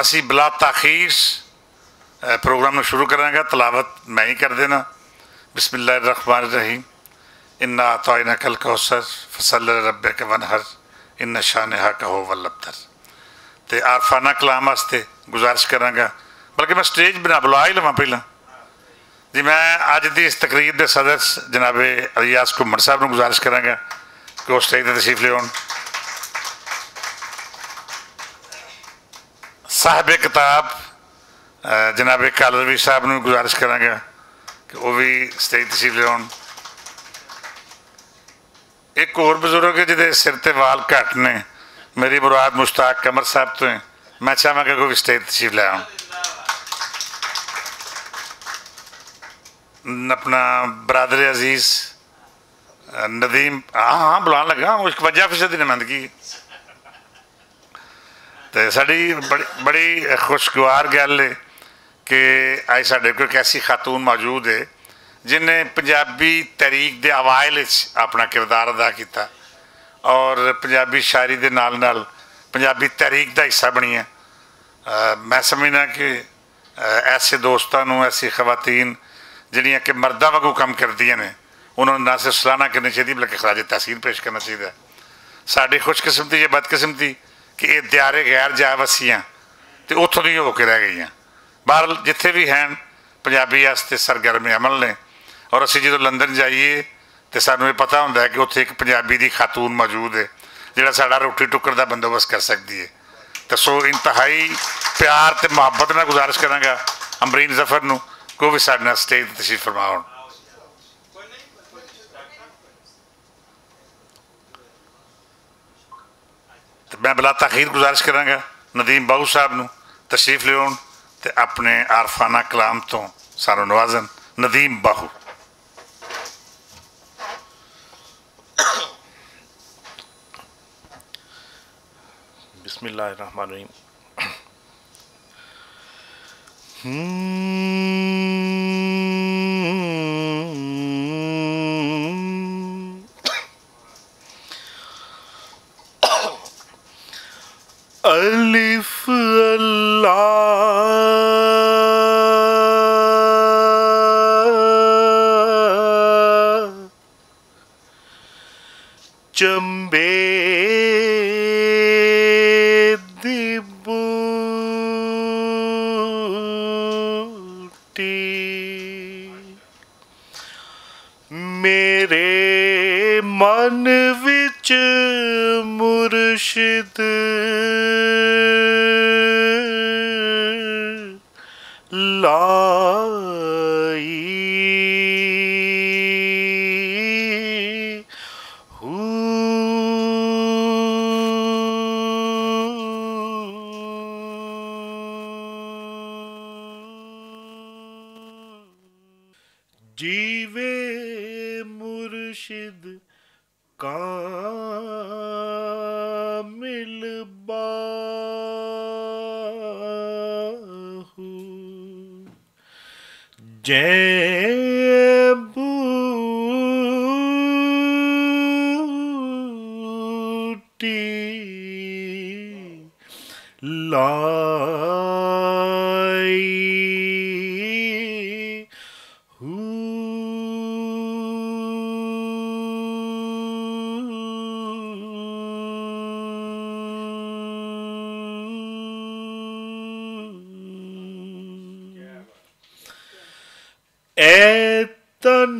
असी बिला ताखीर प्रोग्राम शुरू करेंगे तलावत मैं ही कर देना बिस्मिल्लाखमान रही इन्ना तो इन्ना कल कौसर फसल रब के वनहर इन शाह नेहा कहो वल्लभर तो आरफाना कलाम वास्ते गुजारिश करा बल्कि मैं स्टेज बिना बुला ही लवा पेल जी मैं अज की इस तकरीर के सदस्य जनाबे रियाज घूमर साहब नुजारिश करा कि वो स्टेज पर तशीफ लिया ਸਾਹਿਬ ਕਿਤਾਬ ਜਨਾਬ ਕਾਲਰਵੀ ਸਾਹਿਬ ਨੂੰ ਗੁਜ਼ਾਰਿਸ਼ ਕਰਾਂਗਾ ਕਿ ਉਹ ਵੀ ਸਟੇਜ ਤਸ਼ਰੀਫ ਲਿਆਉਣ ਇੱਕ ਹੋਰ ਬਜ਼ੁਰਗ ਹੈ ਜਿਹਦੇ ਸਿਰ ਤੇ ਵਾਲ ਘੱਟ ਨੇ ਮੇਰੀ ਬਰਾਦ ਮੁਸ਼ਤਾਕ ਕਮਰ ਸਾਹਿਬ ਤੋਂ ਮੈਂ ਚਾਹਾਂਗਾ ਕਿ ਉਹ ਵੀ ਸਟੇਜ ਤਸ਼ਰੀਫ ਲਿਆਉਣ ਆਪਣਾ ਬਰਾਦਰ ਅਜ਼ੀਜ਼ ਨਦੀਮ ਹਾਂ ਹਾਂ ਬੁਲਾਣ ਲੱਗਾ ਵਜ੍ਹਾ ਫਿਰ ਦੀ ਨਮੰਦਗੀ ਤੇ ਸਾਡੀ ਬੜੀ ਖੁਸ਼ਗਵਾਰ ਗੱਲ ਹੈ ਕਿ ਅੱਜ ਸਾਡੇ ਕੋਲ ਕੈਸੀ ਐਸੀ ਖਾਤੂਨ ਮੌਜੂਦ ਹੈ ਜਿਨੇ ਪੰਜਾਬੀ ਤਾਰੀਖ ਦੇ ਅਵਾਇਲ ਵਿੱਚ ਆਪਣਾ ਕਿਰਦਾਰ ਅਦਾ ਕੀਤਾ ਔਰ ਪੰਜਾਬੀ ਸ਼ਾਇਰੀ ਦੇ ਨਾਲ ਨਾਲ ਪੰਜਾਬੀ ਤਾਰੀਖ ਦਾ ਹਿੱਸਾ ਬਣੀ ਹੈ ਮੈਂ ਸਮਝਦਾ ਕਿ ਐਸੇ ਦੋਸਤਾਂ ਨੂੰ ਐਸੀ ਖਵਾਤੀਨ ਜਿਹੜੀਆਂ ਕਿ ਮਰਦਾਂ ਵਾਂਗੂ ਕੰਮ ਕਰਦੀਆਂ ਨੇ ਉਹਨਾਂ ਨੂੰ ਨਾ ਸਿਰਫ ਸਲਾਹਣਾ ਕਰਨੀ ਚਾਹੀਦੀ ਬਲਕਿ ਖਰਾਜ ਤਹਿਸੀਲ ਪੇਸ਼ ਕਰਨਾ ਚਾਹੀਦਾ ਸਾਡੀ ਖੁਸ਼ਕਿਸਮਤੀ ਜਾਂ ਬਦਕਿਸਮਤੀ ਕਿ ਇਹ ਦਿਆਰੇ ਗੈਰ ਜਾਵਸੀਆਂ ਤੇ ਉੱਥੋਂ ਦੀ ਹੋ ਕੇ ਰਹਿ ਗਈਆਂ ਬਾਹਰ ਜਿੱਥੇ ਵੀ ਹਨ ਪੰਜਾਬੀ ਵਾਸਤੇ ਸਰਗਰਮੀ ਅਮਲ ਨੇ ਔਰ ਅਸੀਂ ਜਦੋਂ ਲੰਡਨ ਜਾਈਏ ਤੇ ਸਾਨੂੰ ਇਹ ਪਤਾ ਹੁੰਦਾ ਹੈ ਕਿ ਉੱਥੇ ਇੱਕ ਪੰਜਾਬੀ ਦੀ ਖਾਤੂਨ ਮੌਜੂਦ ਹੈ ਜਿਹੜਾ ਸਾਡਾ ਰੋਟੀ ਟੁੱਕਰ ਦਾ ਬੰਦੋਬਸਤ ਕਰ ਸਕਦੀ ਹੈ ਤਾਂ ਸੋ ਇੰਤਹਾਈ ਪਿਆਰ ਤੇ ਮੁਹੱਬਤ ਨਾਲ ਗੁਜ਼ਾਰਿਸ਼ ਕਰਾਂਗਾ ਅਮਰੀਨ ਜ਼ਫਰ ਨੂੰ ਕੋਈ ਵੀ ਸਾਡੇ ਨਾਲ ਸਟੇਜ ਤੇ ਤਸ਼ਰੀਫ ਫਰਮਾਉਣ ਮੈਂ ਬਲਾ ਤਾਖੀਰ ਗੁਜ਼ਾਰਿਸ਼ ਕਰਾਂਗਾ ਨਦੀਮ ਬਾਉ ਸਾਹਿਬ ਨੂੰ ਤਸ਼ਰੀਫ ਲਿਓਣ ਤੇ ਆਪਣੇ ਆਰਫਾਨਾ ਕਲਾਮ ਤੋਂ ਸਾਨੂੰ ਨਵਾਜ਼ਨ ਨਦੀਮ ਬਾਹੁ ਬਿਸਮਿਲ੍ਲਾਹਿਰ ਰਹਿਮਾਨਿਰ ਰਹੀਮ ਹੂੰ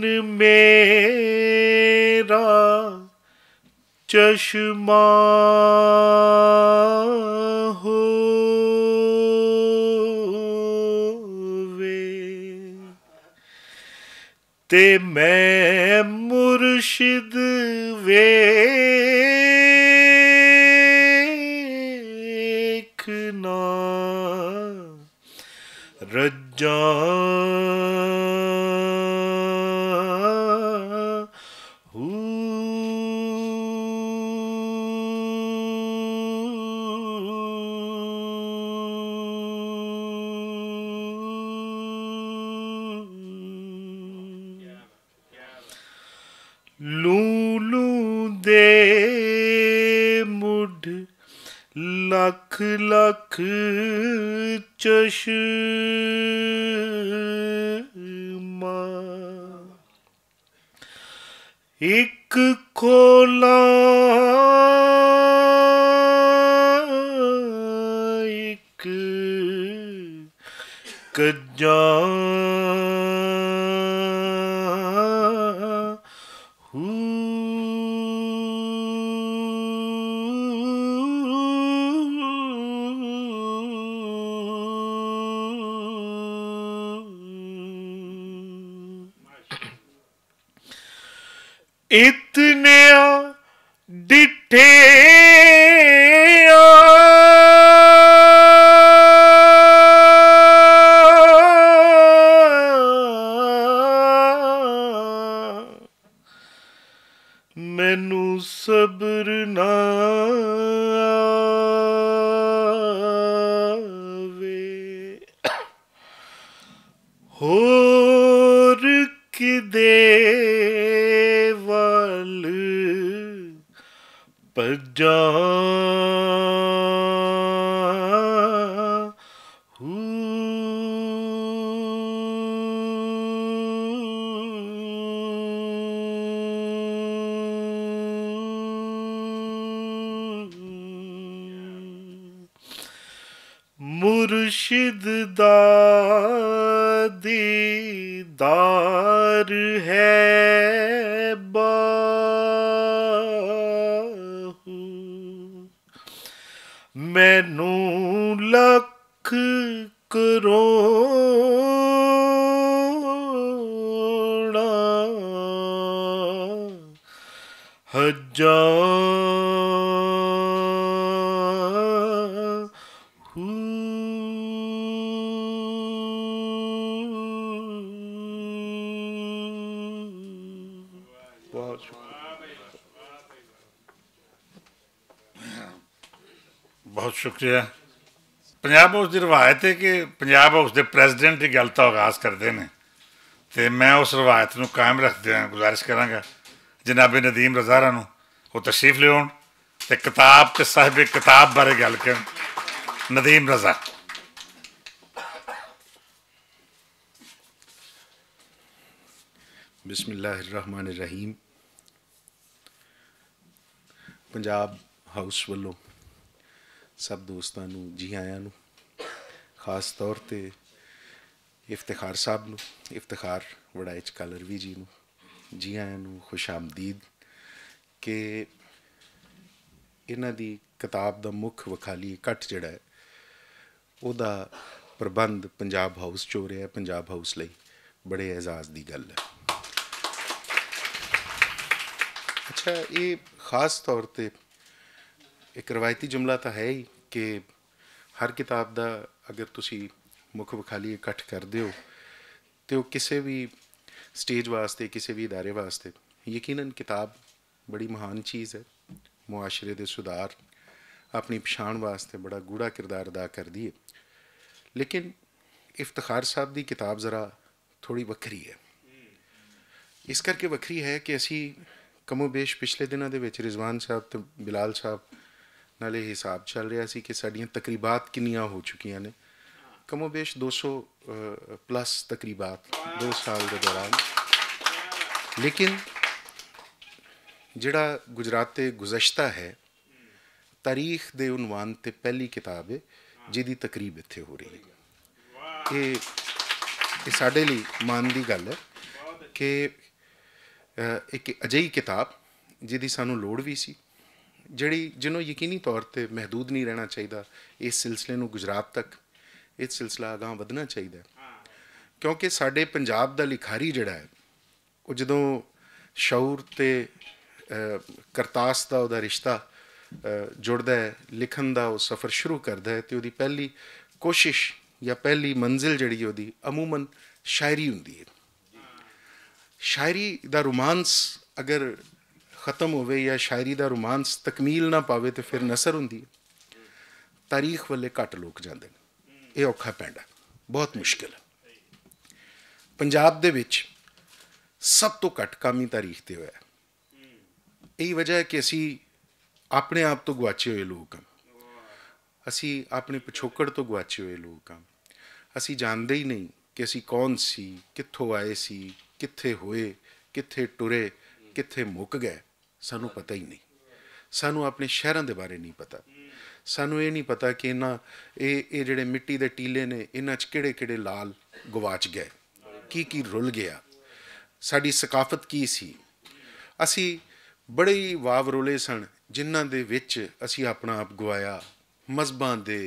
ਮਨ ਮੇਰਾ ਚਸ਼ਮਾ ਹੋਵੇ ਤੇ ਮੈਂ ਮੈਨੂੰ ਸਬਰ ਨਾ ਆਵੇ ਹੋਰ ਕਿਦੇ ਵੱਲ ਪਜਾ ਰਵਾਇਤ ਹੈ ਕਿ ਪੰਜਾਬ ਹਾਊਸ ਦੇ ਪ੍ਰੈਜ਼ੀਡੈਂਟ ਹੀ ਗਲਤ ਆਗਾਜ਼ ਕਰਦੇ ਨੇ ਤੇ ਮੈਂ ਉਸ ਰਵਾਇਤ ਨੂੰ ਕਾਇਮ ਰੱਖਦੇ ਹਾਂ ਗੁਜ਼ਾਰਿਸ਼ ਕਰਾਂਗਾ ਜਨਾਬੇ ਨਦੀਮ ਰਜ਼ਾਰਾ ਨੂੰ ਉਹ ਤਸ਼ਰੀਫ ਲਿਓਣ ਤੇ ਕਿਤਾਬ ਤੇ ਸਾਹਿਬ ਕਿਤਾਬ ਬਾਰੇ ਗੱਲ ਕਰਨ ਨਦੀਮ ਰਜ਼ਾ ਬismillahirrahmanirrahim ਪੰਜਾਬ ਹਾਊਸ ਵੱਲੋਂ ਸਭ ਦੋਸਤਾਂ ਨੂੰ ਜੀ ਆਇਆਂ ਨੂੰ ਖਾਸ ਤੌਰ ਤੇ ਇਫਤਖਾਰ ਸਾਹਿਬ ਨੂੰ ਇਫਤਖਾਰ ਵੜਾਇਚ ਕਲਰਵੀ ਜੀ ਨੂੰ ਜੀ ਆਇਆਂ ਨੂੰ ਖੁਸ਼ ਆਮਦੀਦ ਕਿ ਇਹਨਾਂ ਦੀ ਕਿਤਾਬ ਦਾ ਮੁੱਖ ਵਖਾਲੀ ਇਕੱਠ ਜਿਹੜਾ ਹੈ ਉਹਦਾ ਪ੍ਰਬੰਧ ਪੰਜਾਬ ਹਾਊਸ ਚੋ ਰਿਹਾ ਹੈ ਪੰਜਾਬ ਹਾਊਸ ਲਈ ਬੜੇ ਇਜ਼ਾਜ਼ ਦੀ ਗੱਲ ਹੈ ਅੱਛਾ ਇਹ ਖਾਸ ਤੌਰ ਤੇ ਇੱਕ ਰਵਾਇਤੀ ਜੁਮਲਾ ਤਾਂ ਹੈ ਹੀ ਕਿ ਹਰ ਕਿਤਾਬ ਦਾ ਅਗਰ ਤੁਸੀਂ ਮੁੱਖ ਵਿਖਾਲੀ ਇਕੱਠ ਕਰਦੇ ਹੋ ਤੇ ਉਹ ਕਿਸੇ ਵੀ ਸਟੇਜ ਵਾਸਤੇ ਕਿਸੇ ਵੀ ادارے ਵਾਸਤੇ ਯਕੀਨਨ ਕਿਤਾਬ ਬੜੀ ਮਹਾਨ ਚੀਜ਼ ਹੈ ਮੁਆਸ਼ਰੇ ਦੇ ਸੁਧਾਰ ਆਪਣੀ ਪਛਾਣ ਵਾਸਤੇ ਬੜਾ ਗੂੜਾ ਕਿਰਦਾਰ ਅਦਾ ਕਰਦੀ ਹੈ ਲੇਕਿਨ ਇਫਤਖਾਰ ਸਾਹਿਬ ਦੀ ਕਿਤਾਬ ਜ਼ਰਾ ਥੋੜੀ ਵੱਖਰੀ ਹੈ ਇਸ ਕਰਕੇ ਵੱਖਰੀ ਹੈ ਕਿ ਅਸੀਂ ਕਮੋਬੇਸ਼ ਪਿਛਲੇ ਦਿਨਾਂ ਦੇ ਵਿੱਚ ਰਿਜ਼ਵਾਨ ਸਾਹਿਬ ਤੇ ਬਿਲਾਲ ਸਾਹਿਬ ਨਾਲੇ ਹਿਸਾਬ ਚੱਲ ਰਿਹਾ ਸੀ ਕਿ ਸਾਡੀਆਂ ਤਕਰੀਬਾਤ ਕਿੰਨੀਆਂ ਹੋ ਚੁੱਕੀਆਂ ਨੇ ਕਮੋਬੇਸ਼ 200 ਪਲੱਸ ਤਕਰੀਬਾ 2 ਸਾਲ ਦੇ ਦੌਰਾਨ ਲੇਕਿਨ ਜਿਹੜਾ ਗੁਜਰਾਤ ਤੇ ਗੁਜ਼ਸ਼ਤਾ ਹੈ ਤਾਰੀਖ ਦੇ ਉਨਵਾਨ ਤੇ ਪਹਿਲੀ ਕਿਤਾਬ ਹੈ ਜਿਹਦੀ ਤਕਰੀਬ ਇੱਥੇ ਹੋ ਰਹੀ ਹੈ ਇਹ ਇਹ ਸਾਡੇ ਲਈ ਮਾਣ ਦੀ ਗੱਲ ਹੈ ਕਿ ਇੱਕ ਅਜਿਹੀ ਕਿਤਾਬ ਜਿਹਦੀ ਸਾਨੂੰ ਲੋੜ ਵੀ ਸੀ ਜਿਹੜੀ ਜਿਹਨੂੰ ਯਕੀਨੀ ਤੌਰ ਤੇ ਮਹਦੂਦ ਨਹੀਂ ਰਹਿਣਾ ਚਾਹੀਦਾ ਇਸ ਸਿਲਸਿਲੇ ਨੂੰ ਗੁਜਰਾਤ ਤੱਕ ਇਹ ਸਿਲਸਿਲਾ ਅਗਾਹ ਵਧਣਾ ਚਾਹੀਦਾ ਕਿਉਂਕਿ ਸਾਡੇ ਪੰਜਾਬ ਦਾ ਲਿਖਾਰੀ ਜਿਹੜਾ ਹੈ ਉਹ ਜਦੋਂ ਸ਼ੌਰ ਤੇ ਕਰਤਾਸ ਦਾ ਉਹਦਾ ਰਿਸ਼ਤਾ ਜੁੜਦਾ ਹੈ ਲਿਖਣ ਦਾ ਉਹ ਸਫ਼ਰ ਸ਼ੁਰੂ ਕਰਦਾ ਹੈ ਤੇ ਉਹਦੀ ਪਹਿਲੀ ਕੋਸ਼ਿਸ਼ ਜਾਂ ਪਹਿਲੀ ਮੰਜ਼ਿਲ ਜਿਹੜੀ ਉਹਦੀ ਅਮੂਮਨ ਸ਼ਾਇਰੀ ਹੁੰਦੀ ਹੈ ਸ਼ਾਇਰੀ ਦਾ ਰੋਮਾਂਸ ਅਗਰ ਖਤਮ ਹੋਵੇ ਜਾਂ ਸ਼ਾਇਰੀ ਦਾ ਰੋਮਾਂਸ ਤਕਮੀਲ ਨਾ ਪਾਵੇ ਤੇ ਫਿਰ ਨਸਰ ਹੁੰਦੀ ਹੈ ਤਾਰੀਖ ਵੱਲੇ ਘਟ ਲੋਕ ਜਾਂਦੇ ਨੇ ਇਹ ਔਖਾ ਪੈਂਦਾ ਬਹੁਤ ਮੁਸ਼ਕਿਲ ਹੈ ਪੰਜਾਬ ਦੇ ਵਿੱਚ ਸਭ ਤੋਂ ਘੱਟ ਕਾਮੀ ਤਾਰੀਖ ਤੇ ਹੋਇਆ ਇਹ ਵਜ੍ਹਾ ਹੈ ਕਿ ਅਸੀਂ ਆਪਣੇ ਆਪ ਤੋਂ ਗਵਾਚੇ ਹੋਏ ਲੋਕ ਹਾਂ ਅਸੀਂ ਆਪਣੇ ਪਿਛੋਕੜ ਤੋਂ ਗਵਾਚੇ ਹੋਏ ਲੋਕ ਹਾਂ ਅਸੀਂ ਜਾਣਦੇ ਹੀ ਨਹੀਂ ਕਿ ਅਸੀਂ ਕੌਣ ਸੀ ਕਿੱਥੋਂ ਆਏ ਸੀ ਕਿੱਥੇ ਹੋਏ ਕਿੱਥੇ ਟੁਰੇ ਕਿੱਥੇ ਮੁੱਕ ਗਏ ਸਾਨੂੰ ਪਤਾ ਹੀ ਨਹੀਂ ਸਾਨੂੰ ਆਪਣੇ ਸ਼ਹਿਰਾਂ ਦੇ ਬਾਰੇ ਨਹੀਂ ਪਤਾ ਸਾਨੂੰ ਇਹ ਨਹੀਂ ਪਤਾ ਕਿ ਇਹਨਾਂ ਇਹ ਇਹ ਜਿਹੜੇ ਮਿੱਟੀ ਦੇ ਟੀਲੇ ਨੇ ਇਹਨਾਂ 'ਚ ਕਿਹੜੇ-ਕਿਹੜੇ ਲਾਲ ਗਵਾਚ ਗਏ ਕੀ ਕੀ ਰੁੱਲ ਗਿਆ ਸਾਡੀ ਸਕਾਫਤ ਕੀ ਸੀ ਅਸੀਂ ਬੜੇ ਵਾਵਰੋਲੇ ਸਣ ਜਿਨ੍ਹਾਂ ਦੇ ਵਿੱਚ ਅਸੀਂ ਆਪਣਾ ਆਪ ਗਵਾਇਆ ਮਜ਼ਬਾਂ ਦੇ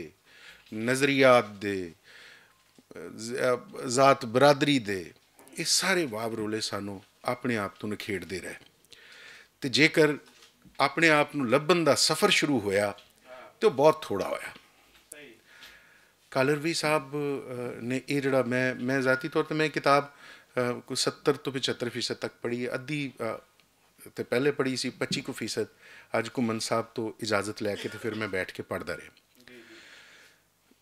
ਨਜ਼ਰੀਆਤ ਦੇ ਜ਼ਾਤ ਬਰਾਦਰੀ ਦੇ ਇਹ ਸਾਰੇ ਵਾਵਰੋਲੇ ਸਾਨੂੰ ਆਪਣੇ ਆਪ ਤੋਂ ਨਖੇੜਦੇ ਰਹੇ ਤੇ ਜੇਕਰ ਆਪਣੇ ਆਪ ਨੂੰ ਲੱਭਣ ਦਾ ਸਫ਼ਰ ਸ਼ੁਰੂ ਹੋਇਆ ਤੇ ਉਹ ਬਹੁਤ ਥੋੜਾ ਹੋਇਆ ਕਲਰਵੀ ਸਾਹਿਬ ਨੇ ਇਹ ਜਿਹੜਾ ਮੈਂ ਮੈਂ ذاتی ਤੌਰ ਤੇ ਮੈਂ ਕਿਤਾਬ ਕੋ 70 ਤੋਂ 75% ਤੱਕ ਪੜ੍ਹੀ ਅੱਧੀ ਤੇ ਪਹਿਲੇ ਪੜ੍ਹੀ ਸੀ 25% ਅੱਜ ਕੁਮਨ ਸਾਹਿਬ ਤੋਂ ਇਜਾਜ਼ਤ ਲੈ ਕੇ ਤੇ ਫਿਰ ਮੈਂ ਬੈਠ ਕੇ ਪੜਦਾ ਰਿਹਾ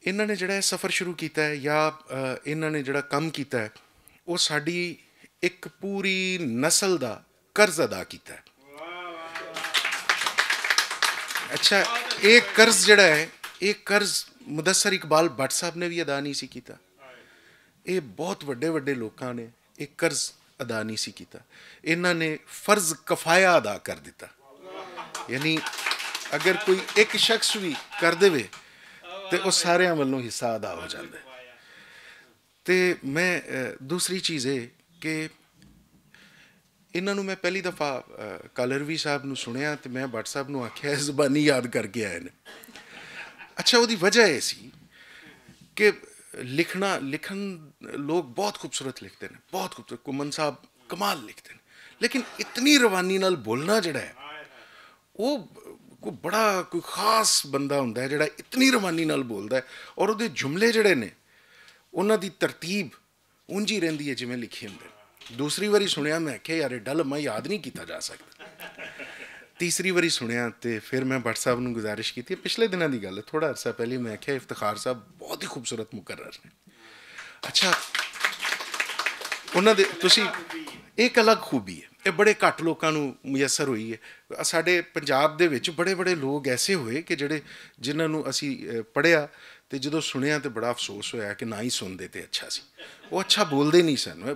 ਇਹਨਾਂ ਨੇ ਜਿਹੜਾ ਇਹ ਸਫ਼ਰ ਸ਼ੁਰੂ ਕੀਤਾ ਹੈ ਜਾਂ ਇਹਨਾਂ ਨੇ ਜਿਹੜਾ ਕੰਮ ਕੀਤਾ ਹੈ ਉਹ ਸਾਡੀ ਇੱਕ ਪੂਰੀ نسل ਦਾ ਕਰਜ਼ ਅਦਾ ਕੀਤਾ ਹੈ ਅੱਛਾ ਇਹ ਕਰਜ਼ ਜਿਹੜਾ ਹੈ ਇਹ ਕਰਜ਼ ਮੁਦੱਸਰ ਇਕਬਾਲ ਭੱਟ ਸਾਹਿਬ ਨੇ ਵੀ ਅਦਾ ਨਹੀਂ ਸੀ ਕੀਤਾ ਇਹ ਬਹੁਤ ਵੱਡੇ ਵੱਡੇ ਲੋਕਾਂ ਨੇ ਇਹ ਕਰਜ਼ ਅਦਾ ਨਹੀਂ ਸੀ ਕੀਤਾ ਇਹਨਾਂ ਨੇ ਫਰਜ਼ ਕਫਾਇਆ ਅਦਾ ਕਰ ਦਿੱਤਾ ਯਾਨੀ ਅਗਰ ਕੋਈ ਇੱਕ ਸ਼ਖਸ ਵੀ ਕਰ ਦੇਵੇ ਤੇ ਉਹ ਸਾਰਿਆਂ ਵੱਲੋਂ ਹਿੱਸਾ ਅਦਾ ਹੋ ਜਾਂਦਾ ਤੇ ਮੈਂ ਦੂਸਰੀ ਚੀਜ਼ ਇਹ ਕਿ ਇਹਨਾਂ ਨੂੰ ਮੈਂ ਪਹਿਲੀ ਦਫਾ ਕਲਰਵੀ ਸਾਹਿਬ ਨੂੰ ਸੁਣਿਆ ਤੇ ਮੈਂ WhatsApp ਨੂੰ ਆਖਿਆ ਜ਼ਬਾਨੀ ਯਾਦ ਕਰਕੇ ਆਏ ਨੇ ਅੱਛਾ ਉਹਦੀ ਵਜ੍ਹਾ ਇਹ ਸੀ ਕਿ ਲਿਖਣਾ ਲਿਖਣ ਲੋਕ ਬਹੁਤ ਖੂਬਸੂਰਤ ਲਿਖਦੇ ਨੇ ਬਹੁਤ ਖੂਬਸੂਰਤ ਕੁਮਨ ਸਾਹਿਬ ਕਮਾਲ ਲਿਖਦੇ ਨੇ ਲੇਕਿਨ ਇਤਨੀ ਰਵਾਨੀ ਨਾਲ ਬੋਲਣਾ ਜਿਹੜਾ ਹੈ ਉਹ ਕੋਈ ਬੜਾ ਕੋਈ ਖਾਸ ਬੰਦਾ ਹੁੰਦਾ ਹੈ ਜਿਹੜਾ ਇਤਨੀ ਰਵਾਨੀ ਨਾਲ ਬੋਲਦਾ ਹੈ ਔਰ ਉਹਦੇ ਜੁਮਲੇ ਜਿਹੜੇ ਨੇ ਉਹਨਾਂ ਦੀ ਤਰਤੀਬ ਉਂਝੀ ਰਹਿੰਦੀ ਹੈ ਜਿਵੇਂ ਲਿਖੇ ਹੁੰਦੇ ਨੇ ਦੂਸਰੀ ਵਾਰੀ ਸੁਣਿਆ ਮੈਂ ਕਿ ਯਾਰ ਇਹ ਡਲ ਮੈਂ ਯਾਦ ਨਹੀਂ ਕੀਤਾ ਜਾ ਸਕਦਾ ਤੀਸਰੀ ਵਾਰੀ ਸੁਣਿਆ ਤੇ ਫਿਰ ਮੈਂ WhatsApp ਨੂੰ ਗੁਜ਼ਾਰਿਸ਼ ਕੀਤੀ ਪਿਛਲੇ ਦਿਨਾਂ ਦੀ ਗੱਲ ਹੈ ਥੋੜਾ ਅਰਸਾ ਪਹਿਲੇ ਮੈਂ ਕਿਹਾ ਇਫਤਖਾਰ ਸਾਹਿਬ ਬਹੁਤ ਹੀ ਖੂਬਸੂਰਤ ਮੁਕਰਰ ਨੇ ਅੱਛਾ ਉਹਨਾਂ ਦੇ ਤੁਸੀਂ ਇੱਕ ਅਲੱਗ ਖੂਬੀ ਹੈ ਇਹ ਬੜੇ ਘੱਟ ਲੋਕਾਂ ਨੂੰ ਮੁਯਸਰ ਹੋਈ ਹੈ ਸਾਡੇ ਪੰਜਾਬ ਦੇ ਵਿੱਚ ਬੜੇ ਬੜੇ ਲੋਕ ਐਸੇ ਹੋਏ ਕਿ ਜਿਹੜੇ ਜਿਨ੍ਹਾਂ ਨੂੰ ਅਸੀਂ ਪੜਿਆ ਤੇ ਜਦੋਂ ਸੁਣਿਆ ਤੇ ਬੜਾ ਅਫਸੋਸ ਹੋਇਆ ਕਿ ਨਾ ਹੀ ਸੁਣਦੇ ਤੇ ਅੱਛਾ ਸੀ ਉਹ ਅੱਛਾ ਬੋਲਦੇ ਨਹੀਂ ਸਨ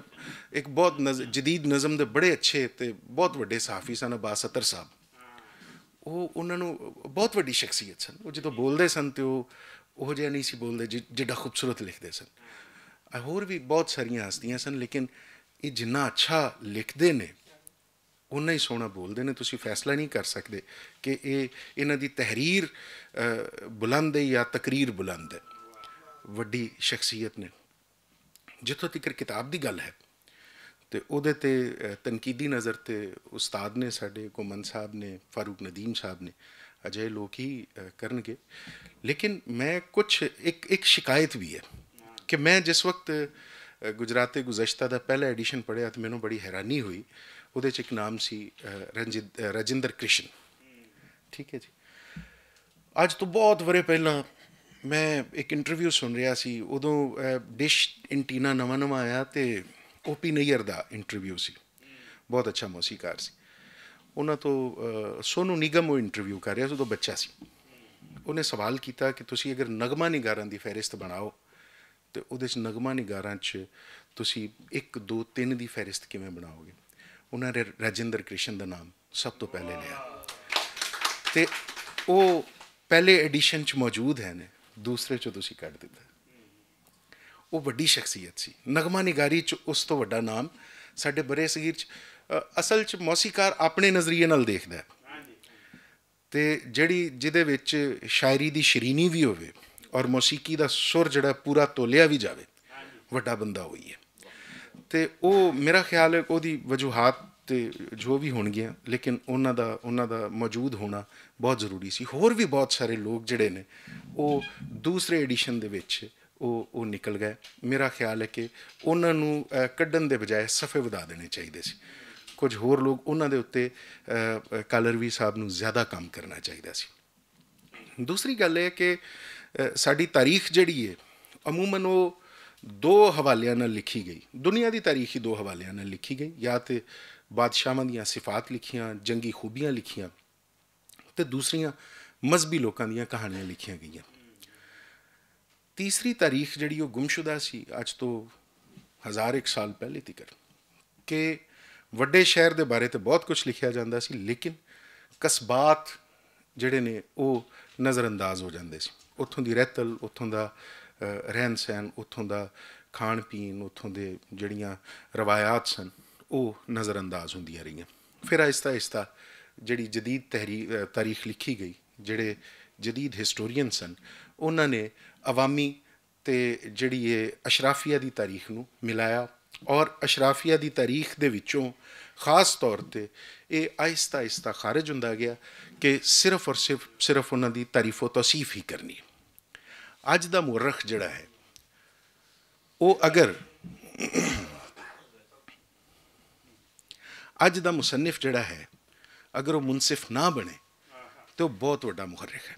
ਇੱਕ ਬਹੁਤ ਜਦੀਦ ਨਜ਼ਮ ਦੇ ਬੜੇ ਅੱਛੇ ਤੇ ਬਹੁਤ ਵੱਡੇ ਸਾਫੀ ਸਨ ਅਬਾਸ ਅਤਰ ਸਾਹਿਬ ਉਹ ਉਹਨਾਂ ਨੂੰ ਬਹੁਤ ਵੱਡੀ ਸ਼ਖਸੀਅਤ ਸਨ ਉਹ ਜਦੋਂ ਬੋਲਦੇ ਸਨ ਤੇ ਉਹ ਉਹ ਜਿਹਾ ਨਹੀਂ ਸੀ ਬੋਲਦੇ ਜਿੱਡਾ ਖੂਬਸੂਰਤ ਲਿਖਦੇ ਸਨ ਹੋਰ ਵੀ ਬਹੁਤ ਸਾਰੀਆਂ ਹਸਤੀਆਂ ਸਨ ਲੇਕਿਨ ਇਹ ਜਿੰਨਾ ਅੱਛਾ ਲਿਖਦੇ ਨੇ ਉਹਨਾਂ ਹੀ ਸੋਹਣਾ ਬੋਲਦੇ ਨੇ ਤੁਸੀਂ ਫੈਸਲਾ ਨਹੀਂ ਕਰ ਸਕਦੇ ਕਿ ਇਹ ਇਹਨਾਂ ਦੀ ਤਹਿਰੀਰ ਬੁਲੰਦ ਹੈ ਜਾਂ ਤਕਰੀਰ ਬੁਲੰਦ ਹੈ ਵੱਡੀ ਸ਼ਖਸੀਅਤ ਨੇ ਜਿੱਥੋਂ ਤੱਕ ਕਿਤਾਬ ਦੀ ਗੱਲ ਹੈ ਤੇ ਉਹਦੇ ਤੇ ਤਨਕੀਦੀ ਨਜ਼ਰ ਤੇ ਉਸਤਾਦ ਨੇ ਸਾਡੇ ਕੋਮਨ ਸਾਹਿਬ ਨੇ ਫਾਰੂਕ ਨਦੀਮ ਸਾਹਿਬ ਨੇ ਅਜੇ ਲੋਕੀ ਕਰਨਗੇ ਲੇਕਿਨ ਮੈਂ ਕੁਝ ਇੱਕ ਇੱਕ ਸ਼ਿਕਾਇਤ ਵੀ ਹੈ ਕਿ ਮੈਂ ਜਿਸ ਵਕਤ ਗੁਜਰਾਤੇ ਗੁਜ਼ਸ਼ਤਾ ਦਾ ਪਹਿਲਾ ਐਡੀਸ਼ਨ ਪੜਿਆ ਤੇ ਮੈਨੂੰ ਬੜੀ ਹੈਰਾਨੀ ਹੋਈ ਉਹਦੇ ਚ ਇੱਕ ਨਾਮ ਸੀ ਰਣਜੀਤ ਰਜਿੰਦਰ ਕ੍ਰਿਸ਼ਨ ਠੀਕ ਹੈ ਜੀ ਅੱਜ ਤੋਂ ਬਹੁਤ ਵਰੇ ਪਹਿਲਾਂ ਮੈਂ ਇੱਕ ਇੰਟਰਵਿਊ ਸੁਣ ਰਿਹਾ ਸੀ ਉਦੋਂ ਡਿਸ਼ ਇੰਟੀਨਾ ਨਵਾਂ ਨਵਾਂ ਆਇਆ ਤੇ ਓਪੀ ਨਈਅਰ ਦਾ ਇੰਟਰਵਿਊ ਸੀ ਬਹੁਤ ਅੱਛਾ ਮੋਸੀਕਾਰ ਸੀ ਉਹਨਾਂ ਤੋਂ ਸੋਨੂ ਨਿਗਮ ਉਹ ਇੰਟਰਵਿਊ ਕਰ ਰਿਹਾ ਸੀ ਉਦੋਂ ਬੱਚਾ ਸੀ ਉਹਨੇ ਸਵਾਲ ਕੀਤਾ ਕਿ ਤੁਸੀਂ ਅਗਰ ਨਗਮਾ ਨਿਗਾਰਾਂ ਦੀ ਫੈਰਿਸਤ ਬਣਾਓ ਤੇ ਉਹਦੇ ਚ ਨਗਮਾ ਨਿਗਾਰਾਂ ਚ ਤੁਸੀਂ 1 2 3 ਦੀ ਫੈਰਿਸਤ ਕਿਵੇਂ ਬਣਾਓਗੇ ਉਹਨਾਂ ਨੇ ਰਜਿੰਦਰ ਕ੍ਰਿਸ਼ਨ ਦਾ ਨਾਮ ਸਭ ਤੋਂ ਪਹਿਲੇ ਲਿਆ ਤੇ ਉਹ ਪਹਿਲੇ ਐਡੀਸ਼ਨ 'ਚ ਮੌਜੂਦ ਹੈ ਨੇ ਦੂਸਰੇ 'ਚ ਤੁਸੀਂ ਕੱਢ ਦਿੱਤਾ ਉਹ ਵੱਡੀ ਸ਼ਖਸੀਅਤ ਸੀ ਨਗਮਾ ਨਿਗਾਰੀ 'ਚ ਉਸ ਤੋਂ ਵੱਡਾ ਨਾਮ ਸਾਡੇ ਬਰੇ ਸਗੀਰ 'ਚ ਅਸਲ 'ਚ ਮੌਸੀਕਾਰ ਆਪਣੇ ਨਜ਼ਰੀਏ ਨਾਲ ਦੇਖਦਾ ਹੈ ਤੇ ਜਿਹੜੀ ਜਿਹਦੇ ਵਿੱਚ ਸ਼ਾਇਰੀ ਦੀ ਸ਼ਰੀਨੀ ਵੀ ਹੋਵੇ ਔਰ ਮੌਸੀਕੀ ਦਾ ਸੁਰ ਜਿਹੜਾ ਪੂਰਾ ਤੋਲਿਆ ਵੀ ਜਾਵੇ ਵੱਡਾ ਬੰਦਾ ਹੋਈ ਹੈ ਤੇ ਉਹ ਮੇਰਾ ਖਿਆਲ ਹੈ ਉਹਦੀ ਵਜੂਹਾਤ ਤੇ ਜੋ ਵੀ ਹੋਣਗੀਆਂ ਲੇਕਿਨ ਉਹਨਾਂ ਦਾ ਉਹਨਾਂ ਦਾ ਮੌਜੂਦ ਹੋਣਾ ਬਹੁਤ ਜ਼ਰੂਰੀ ਸੀ ਹੋਰ ਵੀ ਬਹੁਤ ਸਾਰੇ ਲੋਕ ਜਿਹੜੇ ਨੇ ਉਹ ਦੂਸਰੇ ਐਡੀਸ਼ਨ ਦੇ ਵਿੱਚ ਉਹ ਉਹ ਨਿਕਲ ਗਏ ਮੇਰਾ ਖਿਆਲ ਹੈ ਕਿ ਉਹਨਾਂ ਨੂੰ ਕੱਢਣ ਦੇ ਬਜਾਏ ਸਫੇ ਵਧਾ ਦੇਣੇ ਚਾਹੀਦੇ ਸੀ ਕੁਝ ਹੋਰ ਲੋਕ ਉਹਨਾਂ ਦੇ ਉੱਤੇ ਵੀ ਸਾਹਿਬ ਨੂੰ ਜ਼ਿਆਦਾ ਕੰਮ ਕਰਨਾ ਚਾਹੀਦਾ ਸੀ ਦੂਸਰੀ ਗੱਲ ਇਹ ਹੈ ਕਿ ਸਾਡੀ ਤਾਰੀਖ ਜਿਹੜੀ ਹੈ ਅਮੂਮਨ ਉਹ ਦੋ ਹਵਾਲਿਆਂ ਨਾਲ ਲਿਖੀ ਗਈ ਦੁਨੀਆ ਦੀ ਤਾਰੀਖ ਹੀ ਦੋ ਹਵਾਲਿਆਂ ਨਾਲ ਲਿਖੀ ਗਈ ਜਾਂ ਤੇ ਬਾਦਸ਼ਾਹਾਂ ਦੀਆਂ ਸਿਫਾਤ ਲਿਖੀਆਂ ਜੰਗੀ ਖੂਬੀਆਂ ਲਿਖੀਆਂ ਤੇ ਦੂਸਰੀਆਂ ਮਜ਼ਬੀ ਲੋਕਾਂ ਦੀਆਂ ਕਹਾਣੀਆਂ ਲਿਖੀਆਂ ਗਈਆਂ ਤੀਸਰੀ ਤਾਰੀਖ ਜਿਹੜੀ ਉਹ ਗੁੰਮਸ਼ੁਦਾ ਸੀ ਅੱਜ ਤੋਂ 1000 ਸਾਲ ਪਹਿਲੇ ਤੀਕਰ ਕਿ ਵੱਡੇ ਸ਼ਹਿਰ ਦੇ ਬਾਰੇ ਤੇ ਬਹੁਤ ਕੁਝ ਲਿਖਿਆ ਜਾਂਦਾ ਸੀ ਲੇਕਿਨ ਕਸਬਾਤ ਜਿਹੜੇ ਨੇ ਉਹ ਨਜ਼ਰਅੰਦਾਜ਼ ਹੋ ਜਾਂਦੇ ਸੀ ਉੱਥੋਂ ਦੀ ਰਹਿਤਲ ਉੱਥੋਂ ਦਾ ਰਹਿਣ ਸਹਿਣ ਉੱਥੋਂ ਦਾ ਖਾਣ ਪੀਣ ਉੱਥੋਂ ਦੇ ਜਿਹੜੀਆਂ ਰਵਾਇਤਾਂ ਸਨ ਉਹ ਨਜ਼ਰ ਅੰਦਾਜ਼ ਹੁੰਦੀਆਂ ਰਹੀਆਂ ਫਿਰ ਆਇਸਤਾ ਆਇਸਤਾ ਜਿਹੜੀ ਜਦੀਦ ਤਹਿਰੀਕ ਤਾਰੀਖ ਲਿਖੀ ਗਈ ਜਿਹੜੇ ਜਦੀਦ ਹਿਸਟੋਰੀਅਨ ਸਨ ਉਹਨਾਂ ਨੇ ਆਵਾਮੀ ਤੇ ਜਿਹੜੀ ਇਹ ਅਸ਼ਰਾਫੀਆ ਦੀ ਤਾਰੀਖ ਨੂੰ ਮਿਲਾਇਆ ਔਰ ਅਸ਼ਰਾਫੀਆ ਦੀ ਤਾਰੀਖ ਦੇ ਵਿੱਚੋਂ ਖਾਸ ਤੌਰ ਤੇ ਇਹ ਆਇਸਤਾ ਆਇਸਤਾ ਖਾਰਜ ਹੁੰਦਾ ਗਿਆ ਕਿ ਸਿਰਫ ਔਰ ਸਿਰਫ ਸਿਰਫ ਉਹਨਾਂ ਦੀ ਤਾਰੀਫੋ ਤਸੀਫ ਹੀ ਕਰਨੀ ਅੱਜ ਦਾ ਮੁਰਖ ਜਿਹੜਾ ਹੈ ਉਹ ਅਗਰ ਅੱਜ ਦਾ ਮੁਸੰਨਿਫ ਜਿਹੜਾ ਹੈ ਅਗਰ ਉਹ ਮੁਨਸਿਫ ਨਾ ਬਣੇ ਤੇ ਉਹ ਬਹੁਤ ਵੱਡਾ ਮੁਰਖ ਹੈ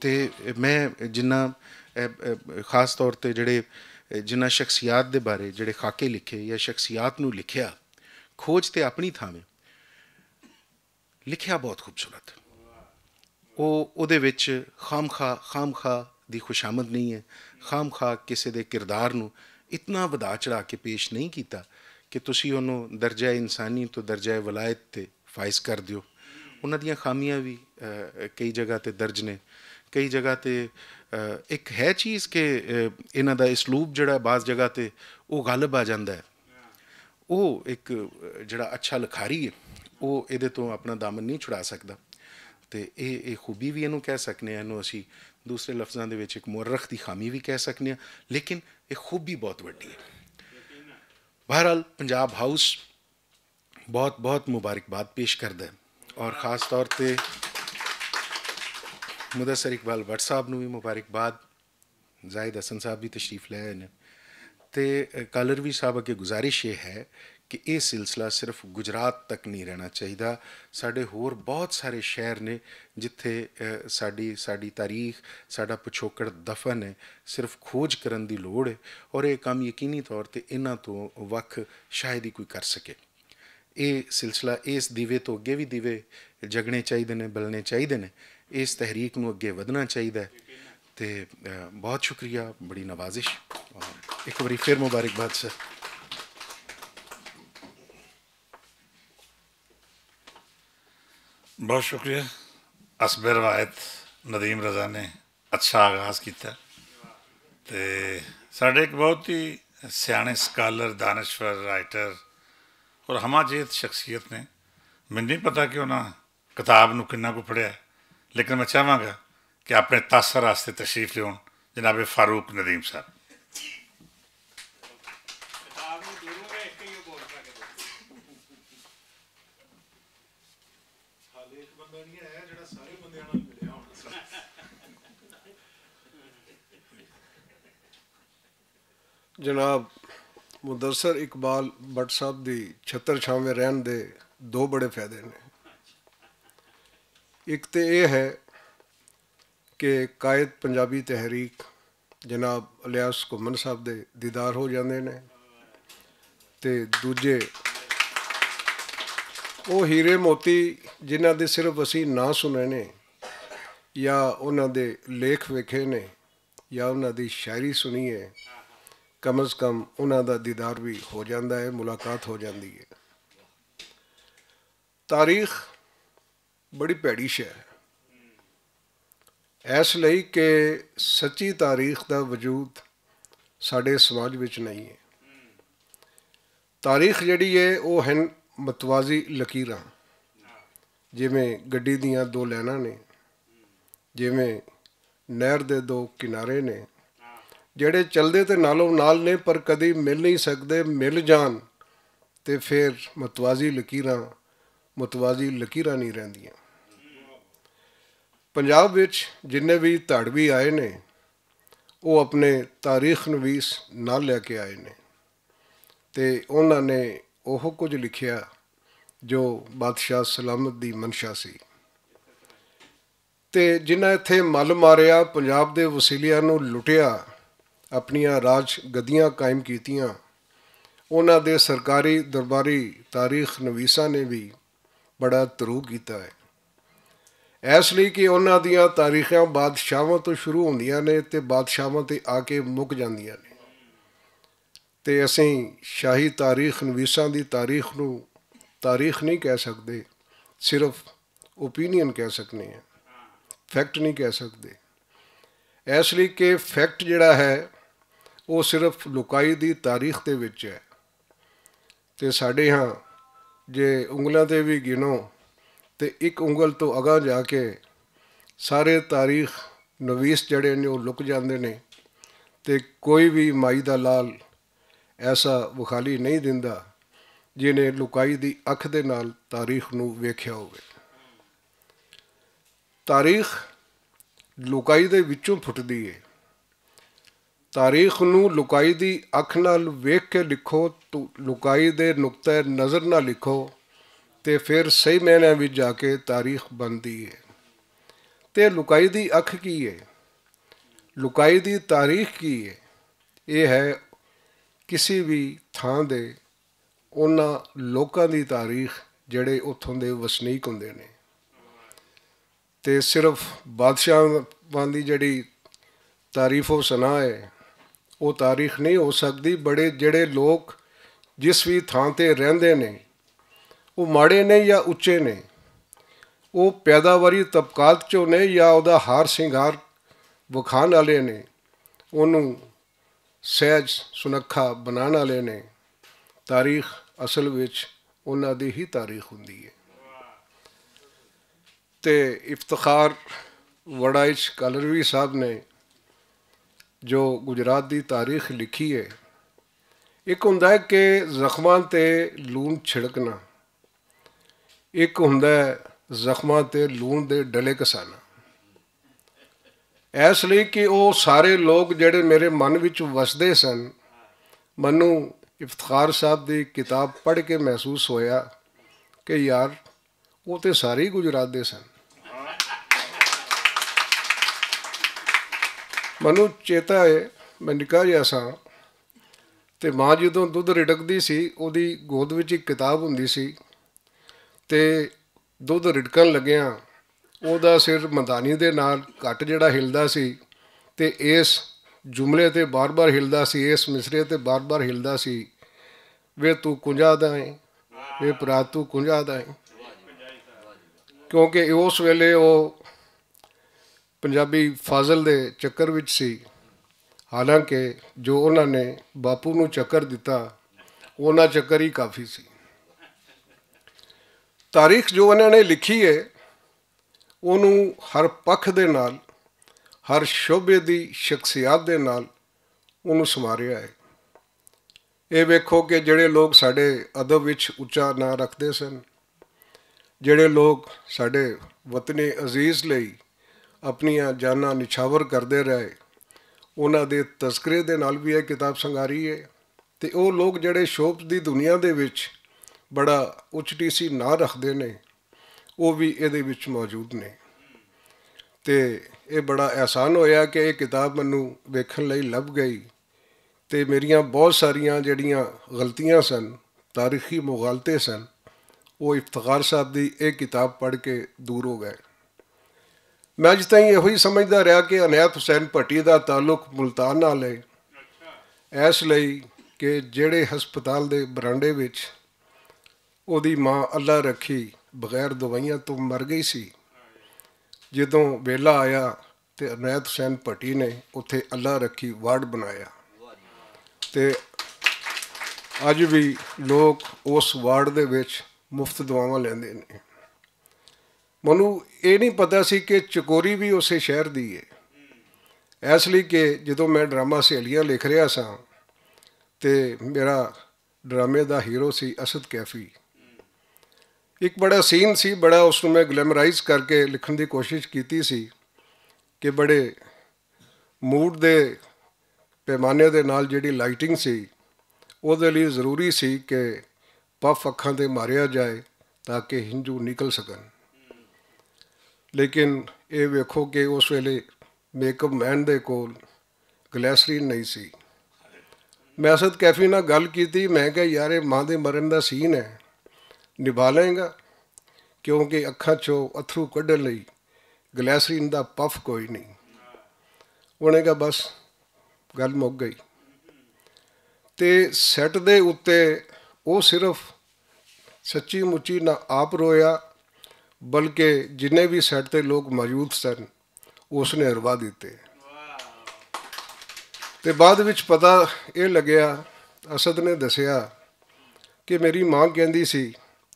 ਤੇ ਮੈਂ ਜਿੰਨਾ ਖਾਸ ਤੌਰ ਤੇ ਜਿਹੜੇ ਜਿੰਨਾ ਸ਼ਖਸੀਅਤ ਦੇ ਬਾਰੇ ਜਿਹੜੇ ਖਾਕੇ ਲਿਖੇ ਜਾਂ ਸ਼ਖਸੀਅਤ ਨੂੰ ਲਿਖਿਆ ਖੋਜ ਤੇ ਆਪਣੀ ਥਾਵੇਂ ਲਿਖਿਆ ਬਹੁਤ ਖੂਬਸੂਰਤ ਉਹ ਉਹਦੇ ਵਿੱਚ ਖਾਮਖਾ ਖਾਮਖਾ ਦੀ ਖੁਸ਼ਾਮਦ ਨਹੀਂ ਹੈ ਖਾਮ ਖਾ ਕਿਸੇ ਦੇ ਕਿਰਦਾਰ ਨੂੰ ਇਤਨਾ ਵਧਾ ਚੜਾ ਕੇ ਪੇਸ਼ ਨਹੀਂ ਕੀਤਾ ਕਿ ਤੁਸੀਂ ਉਹਨੂੰ ਦਰਜਾ ਇਨਸਾਨੀ ਤੋਂ ਦਰਜਾ ਵਲਾਇਤ ਤੇ ਫਾਇਸ ਕਰ ਦਿਓ ਉਹਨਾਂ ਦੀਆਂ ਖਾਮੀਆਂ ਵੀ ਕਈ ਜਗ੍ਹਾ ਤੇ ਦਰਜ ਨੇ ਕਈ ਜਗ੍ਹਾ ਤੇ ਇੱਕ ਹੈ ਚੀਜ਼ ਕਿ ਇਹਨਾਂ ਦਾ ਇਸਲੂਬ ਜਿਹੜਾ ਬਾਜ਼ ਜਗ੍ਹਾ ਤੇ ਉਹ ਗਲਬ ਆ ਜਾਂਦਾ ਹੈ ਉਹ ਇੱਕ ਜਿਹੜਾ ਅੱਛਾ ਲਖਾਰੀ ਹੈ ਉਹ ਇਹਦੇ ਤੋਂ ਆਪਣਾ ਦਮਨ ਨਹੀਂ ਛੁਡਾ ਸਕਦਾ ਤੇ ਇਹ ਇਹ ਖੂਬੀ ਵੀ ਇਹਨੂੰ ਕਹਿ ਸਕਨੇ ਆ ਇਹਨੂੰ ਅਸੀਂ ਦੂਸਰੇ ਲਫ਼ਜ਼ਾਂ ਦੇ ਵਿੱਚ ਇੱਕ ਮੁਰਖ ਦੀ ਖਾਮੀ ਵੀ ਕਹਿ ਸਕਦੇ ਹਾਂ ਲੇਕਿਨ ਇਹ ਖੂਬੀ ਬਹੁਤ ਵੱਡੀ ਹੈ ਬਹਰਹਾਲ ਪੰਜਾਬ ਹਾਊਸ ਬਹੁਤ ਬਹੁਤ ਮੁਬਾਰਕਬਾਦ ਪੇਸ਼ ਕਰਦਾ ਹੈ ਔਰ ਖਾਸ ਤੌਰ ਤੇ ਮੁਦਸਰ ਇਕਬਾਲ ਵਟਸਾਪ ਨੂੰ ਵੀ ਮੁਬਾਰਕਬਾਦ ਜ਼ਾਹਿਦ ਹਸਨ ਸਾਹਿਬ ਵੀ تشریف ਲੈ ਆਏ ਨੇ ਤੇ ਕਾਲਰਵੀ ਸਾਹਿਬ ਅੱਗੇ ਗੁਜ਼ਾਰਿਸ਼ ਇਹ ਹੈ ਕਿ ਇਹ سلسلہ ਸਿਰਫ ਗੁਜਰਾਤ ਤੱਕ ਨਹੀਂ ਰਹਿਣਾ ਚਾਹੀਦਾ ਸਾਡੇ ਹੋਰ ਬਹੁਤ ਸਾਰੇ ਸ਼ਹਿਰ ਨੇ ਜਿੱਥੇ ਸਾਡੀ ਸਾਡੀ ਤਾਰੀਖ ਸਾਡਾ ਪਿਛੋਕੜ ਦਫਨ ਹੈ ਸਿਰਫ ਖੋਜ ਕਰਨ ਦੀ ਲੋੜ ਹੈ ਔਰ ਇਹ ਕੰਮ ਯਕੀਨੀ ਤੌਰ ਤੇ ਇਹਨਾਂ ਤੋਂ ਵੱਖ ਸ਼ਾਇਦ ਹੀ ਕੋਈ ਕਰ ਸਕੇ ਇਹ سلسلہ ਇਸ ਦੀਵੇ ਤੋਂ ਅੱਗੇ ਵੀ ਦੀਵੇ ਜਗਣੇ ਚਾਹੀਦੇ ਨੇ ਬਲਣੇ ਚਾਹੀਦੇ ਨੇ ਇਸ ਤਹਿਰੀਕ ਨੂੰ ਅੱਗੇ ਵਧਣਾ ਚਾਹੀਦਾ ਤੇ ਬਹੁਤ ਸ਼ੁਕਰੀਆ ਬੜੀ ਨਵਾਜ਼ਿਸ਼ ਔਰ ਇੱਕ ਵਾਰੀ ਫਿਰ ਮੁਬਾਰਕਬਾਦ ਸਰ ਬਹੁਤ ਸ਼ੁਕਰੀਆ ਅਸਬਰ ਵਾਇਤ ਨਦੀਮ ਰਜ਼ਾ ਨੇ ਅੱਛਾ ਆਗਾਜ਼ ਕੀਤਾ ਤੇ ਸਾਡੇ ਇੱਕ ਬਹੁਤ ਹੀ ਸਿਆਣੇ ਸਕਾਲਰ ਦਾਨਸ਼ਵਰ ਰਾਈਟਰ ਔਰ ਹਮਾਜੀਤ ਸ਼ਖਸੀਅਤ ਨੇ ਮੈਨੂੰ ਨਹੀਂ ਪਤਾ ਕਿ ਉਹਨਾਂ ਕਿਤਾਬ ਨੂੰ ਕਿੰਨਾ ਕੁ ਪੜਿਆ ਲੇਕਿਨ ਮੈਂ ਚਾਹਾਂਗਾ ਕਿ ਆਪਣੇ ਤਾਸਰ ਵਾਸਤੇ ਤਸ਼ਰੀਫ ਲਿਓ ਜਨਾਬੇ ਫਾਰੂਕ ਨਦੀਮ ਸਾਹਿਬ ਜਨਾਬ ਮੁਦੱਸਰ ਇਕਬਾਲ ਬਟ ਸਾਹਿਬ ਦੀ ਛੱਤਰ ਛਾਵੇਂ ਰਹਿਣ ਦੇ ਦੋ ਬੜੇ ਫਾਇਦੇ ਨੇ ਇੱਕ ਤੇ ਇਹ ਹੈ ਕਿ ਕਾਇਦ ਪੰਜਾਬੀ ਤਹਿਰੀਕ ਜਨਾਬ ਅਲਿਆਸ ਕੁਮਨ ਸਾਹਿਬ ਦੇ دیدار ਹੋ ਜਾਂਦੇ ਨੇ ਤੇ ਦੂਜੇ ਉਹ ਹੀਰੇ ਮੋਤੀ ਜਿਨ੍ਹਾਂ ਦੇ ਸਿਰਫ ਅਸੀਂ ਨਾਂ ਸੁਣੇ ਨੇ ਜਾਂ ਉਹਨਾਂ ਦੇ ਲੇਖ ਵੇਖੇ ਨੇ ਜਾਂ ਉਹਨਾਂ ਦੀ ਸ਼ਾਇਰੀ ਸੁਣੀ ਹੈ ਕਮ ਸੇ ਕਮ ਉਹਨਾਂ ਦਾ ਦੀਦਾਰ ਵੀ ਹੋ ਜਾਂਦਾ ਹੈ ਮੁਲਾਕਾਤ ਹੋ ਜਾਂਦੀ ਹੈ ਤਾਰੀਖ ਬੜੀ ਭੈੜੀ ਸ਼ੈ ਹੈ ਇਸ ਲਈ ਕਿ ਸੱਚੀ ਤਾਰੀਖ ਦਾ ਵਜੂਦ ਸਾਡੇ ਸਮਾਜ ਵਿੱਚ ਨਹੀਂ ਹੈ ਤਾਰੀਖ ਜਿਹੜੀ ਹੈ ਉਹ ਹਨ ਮਤਵਾਜ਼ੀ ਲਕੀਰਾਂ ਜਿਵੇਂ ਗੱਡੀ ਦੀਆਂ ਦੋ ਲੈਣਾ ਨੇ ਜਿਵੇਂ ਨਹਿਰ ਦੇ ਦੋ ਕਿਨਾਰੇ ਨੇ ਜਿਹੜੇ ਚਲਦੇ ਤੇ ਨਾਲੋਂ ਨਾਲ ਨੇ ਪਰ ਕਦੀ ਮਿਲ ਨਹੀਂ ਸਕਦੇ ਮਿਲ ਜਾਣ ਤੇ ਫਿਰ ਮਤਵਾਜ਼ੀ ਲਕੀਰਾਂ ਮਤਵਾਜ਼ੀ ਲਕੀਰਾਂ ਨਹੀਂ ਰਹਿੰਦੀਆਂ ਪੰਜਾਬ ਵਿੱਚ ਜਿੰਨੇ ਵੀ ਧੜਵੀ ਆਏ ਨੇ ਉਹ ਆਪਣੇ ਤਾਰੀਖ ਨਵੀਸ ਨਾਲ ਲੈ ਕੇ ਆਏ ਨੇ ਤੇ ਉਹਨਾਂ ਨੇ ਉਹ ਕੁਝ ਲਿਖਿਆ ਜੋ ਬਾਦਸ਼ਾਹ ਸਲਾਮਤ ਦੀ ਮਨਸ਼ਾ ਸੀ ਤੇ ਜਿਨ੍ਹਾਂ ਇੱਥੇ ਮਲ ਮਾਰਿਆ ਪੰਜਾਬ ਦੇ ਵਸੀਲਿਆਂ ਨੂੰ ਲੁੱਟਿਆ ਆਪਣੀਆਂ ਰਾਜ ਗਦੀਆਂ ਕਾਇਮ ਕੀਤੀਆਂ ਉਹਨਾਂ ਦੇ ਸਰਕਾਰੀ ਦਰਬਾਰੀ ਤਾਰੀਖ ਨਵੀਸਾ ਨੇ ਵੀ ਬੜਾ ਤਰੂ ਕੀਤਾ ਹੈ ਇਸ ਲਈ ਕਿ ਉਹਨਾਂ ਦੀਆਂ ਤਾਰੀਖਾਂ ਬਾਦਸ਼ਾਹਾਂ ਤੋਂ ਸ਼ੁਰੂ ਹੁੰਦੀਆਂ ਨੇ ਤੇ ਬਾਦਸ਼ਾਹਾਂ ਤੇ ਆ ਕੇ ਮੁੱਕ ਜਾਂਦੀਆਂ ਨੇ ਤੇ ਅਸੀਂ ਸ਼ਾਹੀ ਤਾਰੀਖ ਨਵੀਸਾਂ ਦੀ ਤਾਰੀਖ ਨੂੰ ਤਾਰੀਖ ਨਹੀਂ ਕਹਿ ਸਕਦੇ ਸਿਰਫ ਓਪੀਨੀਅਨ ਕਹਿ ਸਕਨੇ ਆ ਫੈਕਟ ਨਹੀਂ ਕਹਿ ਸਕਦੇ ਇਸ ਲਈ ਕਿ ਫੈਕਟ ਜਿਹੜਾ ਹੈ ਉਹ ਸਿਰਫ ਲੁਕਾਈ ਦੀ ਤਾਰੀਖ ਦੇ ਵਿੱਚ ਹੈ ਤੇ ਸਾਡੇ ਹਾਂ ਜੇ ਉਂਗਲਾਂ ਤੇ ਵੀ ਗਿਣੋ ਤੇ ਇੱਕ ਉਂਗਲ ਤੋਂ ਅਗਾ ਜਾ ਕੇ ਸਾਰੇ ਤਾਰੀਖ ਨਵੀਸ ਜਿਹੜੇ ਨੇ ਉਹ ਲੁਕ ਜਾਂਦੇ ਨੇ ਤੇ ਕੋਈ ਵੀ ਮਾਈ ਦਾ ਲਾਲ ਐਸਾ ਵਿਖਾਲੀ ਨਹੀਂ ਦਿੰਦਾ ਜਿਨੇ ਲੁਕਾਈ ਦੀ ਅੱਖ ਦੇ ਨਾਲ ਤਾਰੀਖ ਨੂੰ ਵੇਖਿਆ ਹੋਵੇ ਤਾਰੀਖ ਲੁਕਾਈ ਦੇ ਵਿੱਚੋਂ ਫੁੱਟਦੀ ਏ ਤਾਰੀਖ ਨੂੰ ਲੁਕਾਈ ਦੀ ਅੱਖ ਨਾਲ ਵੇਖ ਕੇ ਲਿਖੋ ਲੁਕਾਈ ਦੇ ਨੁਕਤੇ ਨਜ਼ਰ ਨਾਲ ਲਿਖੋ ਤੇ ਫਿਰ ਸਹੀ ਮੈਨਿਆਂ ਵਿੱਚ ਜਾ ਕੇ ਤਾਰੀਖ ਬਣਦੀ ਹੈ ਤੇ ਲੁਕਾਈ ਦੀ ਅੱਖ ਕੀ ਹੈ ਲੁਕਾਈ ਦੀ ਤਾਰੀਖ ਕੀ ਹੈ ਇਹ ਹੈ ਕਿਸੇ ਵੀ ਥਾਂ ਦੇ ਉਹਨਾਂ ਲੋਕਾਂ ਦੀ ਤਾਰੀਖ ਜਿਹੜੇ ਉੱਥੋਂ ਦੇ ਵਸਨੀਕ ਹੁੰਦੇ ਨੇ ਤੇ ਸਿਰਫ ਬਾਦਸ਼ਾਹਾਂ ਦੀ ਜਿਹੜੀ ਤਾਰੀਫੋ ਉਹ ਸਨਾ ਹੈ ਉਹ ਤਾਰੀਖ ਨਹੀਂ ਹੋ ਸਕਦੀ ਬੜੇ ਜਿਹੜੇ ਲੋਕ ਜਿਸ ਵੀ ਥਾਂ ਤੇ ਰਹਿੰਦੇ ਨੇ ਉਹ ਮਾੜੇ ਨੇ ਜਾਂ ਉੱਚੇ ਨੇ ਉਹ ਪੈਦਾਵਾਰੀ ਤਬਕਾਤ ਚੋਂ ਨੇ ਜਾਂ ਉਹਦਾ ਹਾਰ ਸ਼ਿੰਗਾਰ ਵਖਾਨ ਵਾਲੇ ਨੇ ਉਹਨੂੰ ਸਹਿਜ ਸੁਨੱਖਾ ਬਣਾਉਣ ਵਾਲੇ ਨੇ ਤਾਰੀਖ ਅਸਲ ਵਿੱਚ ਉਹਨਾਂ ਦੀ ਹੀ ਤਾਰੀਖ ਹੁੰਦੀ ਹੈ ਤੇ ਇਫਤਖਾਰ ਵੜਾਇਚ ਕਲਰਵੀ ਸਾਹਿਬ ਨੇ ਜੋ ਗੁਜਰਾਤ ਦੀ ਤਾਰੀਖ ਲਿਖੀ ਹੈ ਇੱਕ ਹੁੰਦਾ ਹੈ ਕਿ ਜ਼ਖਮਾਂ ਤੇ ਲੂਣ ਛਿੜਕਣਾ ਇੱਕ ਹੁੰਦਾ ਹੈ ਜ਼ਖਮਾਂ ਤੇ ਲੂਣ ਦੇ ਡਲੇ ਕਸਾਨਾ ਇਸ ਲਈ ਕਿ ਉਹ ਸਾਰੇ ਲੋਕ ਜਿਹੜੇ ਮੇਰੇ ਮਨ ਵਿੱਚ ਵਸਦੇ ਸਨ ਮੈਨੂੰ ਇਫਤਖਾਰ ਸਾਹਿਬ ਦੀ ਕਿਤਾਬ ਪੜ੍ਹ ਕੇ ਮਹਿਸੂਸ ਹੋਇਆ ਕਿ ਯਾਰ ਉਹ ਤੇ ਸਾਰੇ ਗੁਜਰਾਤ ਦੇ ਸਨ ਮਨੂ ਚੇਤਾ ਹੈ ਮੈਂ ਨਿਕਾ ਜਿਆ ਸਾਂ ਤੇ ਮਾਂ ਜਦੋਂ ਦੁੱਧ ਰਿੜਕਦੀ ਸੀ ਉਹਦੀ ਗੋਦ ਵਿੱਚ ਇੱਕ ਕਿਤਾਬ ਹੁੰਦੀ ਸੀ ਤੇ ਦੁੱਧ ਰਿੜਕਣ ਲੱਗਿਆਂ ਉਹਦਾ ਸਿਰ ਮਦਾਨੀ ਦੇ ਨਾਲ ਘੱਟ ਜਿਹੜਾ ਹਿਲਦਾ ਸੀ ਤੇ ਇਸ ਜੁਮਲੇ ਤੇ ਬਾਰ-ਬਾਰ ਹਿਲਦਾ ਸੀ ਇਸ ਮਿਸਰੇ ਤੇ ਬਾਰ-ਬਾਰ ਹਿਲਦਾ ਸੀ ਵੇ ਤੂੰ ਕੁੰਜਾਦਾ ਹੈ ਵੇ ਪ੍ਰਾਤੂ ਕੁੰਜਾ ਕੁੰਜਾਦਾ ਹੈ ਕਿਉਂਕਿ ਉਸ ਵੇਲੇ ਉਹ ਪੰਜਾਬੀ ਫਾਜ਼ਲ ਦੇ ਚੱਕਰ ਵਿੱਚ ਸੀ ਹਾਲਾਂਕਿ ਜੋ ਉਹਨਾਂ ਨੇ ਬਾਪੂ ਨੂੰ ਚੱਕਰ ਦਿੱਤਾ ਉਹਨਾਂ ਚੱਕਰ ਹੀ ਕਾਫੀ ਸੀ ਤਾਰੀਖ ਜੋ ਉਹਨਾਂ ਨੇ ਲਿਖੀ ਹੈ ਉਹਨੂੰ ਹਰ ਪੱਖ ਦੇ ਨਾਲ ਹਰ ਸ਼ੋਭੇ ਦੀ ਸ਼ਖਸੀਅਤ ਦੇ ਨਾਲ ਉਹਨੂੰ ਸਮਾਰਿਆ ਹੈ ਇਹ ਵੇਖੋ ਕਿ ਜਿਹੜੇ ਲੋਕ ਸਾਡੇ ਅਦਬ ਵਿੱਚ ਉੱਚਾ ਨਾਂ ਰੱਖਦੇ ਸਨ ਜਿਹੜੇ ਲੋਕ ਸਾਡੇ ਵਤਨੀ ਅਜ਼ੀਜ਼ ਲਈ ਆਪਣੀਆਂ ਜਾਨਾਂ ਨਿਛਾਵਰ ਕਰਦੇ ਰਹੇ ਉਹਨਾਂ ਦੇ ਤਸਕਰੇ ਦੇ ਨਾਲ ਵੀ ਇਹ ਕਿਤਾਬ ਸੰਗਾਰੀ ਹੈ ਤੇ ਉਹ ਲੋਕ ਜਿਹੜੇ ਸ਼ੋਪ ਦੀ ਦੁਨੀਆ ਦੇ ਵਿੱਚ ਬੜਾ ਉਚਟੀ ਸੀ ਨਾ ਰੱਖਦੇ ਨੇ ਉਹ ਵੀ ਇਹਦੇ ਵਿੱਚ ਮੌਜੂਦ ਨੇ ਤੇ ਇਹ ਬੜਾ ਆਸਾਨ ਹੋਇਆ ਕਿ ਇਹ ਕਿਤਾਬ ਮੈਨੂੰ ਵੇਖਣ ਲਈ ਲੱਭ ਗਈ ਤੇ ਮੇਰੀਆਂ ਬਹੁਤ ਸਾਰੀਆਂ ਜਿਹੜੀਆਂ ਗਲਤੀਆਂ ਸਨ ਤਾਰੀਖੀ ਮੁਗਲਤੇ ਸਨ ਉਹ ਇਫਤਖਾਰ ਸਾਹਿਬ ਦੀ ਇਹ ਕਿਤਾਬ ਪੜ੍ਹ ਕੇ ਦੂਰ ਹੋ ਗਏ ਮੈਂ ਜਿੱਤੇ ਹੀ ਇਹੋ ਹੀ ਸਮਝਦਾ ਰਿਹਾ ਕਿ ਅਨੈਤ ਹੁਸੈਨ ਭੱਟੀ ਦਾ ਤਾਲੁਕ ਮਲਤਾਨ ਨਾਲ ਹੈ ਇਸ ਲਈ ਕਿ ਜਿਹੜੇ ਹਸਪਤਾਲ ਦੇ ਬਰਾਂਡੇ ਵਿੱਚ ਉਹਦੀ ਮਾਂ ਅੱਲਾ ਰੱਖੀ ਬਗੈਰ ਦਵਾਈਆਂ ਤੋਂ ਮਰ ਗਈ ਸੀ ਜਦੋਂ ਵੇਲਾ ਆਇਆ ਤੇ ਅਨੈਤ ਹੁਸੈਨ ਭੱਟੀ ਨੇ ਉੱਥੇ ਅੱਲਾ ਰੱਖੀ ਵਾਰਡ ਬਣਾਇਆ ਤੇ ਅੱਜ ਵੀ ਲੋਕ ਉਸ ਵਾਰਡ ਦੇ ਵਿੱਚ ਮੁਫਤ ਦਵਾਈਆਂ ਲੈਂਦੇ ਨੇ ਮੈਨੂੰ ਇਹ ਨਹੀਂ ਪਤਾ ਸੀ ਕਿ ਚਕੋਰੀ ਵੀ ਉਸੇ ਸ਼ਹਿਰ ਦੀ ਹੈ ਇਸ ਲਈ ਕਿ ਜਦੋਂ ਮੈਂ ਡਰਾਮਾ ਸਹੇਲੀਆਂ ਲਿਖ ਰਿਹਾ ਸਾਂ ਤੇ ਮੇਰਾ ਡਰਾਮੇ ਦਾ ਹੀਰੋ ਸੀ ਅਸਦ ਕੈਫੀ ਇੱਕ ਬੜਾ ਸੀਨ ਸੀ ਬੜਾ ਉਸ ਨੂੰ ਮੈਂ ਗਲੈਮਰਾਈਜ਼ ਕਰਕੇ ਲਿਖਣ ਦੀ ਕੋਸ਼ਿਸ਼ ਕੀਤੀ ਸੀ ਕਿ ਬੜੇ ਮੂਡ ਦੇ ਪੈਮਾਨੇ ਦੇ ਨਾਲ ਜਿਹੜੀ ਲਾਈਟਿੰਗ ਸੀ ਉਹਦੇ ਲਈ ਜ਼ਰੂਰੀ ਸੀ ਕਿ ਪਫ ਅੱਖਾਂ ਤੇ ਮਾਰਿਆ ਜਾਏ ਤਾਂ ਕਿ ਹਿੰਜੂ ਨਿਕਲ ਸਕਣ ਲੇਕਿਨ ਇਹ ਵੇਖੋ ਕਿ ਉਸ ਵੇਲੇ ਮੇਕਅਪ ਮੈਨ ਦੇ ਕੋਲ ਗਲੈਸਰੀਨ ਨਹੀਂ ਸੀ ਮੈਂ ਅਸਦ ਕੈਫੀ ਨਾਲ ਗੱਲ ਕੀਤੀ ਮੈਂ ਕਿਹਾ ਯਾਰ ਇਹ ਮਾਂ ਦੇ ਮਰਨ ਦਾ ਸੀਨ ਹੈ ਨਿਭਾ ਲਏਗਾ ਕਿਉਂਕਿ ਅੱਖਾਂ 'ਚੋਂ ਅਥਰੂ ਕੱਢਣ ਲਈ ਗਲੈਸਰੀਨ ਦਾ ਪਫ ਕੋਈ ਨਹੀਂ ਉਹਨੇ ਕਿਹਾ ਬਸ ਗੱਲ ਮੁੱਕ ਗਈ ਤੇ ਸੈੱਟ ਦੇ ਉੱਤੇ ਉਹ ਸਿਰਫ ਸੱਚੀ ਮੁੱਚੀ ਨਾ ਆਪ ਰੋਇਆ ਬਲਕਿ ਜਿੰਨੇ ਵੀ ਸੈੱਟ ਤੇ ਲੋਕ ਮੌਜੂਦ ਸਨ ਉਸ ਨੇ ਰਵਾ ਦਿੱਤੇ ਤੇ ਬਾਅਦ ਵਿੱਚ ਪਤਾ ਇਹ ਲੱਗਿਆ ਅਸਦ ਨੇ ਦੱਸਿਆ ਕਿ ਮੇਰੀ ਮਾਂ ਕਹਿੰਦੀ ਸੀ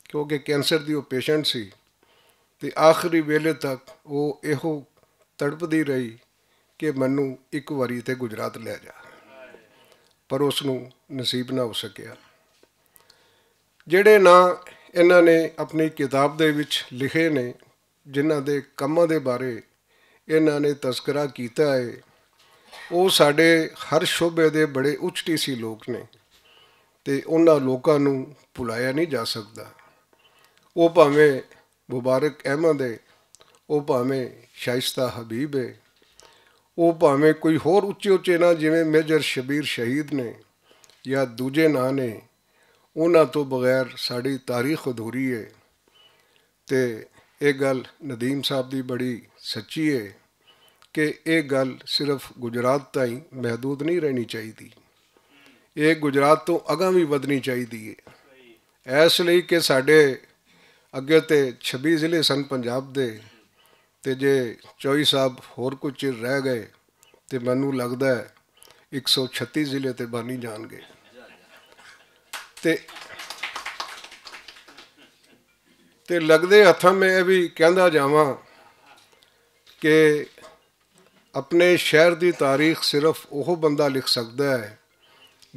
ਕਿਉਂਕਿ ਕੈਂਸਰ ਦੀ ਉਹ ਪੇਸ਼ੈਂਟ ਸੀ ਤੇ ਆਖਰੀ ਵੇਲੇ ਤੱਕ ਉਹ ਇਹੋ ਤੜਪਦੀ ਰਹੀ ਕਿ ਮੈਨੂੰ ਇੱਕ ਵਾਰੀ ਤੇ ਗੁਜਰਾਤ ਲੈ ਜਾ ਪਰ ਉਸ ਨੂੰ ਨਸੀਬ ਨਾ ਹੋ ਸਕਿਆ ਜਿਹੜੇ ਨਾਂ ਇਹਨਾਂ ਨੇ ਆਪਣੀ ਕਿਤਾਬ ਦੇ ਵਿੱਚ ਲਿਖੇ ਨੇ ਜਿਨ੍ਹਾਂ ਦੇ ਕੰਮਾਂ ਦੇ ਬਾਰੇ ਇਹਨਾਂ ਨੇ ਤਸਕਰਾ ਕੀਤਾ ਹੈ ਉਹ ਸਾਡੇ ਹਰ ਸ਼ੋਭੇ ਦੇ ਬੜੇ ਸੀ ਲੋਕ ਨੇ ਤੇ ਉਹਨਾਂ ਲੋਕਾਂ ਨੂੰ ਭੁਲਾਇਆ ਨਹੀਂ ਜਾ ਸਕਦਾ ਉਹ ਭਾਵੇਂ ਮੁਬਾਰਕ ਅਹਿਮਦ ਹੈ ਉਹ ਭਾਵੇਂ ਸ਼ਾਇਸਤਾ ਹਬੀਬ ਹੈ ਉਹ ਭਾਵੇਂ ਕੋਈ ਹੋਰ ਉੱਚੇ ਉੱਚੇ ਨਾਂ ਜਿਵੇਂ ਮੇਜਰ ਸ਼ਬੀਰ ਸ਼ਹੀਦ ਨੇ ਜਾਂ ਦੂਜੇ ਨਾਂ ਨੇ ਉਹਨਾਂ ਤੋਂ ਬਗੈਰ ਸਾਡੀ ਤਾਰੀਖ ਅਧੂਰੀ ਹੈ ਤੇ ਇਹ ਗੱਲ ਨਦੀਮ ਸਾਹਿਬ ਦੀ ਬੜੀ ਸੱਚੀ ਹੈ ਕਿ ਇਹ ਗੱਲ ਸਿਰਫ ਗੁਜਰਾਤ ਤਾਈਂ ਮਹਦੂਦ ਨਹੀਂ ਰਹਿਣੀ ਚਾਹੀਦੀ ਇਹ ਗੁਜਰਾਤ ਤੋਂ ਅਗਾਂ ਵੀ ਵਧਣੀ ਚਾਹੀਦੀ ਹੈ ਇਸ ਲਈ ਕਿ ਸਾਡੇ ਅੱਗੇ ਤੇ 26 ਜ਼ਿਲ੍ਹੇ ਸਨ ਪੰਜਾਬ ਦੇ ਤੇ ਜੇ ਚੌਈ ਸਾਹਿਬ ਹੋਰ ਕੁਝ ਰਹਿ ਗਏ ਤੇ ਮੈਨੂੰ ਲੱਗਦਾ 136 ਜ਼ਿਲ੍ਹੇ ਤੇ ਬਣ ਜਾਣਗੇ ਤੇ ਤੇ ਲੱਗਦੇ ਹੱਥਾਂ ਮੈਂ ਵੀ ਕਹਿੰਦਾ ਜਾਵਾਂ ਕਿ ਆਪਣੇ ਸ਼ਹਿਰ ਦੀ ਤਾਰੀਖ ਸਿਰਫ ਉਹ ਬੰਦਾ ਲਿਖ ਸਕਦਾ ਹੈ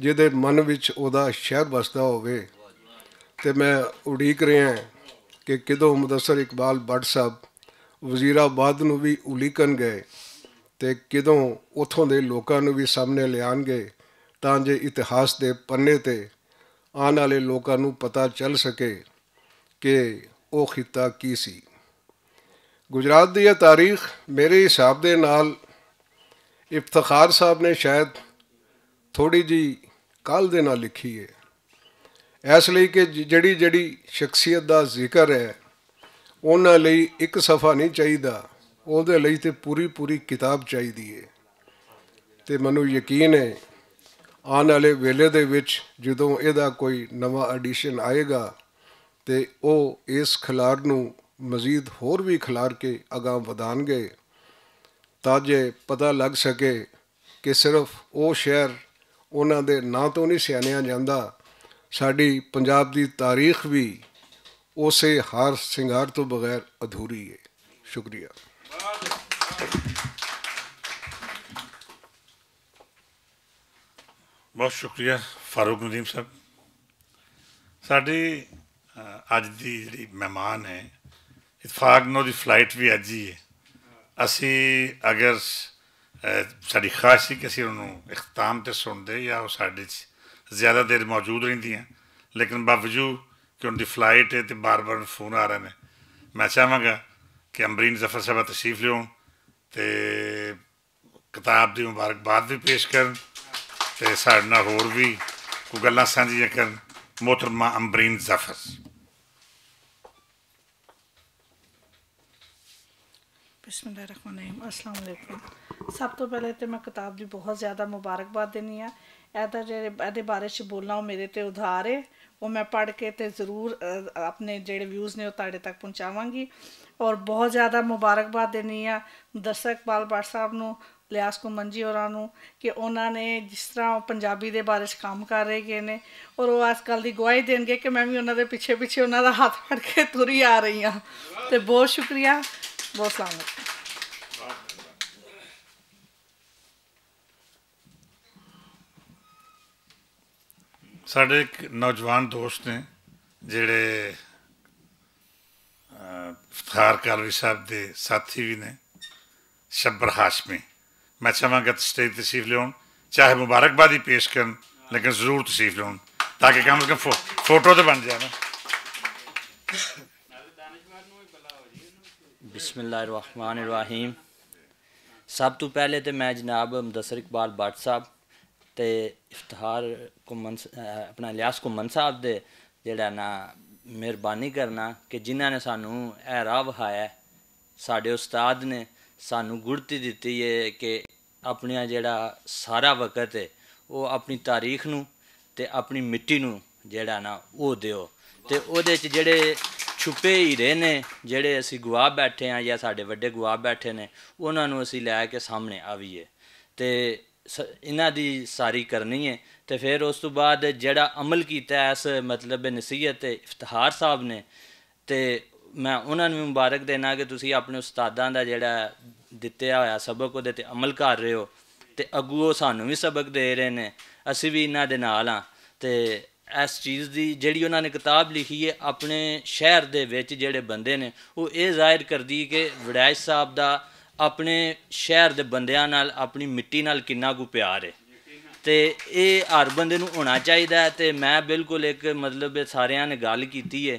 ਜਿਹਦੇ ਮਨ ਵਿੱਚ ਉਹਦਾ ਸ਼ਹਿਰ ਵਸਦਾ ਹੋਵੇ ਤੇ ਮੈਂ ਉਡੀਕ ਰਿਹਾ ਕਿ ਕਿਦੋਂ ਮੁਦੱਸਰ ਇਕਬਾਲ ਬੱਟ ਸਾਹਿਬ ਵਜ਼ੀਰਾਬਾਦ ਨੂੰ ਵੀ ਉਲੀਕਣ ਗਏ ਤੇ ਕਿਦੋਂ ਉਥੋਂ ਦੇ ਲੋਕਾਂ ਨੂੰ ਵੀ ਸਾਹਮਣੇ ਲਿਆਣਗੇ ਤਾਂ ਜੇ ਇਤਿਹਾਸ ਦੇ ਪੰਨੇ ਤੇ ਆਉਣ ਵਾਲੇ ਲੋਕਾਂ ਨੂੰ ਪਤਾ ਚੱਲ ਸਕੇ ਕਿ ਉਹ ਖਿੱਤਾ ਕੀ ਸੀ ਗੁਜਰਾਤ ਦੀ ਇਹ ਤਾਰੀਖ ਮੇਰੇ ਹਿਸਾਬ ਦੇ ਨਾਲ ਇਫਤਖਾਰ ਸਾਹਿਬ ਨੇ ਸ਼ਾਇਦ ਥੋੜੀ ਜੀ ਕੱਲ ਦੇ ਨਾਲ ਲਿਖੀ ਹੈ ਇਸ ਲਈ ਕਿ ਜਿਹੜੀ ਜਿਹੜੀ ਸ਼ਖਸੀਅਤ ਦਾ ਜ਼ਿਕਰ ਹੈ ਉਹਨਾਂ ਲਈ ਇੱਕ ਸਫਾ ਨਹੀਂ ਚਾਹੀਦਾ ਉਹਦੇ ਲਈ ਤੇ ਪੂਰੀ ਪੂਰੀ ਕਿਤਾਬ ਚਾਹੀਦੀ ਹੈ ਤੇ ਮੈਨੂੰ ਯਕੀਨ ਹੈ ਆਉਣ ਵਾਲੇ ਵੇਲੇ ਦੇ ਵਿੱਚ ਜਦੋਂ ਇਹਦਾ ਕੋਈ ਨਵਾਂ ਐਡੀਸ਼ਨ ਆਏਗਾ ਤੇ ਉਹ ਇਸ ਖਿਲਾਰ ਨੂੰ ਮਜ਼ੀਦ ਹੋਰ ਵੀ ਖਿਲਾਰ ਕੇ ਅਗਾਹ ਵਧਾਣਗੇ ਤਾਂ ਜੇ ਪਤਾ ਲੱਗ ਸਕੇ ਕਿ ਸਿਰਫ ਉਹ ਸ਼ਹਿਰ ਉਹਨਾਂ ਦੇ ਨਾਂ ਤੋਂ ਨਹੀਂ ਸਿਆਣਿਆ ਜਾਂਦਾ ਸਾਡੀ ਪੰਜਾਬ ਦੀ ਤਾਰੀਖ ਵੀ ਉਸੇ ਹਰ ਸ਼ਿੰਗਾਰ ਤੋਂ ਬਗੈਰ ਅਧੂਰੀ ਹੈ ਸ਼ੁਕਰੀਆ ਬਹੁਤ ਸ਼ੁਕਰੀਆ ਫਾਰੂਕ ਨਦੀਮ ਸਾਹਿਬ ਸਾਡੀ ਅੱਜ ਦੀ ਜਿਹੜੀ ਮਹਿਮਾਨ ਹੈ ਇਤਫਾਕ ਨਾਲ ਦੀ ਫਲਾਈਟ ਵੀ ਅੱਜ ਹੀ ਹੈ ਅਸੀਂ ਅਗਰ ਸਾਡੀ ਖਾਸੀ ਕਿਸੇ ਕਿ ਇਖਤਾਮ ਤੇ ਸੁਣਦੇ ਜਾਂ ਉਹ ਸਾਡੇ 'ਚ ਜ਼ਿਆਦਾ ਦੇਰ ਮੌਜੂਦ ਰਹਿੰਦੀਆਂ ਲੇਕਿਨ ਬਾਵਜੂਦ ਕਿ ਉਹਨਾਂ ਦੀ ਫਲਾਈਟ ਹੈ ਤੇ ਬਾਰ-ਬਾਰ ਫੋਨ ਆ ਰਹੇ ਨੇ ਮੈਂ ਚਾਹਾਂਗਾ ਕਿ ਅੰਬਰੀਨ ਜ਼ਫਰ ਸਾਹਿਬ ਤਸ਼ਰੀਫ ਲਿਓ ਤੇ ਕਿਤਾਬ ਦੀ ਮੁਬਾਰਕਬਾਦ ਵੀ ਪੇਸ਼ ਕਰਨ ਤੇ ਸਾਡੇ ਨਾਲ ਹੋਰ ਵੀ ਕੋਈ ਗੱਲਾਂ ਸਾਂਝੀਆਂ ਕਰਨ ਮੋਤਰਮਾ ਅੰਬਰੀਨ ਜ਼ਫਰ ਬਿਸਮਿਲ੍ਲਾਹਿਰਰਹਿਮਾਨਿਰਰਹੀਮ ਅਸਲਾਮ ਅਲੈਕੁਮ ਸਭ ਤੋਂ ਪਹਿਲੇ ਤੇ ਮੈਂ ਕਿਤਾਬ ਦੀ ਬਹੁਤ ਜ਼ਿਆਦਾ ਮੁਬਾਰਕਬਾਦ ਦੇਣੀ ਆ ਇਹਦਾ ਜਿਹੜੇ ਇਹਦੇ ਬਾਰੇ ਚ ਬੋਲਣਾ ਉਹ ਮੇਰੇ ਤੇ ਉਧਾਰ ਹੈ ਉਹ ਮੈਂ ਪੜ੍ਹ ਕੇ ਤੇ ਜ਼ਰੂਰ ਆਪਣੇ ਜਿਹੜੇ ਵਿਊਜ਼ ਨੇ ਉਹ ਤੁਹਾਡੇ ਤੱਕ ਪਹੁੰਚਾਵਾਂਗੀ ਔਰ ਬਹੁਤ ਜ਼ਿਆਦਾ ਮੁਬਾਰਕਬਾਦ ਦੇਣੀ ਆ ਦਰਸ਼ਕ ਪਾਲ ਬਾਟ ਸਾਹਿਬ ਨੂੰ ਲਿਆਸ ਕੁਮੰਜੀ ਹੋਰਾਂ ਨੂੰ ਕਿ ਉਹਨਾਂ ਨੇ ਜਿਸ ਤਰ੍ਹਾਂ ਪੰਜਾਬੀ ਦੇ ਬਾਰੇ 'ਚ ਕੰਮ ਕਰ ਰਹੇ ਗਏ ਨੇ ਔਰ ਉਹ ਅੱਜ ਕੱਲ ਦੀ ਗਵਾਹੀ ਦੇਣਗੇ ਕਿ ਮੈਂ ਵੀ ਉਹਨਾਂ ਦੇ ਪਿੱਛੇ ਪਿੱਛੇ ਉਹਨਾਂ ਦਾ ਹੱਥ ਫੜ ਕੇ ਤੁਰੀ ਆ ਰਹੀ ਆ ਤੇ ਬਹੁਤ ਸ਼ੁਕਰੀਆ ਬਹੁਤ ਸਲਾਮਤ ਸਾਡੇ ਇੱਕ ਨੌਜਵਾਨ ਦੋਸਤ ਨੇ ਜਿਹੜੇ ਫਤਿਹਾਰ ਕਾਲਵੀ ਸਾਹਿਬ ਦੇ ਸਾਥੀ ਵੀ ਨੇ ਸ਼ਬਰ ਹਾਸ਼ਮੀ ਮੈਂ ਚਾਹਾਂਗਾ ਸਟੇਜ ਤੇ ਸੀਫ ਲਿਓਣ ਚਾਹੇ ਮੁਬਾਰਕਬਾਦੀ ਪੇਸ਼ ਕਰਨ ਲੇਕਿਨ ਜ਼ਰੂਰ ਤਸੀਫ ਲਿਓਣ ਤਾਂ ਕਿ ਕਮ ਸੇ ਕਮ ਫੋਟੋ ਤੇ ਬਣ ਜਾਵੇ ਬਿਸਮਿਲ੍ਲਾਹਿਰਰਹਿਮਾਨਿਰਰਹੀਮ ਸਭ ਤੋਂ ਪਹਿਲੇ ਤੇ ਮੈਂ ਜਨਾਬ ਮਦਸਰ ਇਕਬਾਲ ਬਾਟ ਸਾਹਿਬ ਤੇ ਇਫਤਹਾਰ ਕੁਮਨ ਆਪਣਾ ਇਲਿਆਸ ਕੁਮਨ ਸਾਹਿਬ ਦੇ ਜਿਹੜਾ ਨਾ ਮਿਹਰਬਾਨੀ ਕਰਨਾ ਕਿ ਜਿਨ੍ਹਾਂ ਨੇ ਸਾਨੂੰ ਇਹ ਰਾਹ ਵਹਾਇਆ ਸਾਡੇ ਉਸਤਾਦ ਨੇ ਸਾਨੂੰ ਗੁਰਤੀ ਦਿੱਤੀ ਹੈ ਕਿ ਆਪਣਾ ਜਿਹੜਾ ਸਾਰਾ ਵਕਤ ਹੈ ਉਹ ਆਪਣੀ ਤਾਰੀਖ ਨੂੰ ਤੇ ਆਪਣੀ ਮਿੱਟੀ ਨੂੰ ਜਿਹੜਾ ਨਾ ਉਹ ਦਿਓ ਤੇ ਉਹਦੇ ਚ ਜਿਹੜੇ ਛੁਪੇ ਹੀ ਰਹੇ ਨੇ ਜਿਹੜੇ ਅਸੀਂ ਗਵਾ ਬੈਠੇ ਆ ਜਾਂ ਸਾਡੇ ਵੱਡੇ ਗਵਾ ਬੈਠੇ ਨੇ ਉਹਨਾਂ ਨੂੰ ਅਸੀਂ ਲੈ ਕੇ ਸਾਹਮਣੇ ਆਵੀਏ ਤੇ ਇਹਨਾਂ ਦੀ ਸਾਰੀ ਕਰਨੀ ਹੈ ਤੇ ਫਿਰ ਉਸ ਤੋਂ ਬਾਅਦ ਜਿਹੜਾ ਅਮਲ ਕੀਤਾ ਇਸ ਮਤਲਬ ਨਸੀਹਤ ਇਫਤਿਹਾਰ ਸਾਹਿਬ ਨੇ ਤੇ ਮੈਂ ਉਹਨਾਂ ਨੂੰ ਮੁਬਾਰਕ ਦੇਣਾ ਕਿ ਤੁਸੀਂ ਆਪਣੇ ਉਸਤਾਦਾਂ ਦਾ ਜਿਹੜਾ ਦਿੱਤਿਆ ਹੋਇਆ ਸਬਕ ਉਹਦੇ ਤੇ ਅਮਲ ਕਰ ਰਹੇ ਹੋ ਤੇ ਅੱਗੂ ਉਹ ਸਾਨੂੰ ਵੀ ਸਬਕ ਦੇ ਰਹੇ ਨੇ ਅਸੀਂ ਵੀ ਇਹਨਾਂ ਦੇ ਨਾਲ ਆ ਤੇ ਇਸ ਚੀਜ਼ ਦੀ ਜਿਹੜੀ ਉਹਨਾਂ ਨੇ ਕਿਤਾਬ ਲਿਖੀ ਹੈ ਆਪਣੇ ਸ਼ਹਿਰ ਦੇ ਵਿੱਚ ਜਿਹੜੇ ਬੰਦੇ ਨੇ ਉਹ ਇਹ ਜ਼ਾਹਿਰ ਕਰਦੀ ਕਿ ਵੜਾਇਜ ਸਾਹਿਬ ਦਾ ਆਪਣੇ ਸ਼ਹਿਰ ਦੇ ਬੰਦਿਆਂ ਨਾਲ ਆਪਣੀ ਮਿੱਟੀ ਨਾਲ ਕਿੰਨਾ ਕੁ ਪਿਆਰ ਹੈ ਤੇ ਇਹ ਹਰ ਬੰਦੇ ਨੂੰ ਹੋਣਾ ਚਾਹੀਦਾ ਤੇ ਮੈਂ ਬਿਲਕੁਲ ਇੱਕ ਮਤਲਬ ਸਾਰਿਆਂ ਨੇ ਗੱਲ ਕੀਤੀ ਹੈ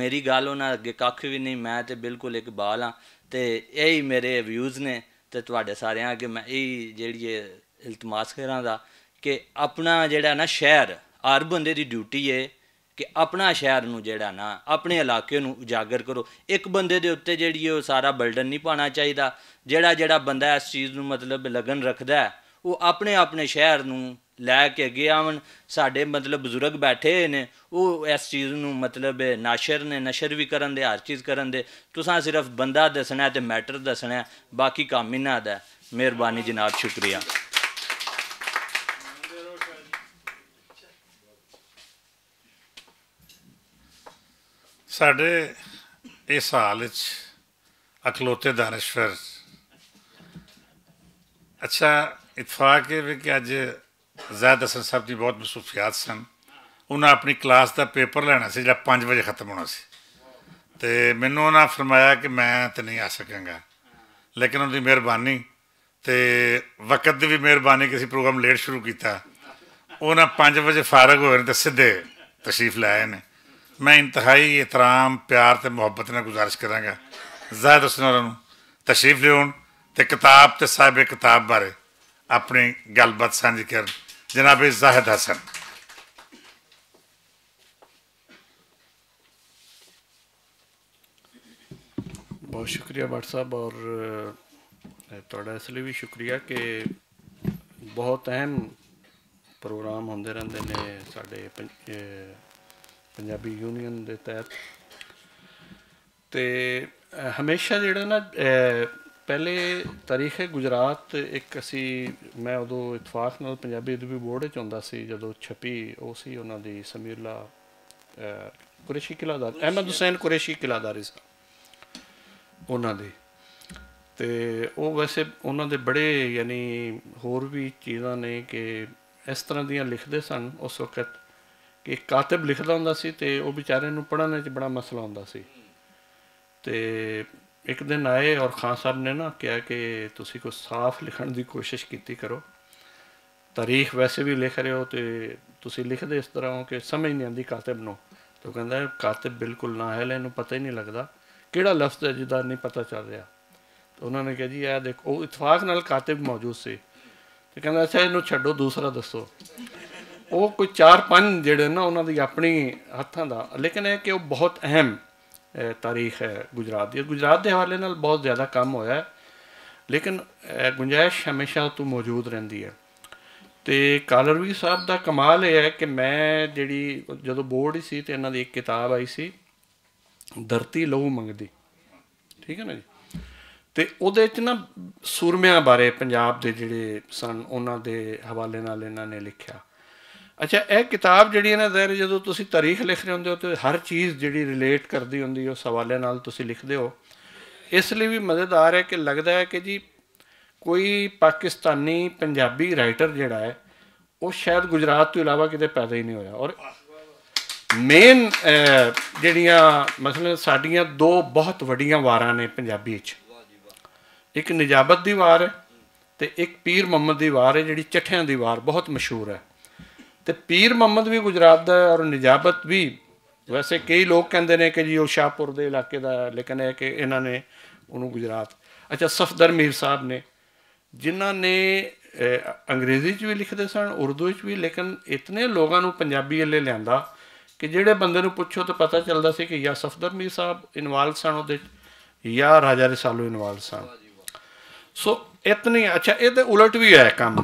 ਮੇਰੀ ਗੱਲ ਉਹਨਾਂ ਅੱਗੇ ਕੱਖ ਵੀ ਨਹੀਂ ਮੈਂ ਤੇ ਬਿਲਕੁਲ ਇੱਕ ਬਾਲ ਆ ਤੇ ਇਹੀ ਮੇਰੇ ਵਿਊਜ਼ ਨੇ ਤੇ ਤੁਹਾਡੇ ਸਾਰਿਆਂ ਅੱਗੇ ਮੈਂ ਇਹ ਜਿਹੜੀ ਇਹ ਇਲਤਮਾਸ ਕਰਾਂ ਦਾ ਕਿ ਆਪਣਾ ਜਿਹੜਾ ਨਾ ਸ਼ਹਿਰ ਹਰ ਬੰਦੇ ਦੀ ਡਿਊਟੀ ਏ ਕਿ ਆਪਣਾ ਸ਼ਹਿਰ ਨੂੰ ਜਿਹੜਾ ਨਾ ਆਪਣੇ ਇਲਾਕੇ ਨੂੰ ਉਜਾਗਰ ਕਰੋ ਇੱਕ ਬੰਦੇ ਦੇ ਉੱਤੇ ਜਿਹੜੀ ਉਹ ਸਾਰਾ ਬਲਡਨ ਨਹੀਂ ਪਾਣਾ ਚਾਹੀਦਾ ਜਿਹੜਾ ਜਿਹੜਾ ਬੰਦਾ ਇਸ ਚੀਜ਼ ਨੂੰ ਮਤਲਬ ਲਗਨ ਰੱਖਦਾ ਹੈ ਉਹ ਆਪਣੇ ਆਪਣੇ ਸ਼ਹਿਰ ਨੂੰ ਲੈ ਕੇ ਅੱਗੇ ਆਵਣ ਸਾਡੇ ਮਤਲਬ ਬਜ਼ੁਰਗ ਬੈਠੇ ਨੇ ਉਹ ਇਸ ਚੀਜ਼ ਨੂੰ ਮਤਲਬ ਨਾਸ਼ਰ ਨੇ ਨਸ਼ਰ ਵੀ ਕਰਨ ਦੇ ਹਰ ਚੀਜ਼ ਕਰਨ ਦੇ ਤੁਸੀਂ ਸਿਰਫ ਬੰਦਾ ਦੱਸਣਾ ਤੇ ਮੈਟਰ ਦੱਸਣਾ ਬਾਕੀ ਕੰਮ ਨਾ ਦਾ ਮਿਹਰਬਾਨੀ ਜਨਾਬ ਸ਼ੁਕਰੀਆ ਸਾਡੇ ਇਸ ਹਾਲ ਵਿੱਚ ਅਖਲੋਤੇ ਦਾਨਸ਼ਵਰ ਅੱਛਾ ਇਤਫਾਕ ਹੈ ਵੀ ਕਿ ਅੱਜ ਜ਼ਾਹਿਦ ਹਸਨ ਸਾਹਿਬ ਦੀ ਬਹੁਤ ਮਸੂਫੀਅਤ ਸਨ ਉਹਨਾਂ ਆਪਣੀ ਕਲਾਸ ਦਾ ਪੇਪਰ ਲੈਣਾ ਸੀ ਜਿਹੜਾ 5 ਵਜੇ ਖਤਮ ਹੋਣਾ ਸੀ ਤੇ ਮੈਨੂੰ ਉਹਨਾਂ ਫਰਮਾਇਆ ਕਿ ਮੈਂ ਤੇ ਨਹੀਂ ਆ ਸਕਾਂਗਾ ਲੇਕਿਨ ਉਹਨਾਂ ਦੀ ਮਿਹਰਬਾਨੀ ਤੇ ਵਕਤ ਦੀ ਵੀ ਮਿਹਰਬਾਨੀ ਕਿ ਅਸੀਂ ਪ੍ਰੋਗਰਾਮ ਲੇਟ ਸ਼ੁਰੂ ਕੀਤਾ ਉਹਨਾਂ 5 ਵਜੇ ਫਾਰਗ ਹੋਏ ਤੇ ਸਿੱਧੇ ਤਸ਼ਰੀਫ ਲਾਏ ਨੇ ਮੈਂ ਇੰਤਹਾਈ ਇਤਰਾਮ ਪਿਆਰ ਤੇ ਮੁਹੱਬਤ ਨਾਲ ਗੁਜ਼ਾਰਿਸ਼ ਕਰਾਂਗਾ ਜ਼ਾਹਿਦ ਹਸਨ ਨੂੰ ਤਸ਼ਰੀਫ ਲਿਓਣ ਤੇ ਕਿਤਾਬ ਤੇ ਸਾਹਿਬ ਕਿਤਾਬ ਬਾਰੇ ਆਪਣੀ ਗੱਲਬਾਤ ਸਾਂਝੀ ਕਰ ਜਨਾਬ ਜ਼ਾਹਿਦ ਹਸਨ ਬਹੁਤ ਸ਼ੁਕਰੀਆ ਭਟ ਸਾਹਿਬ ਔਰ ਤੁਹਾਡਾ ਇਸ ਲਈ ਵੀ ਸ਼ੁਕਰੀਆ ਕਿ ਬਹੁਤ ਅਹਿਮ ਪ੍ਰੋਗਰਾਮ ਹੁੰਦੇ ਰਹਿੰਦੇ ਨੇ ਸਾਡੇ ਪੰਜਾਬੀ ਯੂਨੀਅਨ ਦੇ ਤਹਿਤ ਤੇ ਹਮੇਸ਼ਾ ਜਿਹੜਾ ਨਾ ਪਹਿਲੇ ਤਾਰੀਖ ਹੈ ਗੁਜਰਾਤ ਇੱਕ ਅਸੀਂ ਮੈਂ ਉਦੋਂ ਇਤਫਾਕ ਨਾਲ ਪੰਜਾਬੀ ਅਦਬੀ ਬੋਰਡ ਵਿੱਚ ਹੁੰਦਾ ਸੀ ਜਦੋਂ ਛਪੀ ਉਹ ਸੀ ਉਹਨਾਂ ਦੀ ਸਮੀਰਲਾ ਕੁਰੇਸ਼ੀ ਕਿਲਾਦਾਰ ਅਹਿਮਦ ਹੁਸੈਨ ਕੁਰੇਸ਼ੀ ਕਿਲਾਦਾਰੀ ਸਾਹਿਬ ਉਹਨਾਂ ਦੇ ਤੇ ਉਹ ਵੈਸੇ ਉਹਨਾਂ ਦੇ ਬੜੇ ਯਾਨੀ ਹੋਰ ਵੀ ਚੀਜ਼ਾਂ ਨੇ ਕਿ ਇਸ ਤਰ੍ਹਾਂ ਦੀਆਂ ਲਿਖਦੇ ਸਨ ਉਸ ਵਕਤ ਕਿ ਕਾਤਬ ਲਿਖਦਾ ਹੁੰਦਾ ਸੀ ਤੇ ਉਹ ਵਿਚਾਰੇ ਨੂੰ ਪੜ੍ਹਨ ਵਿੱਚ ਬੜਾ ਮਸਲਾ ਹੁੰਦਾ ਸੀ ਤੇ ਇੱਕ ਦਿਨ ਆਏ ਔਰ ਖਾਨ ਸਾਹਿਬ ਨੇ ਨਾ ਕਿਹਾ ਕਿ ਤੁਸੀਂ ਕੋਈ ਸਾਫ਼ ਲਿਖਣ ਦੀ ਕੋਸ਼ਿਸ਼ ਕੀਤੀ ਕਰੋ ਤਾਰੀਖ ਵੈਸੇ ਵੀ ਲਿਖ ਰਹੇ ਹੋ ਤੇ ਤੁਸੀਂ ਲਿਖਦੇ ਇਸ ਤਰ੍ਹਾਂ ਹੋ ਕਿ ਸਮਝ ਨਹੀਂ ਆਉਂਦੀ ਕਾਤਬ ਨੂੰ ਤੋ ਕਹਿੰਦਾ ਕਾਤਬ ਬਿਲਕੁਲ ਨਾ ਹੈ ਲੈਨੂੰ ਪਤਾ ਹੀ ਨਹੀਂ ਲੱਗਦਾ ਕਿਹੜਾ ਲਫ਼ਜ਼ ਹੈ ਜਿਹਦਾ ਨਹੀਂ ਪਤਾ ਚੱਲ ਰਿਹਾ ਤਾਂ ਉਹਨਾਂ ਨੇ ਕਿਹਾ ਜੀ ਇਹ ਦੇਖੋ ਉਹ ਇਤਫਾਕ ਨਾਲ ਕਾਤਬ ਮੌਜੂਦ ਸੀ ਤੇ ਕਹਿੰਦਾ ਅੱਛਾ ਇਹਨੂੰ ਛੱਡੋ ਦੂਸਰਾ ਦੱਸੋ ਉਹ ਕੋਈ 4-5 ਜਿਹੜੇ ਨਾ ਉਹਨਾਂ ਦੀ ਆਪਣੀ ਹੱਥਾਂ ਦਾ ਲੇਕਿਨ ਇਹ ਕਿ ਉਹ ਬਹੁਤ ਅਹਿਮ ਤਾਰੀਖ ਹੈ ਗੁਜਰਾਤ ਦੀ ਗੁਜਰਾਤ ਦੇ ਹਵਾਲੇ ਨਾਲ ਬਹੁਤ ਜ਼ਿਆਦਾ ਕੰਮ ਹੋਇਆ ਹੈ ਲੇਕਿਨ ਗੁੰਜਾਇਸ਼ ਹਮੇਸ਼ਾ ਤੋਂ ਮੌਜੂਦ ਰਹਿੰਦੀ ਹੈ ਤੇ ਕਾਲਰਵੀ ਸਾਹਿਬ ਦਾ ਕਮਾਲ ਇਹ ਹੈ ਕਿ ਮੈਂ ਜਿਹੜੀ ਜਦੋਂ ਬੋਰਡ ਹੀ ਸੀ ਤੇ ਇਹਨਾਂ ਦੀ ਇੱਕ ਕਿਤਾਬ ਆਈ ਸੀ ਧਰਤੀ ਲਹੂ ਮੰਗਦੀ ਠੀਕ ਹੈ ਨਾ ਜੀ ਤੇ ਉਹਦੇ ਚ ਨਾ ਸੂਰਮਿਆਂ ਬਾਰੇ ਪੰਜਾਬ ਦੇ ਜਿਹੜੇ ਸਨ ਉਹਨਾਂ ਦੇ ਹਵਾਲੇ ਨਾਲ ਇਹਨਾਂ ਨੇ ਲਿਖਿਆ ਅੱਛਾ ਇਹ ਕਿਤਾਬ ਜਿਹੜੀ ਹੈ ਨਾ ਜ਼ਹਿਰ ਜਦੋਂ ਤੁਸੀਂ ਤਾਰੀਖ ਲਿਖ ਰਹੇ ਹੁੰਦੇ ਹੋ ਤੇ ਹਰ ਚੀਜ਼ ਜਿਹੜੀ ਰਿਲੇਟ ਕਰਦੀ ਹੁੰਦੀ ਉਹ ਸਵਾਲਿਆਂ ਨਾਲ ਤੁਸੀਂ ਲਿਖਦੇ ਹੋ ਇਸ ਲਈ ਵੀ ਮਜ਼ੇਦਾਰ ਹੈ ਕਿ ਲੱਗਦਾ ਹੈ ਕਿ ਜੀ ਕੋਈ ਪਾਕਿਸਤਾਨੀ ਪੰਜਾਬੀ ਰਾਈਟਰ ਜਿਹੜਾ ਹੈ ਉਹ ਸ਼ਾਇਦ ਗੁਜਰਾਤ ਤੋਂ ਇਲਾਵਾ ਕਿਤੇ ਪੈਦਾ ਹੀ ਨਹੀਂ ਹੋਇਆ ਔਰ ਮੇਨ ਜਿਹੜੀਆਂ ਮਸਲਨ ਸਾਡੀਆਂ ਦੋ ਬਹੁਤ ਵੱਡੀਆਂ ਵਾਰਾਂ ਨੇ ਪੰਜਾਬੀ ਵਿੱਚ ਇੱਕ ਨਿਜਾਬਤ ਦੀ ਵਾਰ ਹੈ ਤੇ ਇੱਕ ਪੀਰ ਮੁਹੰਮਦ ਦੀ ਵਾਰ ਹੈ ਜਿਹੜੀ ਚਠਿਆਂ ਦੀ ਵਾਰ ਬਹੁਤ ਮਸ਼ਹੂਰ ਹੈ ਤੇ ਪੀਰ ਮੁਹੰਮਦ ਵੀ ਗੁਜਰਾਤ ਦਾ ਔਰ ਨਿਜਾਬਤ ਵੀ ਵੈਸੇ ਕਈ ਲੋਕ ਕਹਿੰਦੇ ਨੇ ਕਿ ਜੀ ਉਹ ਸ਼ਾਹਪੁਰ ਦੇ ਇਲਾਕੇ ਦਾ ਲੇਕਿਨ ਇਹ ਕਿ ਇਹਨਾਂ ਨੇ ਉਹਨੂੰ ਗੁਜਰਾਤ ਅੱਛਾ ਸਫਦਰ ਮੀਰ ਸਾਹਿਬ ਨੇ ਜਿਨ੍ਹਾਂ ਨੇ ਅੰਗਰੇਜ਼ੀ 'ਚ ਵੀ ਲਿਖਦੇ ਸਨ ਉਰਦੂ 'ਚ ਵੀ ਲੇਕਿਨ ਇਤਨੇ ਲੋਕਾਂ ਨੂੰ ਪੰਜਾਬੀ ਅੱਲੇ ਲਿਆਂਦਾ ਕਿ ਜਿਹੜੇ ਬੰਦੇ ਨੂੰ ਪੁੱਛੋ ਤਾਂ ਪਤਾ ਚੱਲਦਾ ਸੀ ਕਿ ਯਾ ਸਫਦਰ ਮੀਰ ਸਾਹਿਬ ਇਨਵਾਲਵ ਸਨ ਉਹਦੇ ਯਾ ਰਾਜਾ ਰਸਾਲੂ ਇਨਵਾਲਵ ਸਨ ਸੋ ਇਤਨੀ ਅੱਛਾ ਇਹਦੇ ਉਲਟ ਵੀ ਹੈ ਕੰਮ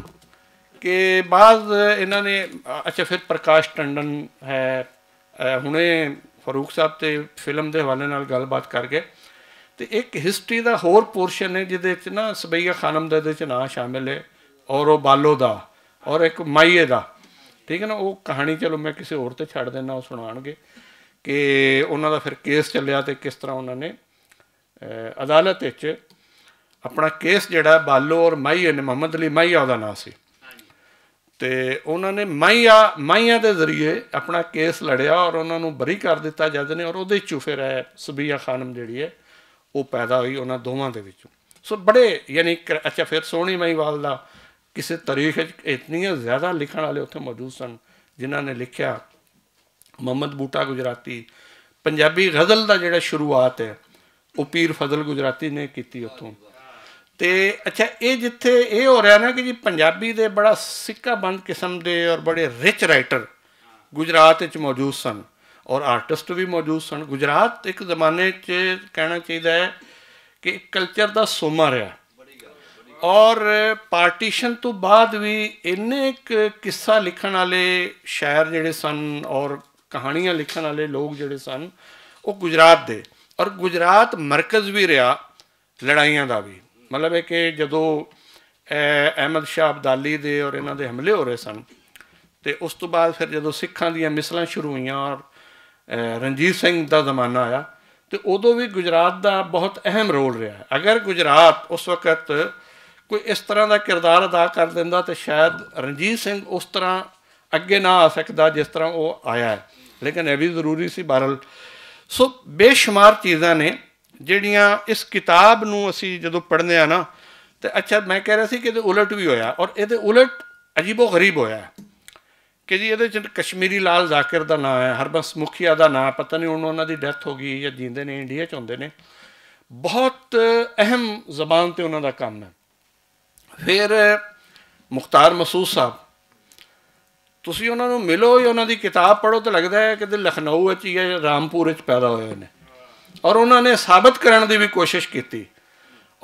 ਕਿ ਬਾਅਦ ਇਹਨਾਂ ਨੇ ਅੱਛਾ ਫਿਰ ਪ੍ਰਕਾਸ਼ ਟੰਡਨ ਹੈ ਹੁਣੇ ਫਾਰੂਕ ਸਾਹਿਬ ਤੇ ਫਿਲਮ ਦੇ ਹਵਾਲੇ ਨਾਲ ਗੱਲਬਾਤ ਕਰ ਗਏ ਤੇ ਇੱਕ ਹਿਸਟਰੀ ਦਾ ਹੋਰ ਪੋਰਸ਼ਨ ਹੈ ਜਿਹਦੇ ਵਿੱਚ ਨਾ ਸਬਈਆ ਖਾਨਮ ਦਾ ਦੇ ਚ ਨਾਂ ਸ਼ਾਮਿਲ ਹੈ ਔਰ ਉਹ ਬਾਲੋ ਦਾ ਔਰ ਇੱਕ ਮਾਈਏ ਦਾ ਠੀਕ ਹੈ ਨਾ ਉਹ ਕਹਾਣੀ ਚਲੋ ਮੈਂ ਕਿਸੇ ਹੋਰ ਤੇ ਛੱਡ ਦੇਣਾ ਉਹ ਸੁਣਾਣਗੇ ਕਿ ਉਹਨਾਂ ਦਾ ਫਿਰ ਕੇਸ ਚੱਲਿਆ ਤੇ ਕਿਸ ਤਰ੍ਹਾਂ ਉਹਨਾਂ ਨੇ ਅਦਾਲਤ ਵਿੱਚ ਆਪਣਾ ਕੇਸ ਜਿਹੜਾ ਬਾਲੋ ਔਰ ਮਾਈਏ ਨੇ ਮੁਹੰਮਦ ਅਲੀ ਮਾਈਆ ਦਾ ਨਾਂ ਸੀ ਤੇ ਉਹਨਾਂ ਨੇ ਮਾਈਆ ਮਾਈਆ ਦੇ ਜ਼ਰੀਏ ਆਪਣਾ ਕੇਸ ਲੜਿਆ ਔਰ ਉਹਨਾਂ ਨੂੰ ਬਰੀ ਕਰ ਦਿੱਤਾ ਜੱਜ ਨੇ ਔਰ ਉਹਦੇ ਚੋਂ ਫਿਰ ਹੈ ਸਬੀਆ ਖਾਨਮ ਜਿਹੜੀ ਹੈ ਉਹ ਪੈਦਾ ਹੋਈ ਉਹਨਾਂ ਦੋਵਾਂ ਦੇ ਵਿੱਚੋਂ ਸੋ ਬੜੇ ਯਾਨੀ ਅੱਛਾ ਫਿਰ ਸੋਹਣੀ ਮਹੀਵਾਲ ਦਾ ਕਿਸੇ ਤਾਰੀਖ ਵਿੱਚ ਇਤਨੀਆਂ ਜ਼ਿਆਦਾ ਲਿਖਣ ਵਾਲੇ ਉੱਥੇ ਮੌਜੂਦ ਸਨ ਜਿਨ੍ਹਾਂ ਨੇ ਲਿਖਿਆ ਮੁਹੰਮਦ ਬੂਟਾ ਗੁਜਰਾਤੀ ਪੰਜਾਬੀ ਗ਼ਜ਼ਲ ਦਾ ਜਿਹੜਾ ਸ਼ੁਰੂਆਤ ਹੈ ਉਹ ਪੀਰ ਫਜ਼ਲ ਗੁਜਰਾਤੀ ਨੇ ਕੀਤੀ ਉੱਥੋਂ ਤੇ ਅੱਛਾ ਇਹ ਜਿੱਥੇ ਇਹ ਹੋ ਰਿਹਾ ਨਾ ਕਿ ਜੀ ਪੰਜਾਬੀ ਦੇ ਬੜਾ ਸਿੱਕਾਬੰਦ ਕਿਸਮ ਦੇ ਔਰ ਬੜੇ ਰਿਚ ਰਾਈਟਰ ਗੁਜਰਾਤ ਵਿੱਚ ਮੌਜੂਦ ਸਨ ਔਰ ਆਰਟਿਸਟ ਵੀ ਮੌਜੂਦ ਸਨ ਗੁਜਰਾਤ ਇੱਕ ਜ਼ਮਾਨੇ 'ਚ ਕਹਿਣਾ ਚਾਹੀਦਾ ਹੈ ਕਿ ਕਲਚਰ ਦਾ ਸੋਮਾ ਰਿਹਾ ਔਰ ਪਾਰਟੀਸ਼ਨ ਤੋਂ ਬਾਅਦ ਵੀ ਇੰਨੇ ਇੱਕ ਕਿੱਸਾ ਲਿਖਣ ਵਾਲੇ ਸ਼ਾਇਰ ਜਿਹੜੇ ਸਨ ਔਰ ਕਹਾਣੀਆਂ ਲਿਖਣ ਵਾਲੇ ਲੋਕ ਜਿਹੜੇ ਸਨ ਉਹ ਗੁਜਰਾਤ ਦੇ ਔਰ ਗੁਜਰਾਤ ਮਰਕਜ਼ ਵੀ ਰਿਹਾ ਲੜਾਈਆਂ ਦਾ ਵੀ ਮਤਲਬ ਹੈ ਕਿ ਜਦੋਂ ਅਹਿਮਦ ਸ਼ਾਹ ਅਬਦਾਲੀ ਦੇ ਔਰ ਇਹਨਾਂ ਦੇ ਹਮਲੇ ਹੋ ਰਹੇ ਸਨ ਤੇ ਉਸ ਤੋਂ ਬਾਅਦ ਫਿਰ ਜਦੋਂ ਸਿੱਖਾਂ ਦੀਆਂ ਮਿਸਲਾਂ ਸ਼ੁਰੂ ਹੋਈਆਂ ਔਰ ਰਣਜੀਤ ਸਿੰਘ ਦਾ ਜ਼ਮਾਨਾ ਆਇਆ ਤੇ ਉਦੋਂ ਵੀ ਗੁਜਰਾਤ ਦਾ ਬਹੁਤ ਅਹਿਮ ਰੋਲ ਰਿਹਾ ਅਗਰ ਗੁਜਰਾਤ ਉਸ ਵਕਤ ਕੋਈ ਇਸ ਤਰ੍ਹਾਂ ਦਾ ਕਿਰਦਾਰ ਅਦਾ ਕਰ ਦਿੰਦਾ ਤੇ ਸ਼ਾਇਦ ਰਣਜੀਤ ਸਿੰਘ ਉਸ ਤਰ੍ਹਾਂ ਅੱਗੇ ਨਾ ਆ ਸਕਦਾ ਜਿਸ ਤਰ੍ਹਾਂ ਉਹ ਆਇਆ ਹੈ ਲੇਕਿਨ ਇਹ ਵੀ ਜ਼ਰੂਰੀ ਸੀ ਬਹਰਲ ਸੋ ਬੇਸ਼ੁਮਾਰ ਚੀਜ਼ਾਂ ਨੇ ਜਿਹੜੀਆਂ ਇਸ ਕਿਤਾਬ ਨੂੰ ਅਸੀਂ ਜਦੋਂ ਪੜ੍ਹਨੇ ਆ ਨਾ ਤੇ ਅੱਛਾ ਮੈਂ ਕਹਿ ਰਿਹਾ ਸੀ ਕਿ ਇਹਦੇ ਉਲਟ ਵੀ ਹੋਇਆ ਔਰ ਇਹਦੇ ਉਲਟ ਅਜੀਬੋ ਗਰੀਬ ਹੋਇਆ ਕਿ ਜੀ ਇਹਦੇ ਚ ਕਸ਼ਮੀਰੀ ਲਾਲ ਜ਼ਾਕਿਰ ਦਾ ਨਾਮ ਹੈ ਹਰਬੰਸ ਮੁਖੀਆ ਦਾ ਨਾਮ ਪਤਾ ਨਹੀਂ ਉਹਨਾਂ ਦੀ ਡੈਥ ਹੋ ਗਈ ਜਾਂ ਜਿੰਦੇ ਨੇ ਇੰਡੀਆ ਚ ਹੁੰਦੇ ਨੇ ਬਹੁਤ ਅਹਿਮ ਜ਼ਬਾਨ ਤੇ ਉਹਨਾਂ ਦਾ ਕੰਮ ਹੈ ਫਿਰ ਮੁਖਤਾਰ ਮਸੂਦ ਸਾਹਿਬ ਤੁਸੀਂ ਉਹਨਾਂ ਨੂੰ ਮਿਲੋ ਜਾਂ ਉਹਨਾਂ ਦੀ ਕਿਤਾਬ ਪੜ੍ਹੋ ਤਾਂ ਲੱਗਦਾ ਹੈ ਕਿ ਤੇ ਲਖਨਊ ਵਿੱਚ ਜਾਂ ਰਾਮਪੁਰ ਵਿੱਚ ਪੈਦਾ ਹੋਏ ਨੇ ਔਰ ਉਹਨਾਂ ਨੇ ਸਾਬਤ ਕਰਨ ਦੀ ਵੀ ਕੋਸ਼ਿਸ਼ ਕੀਤੀ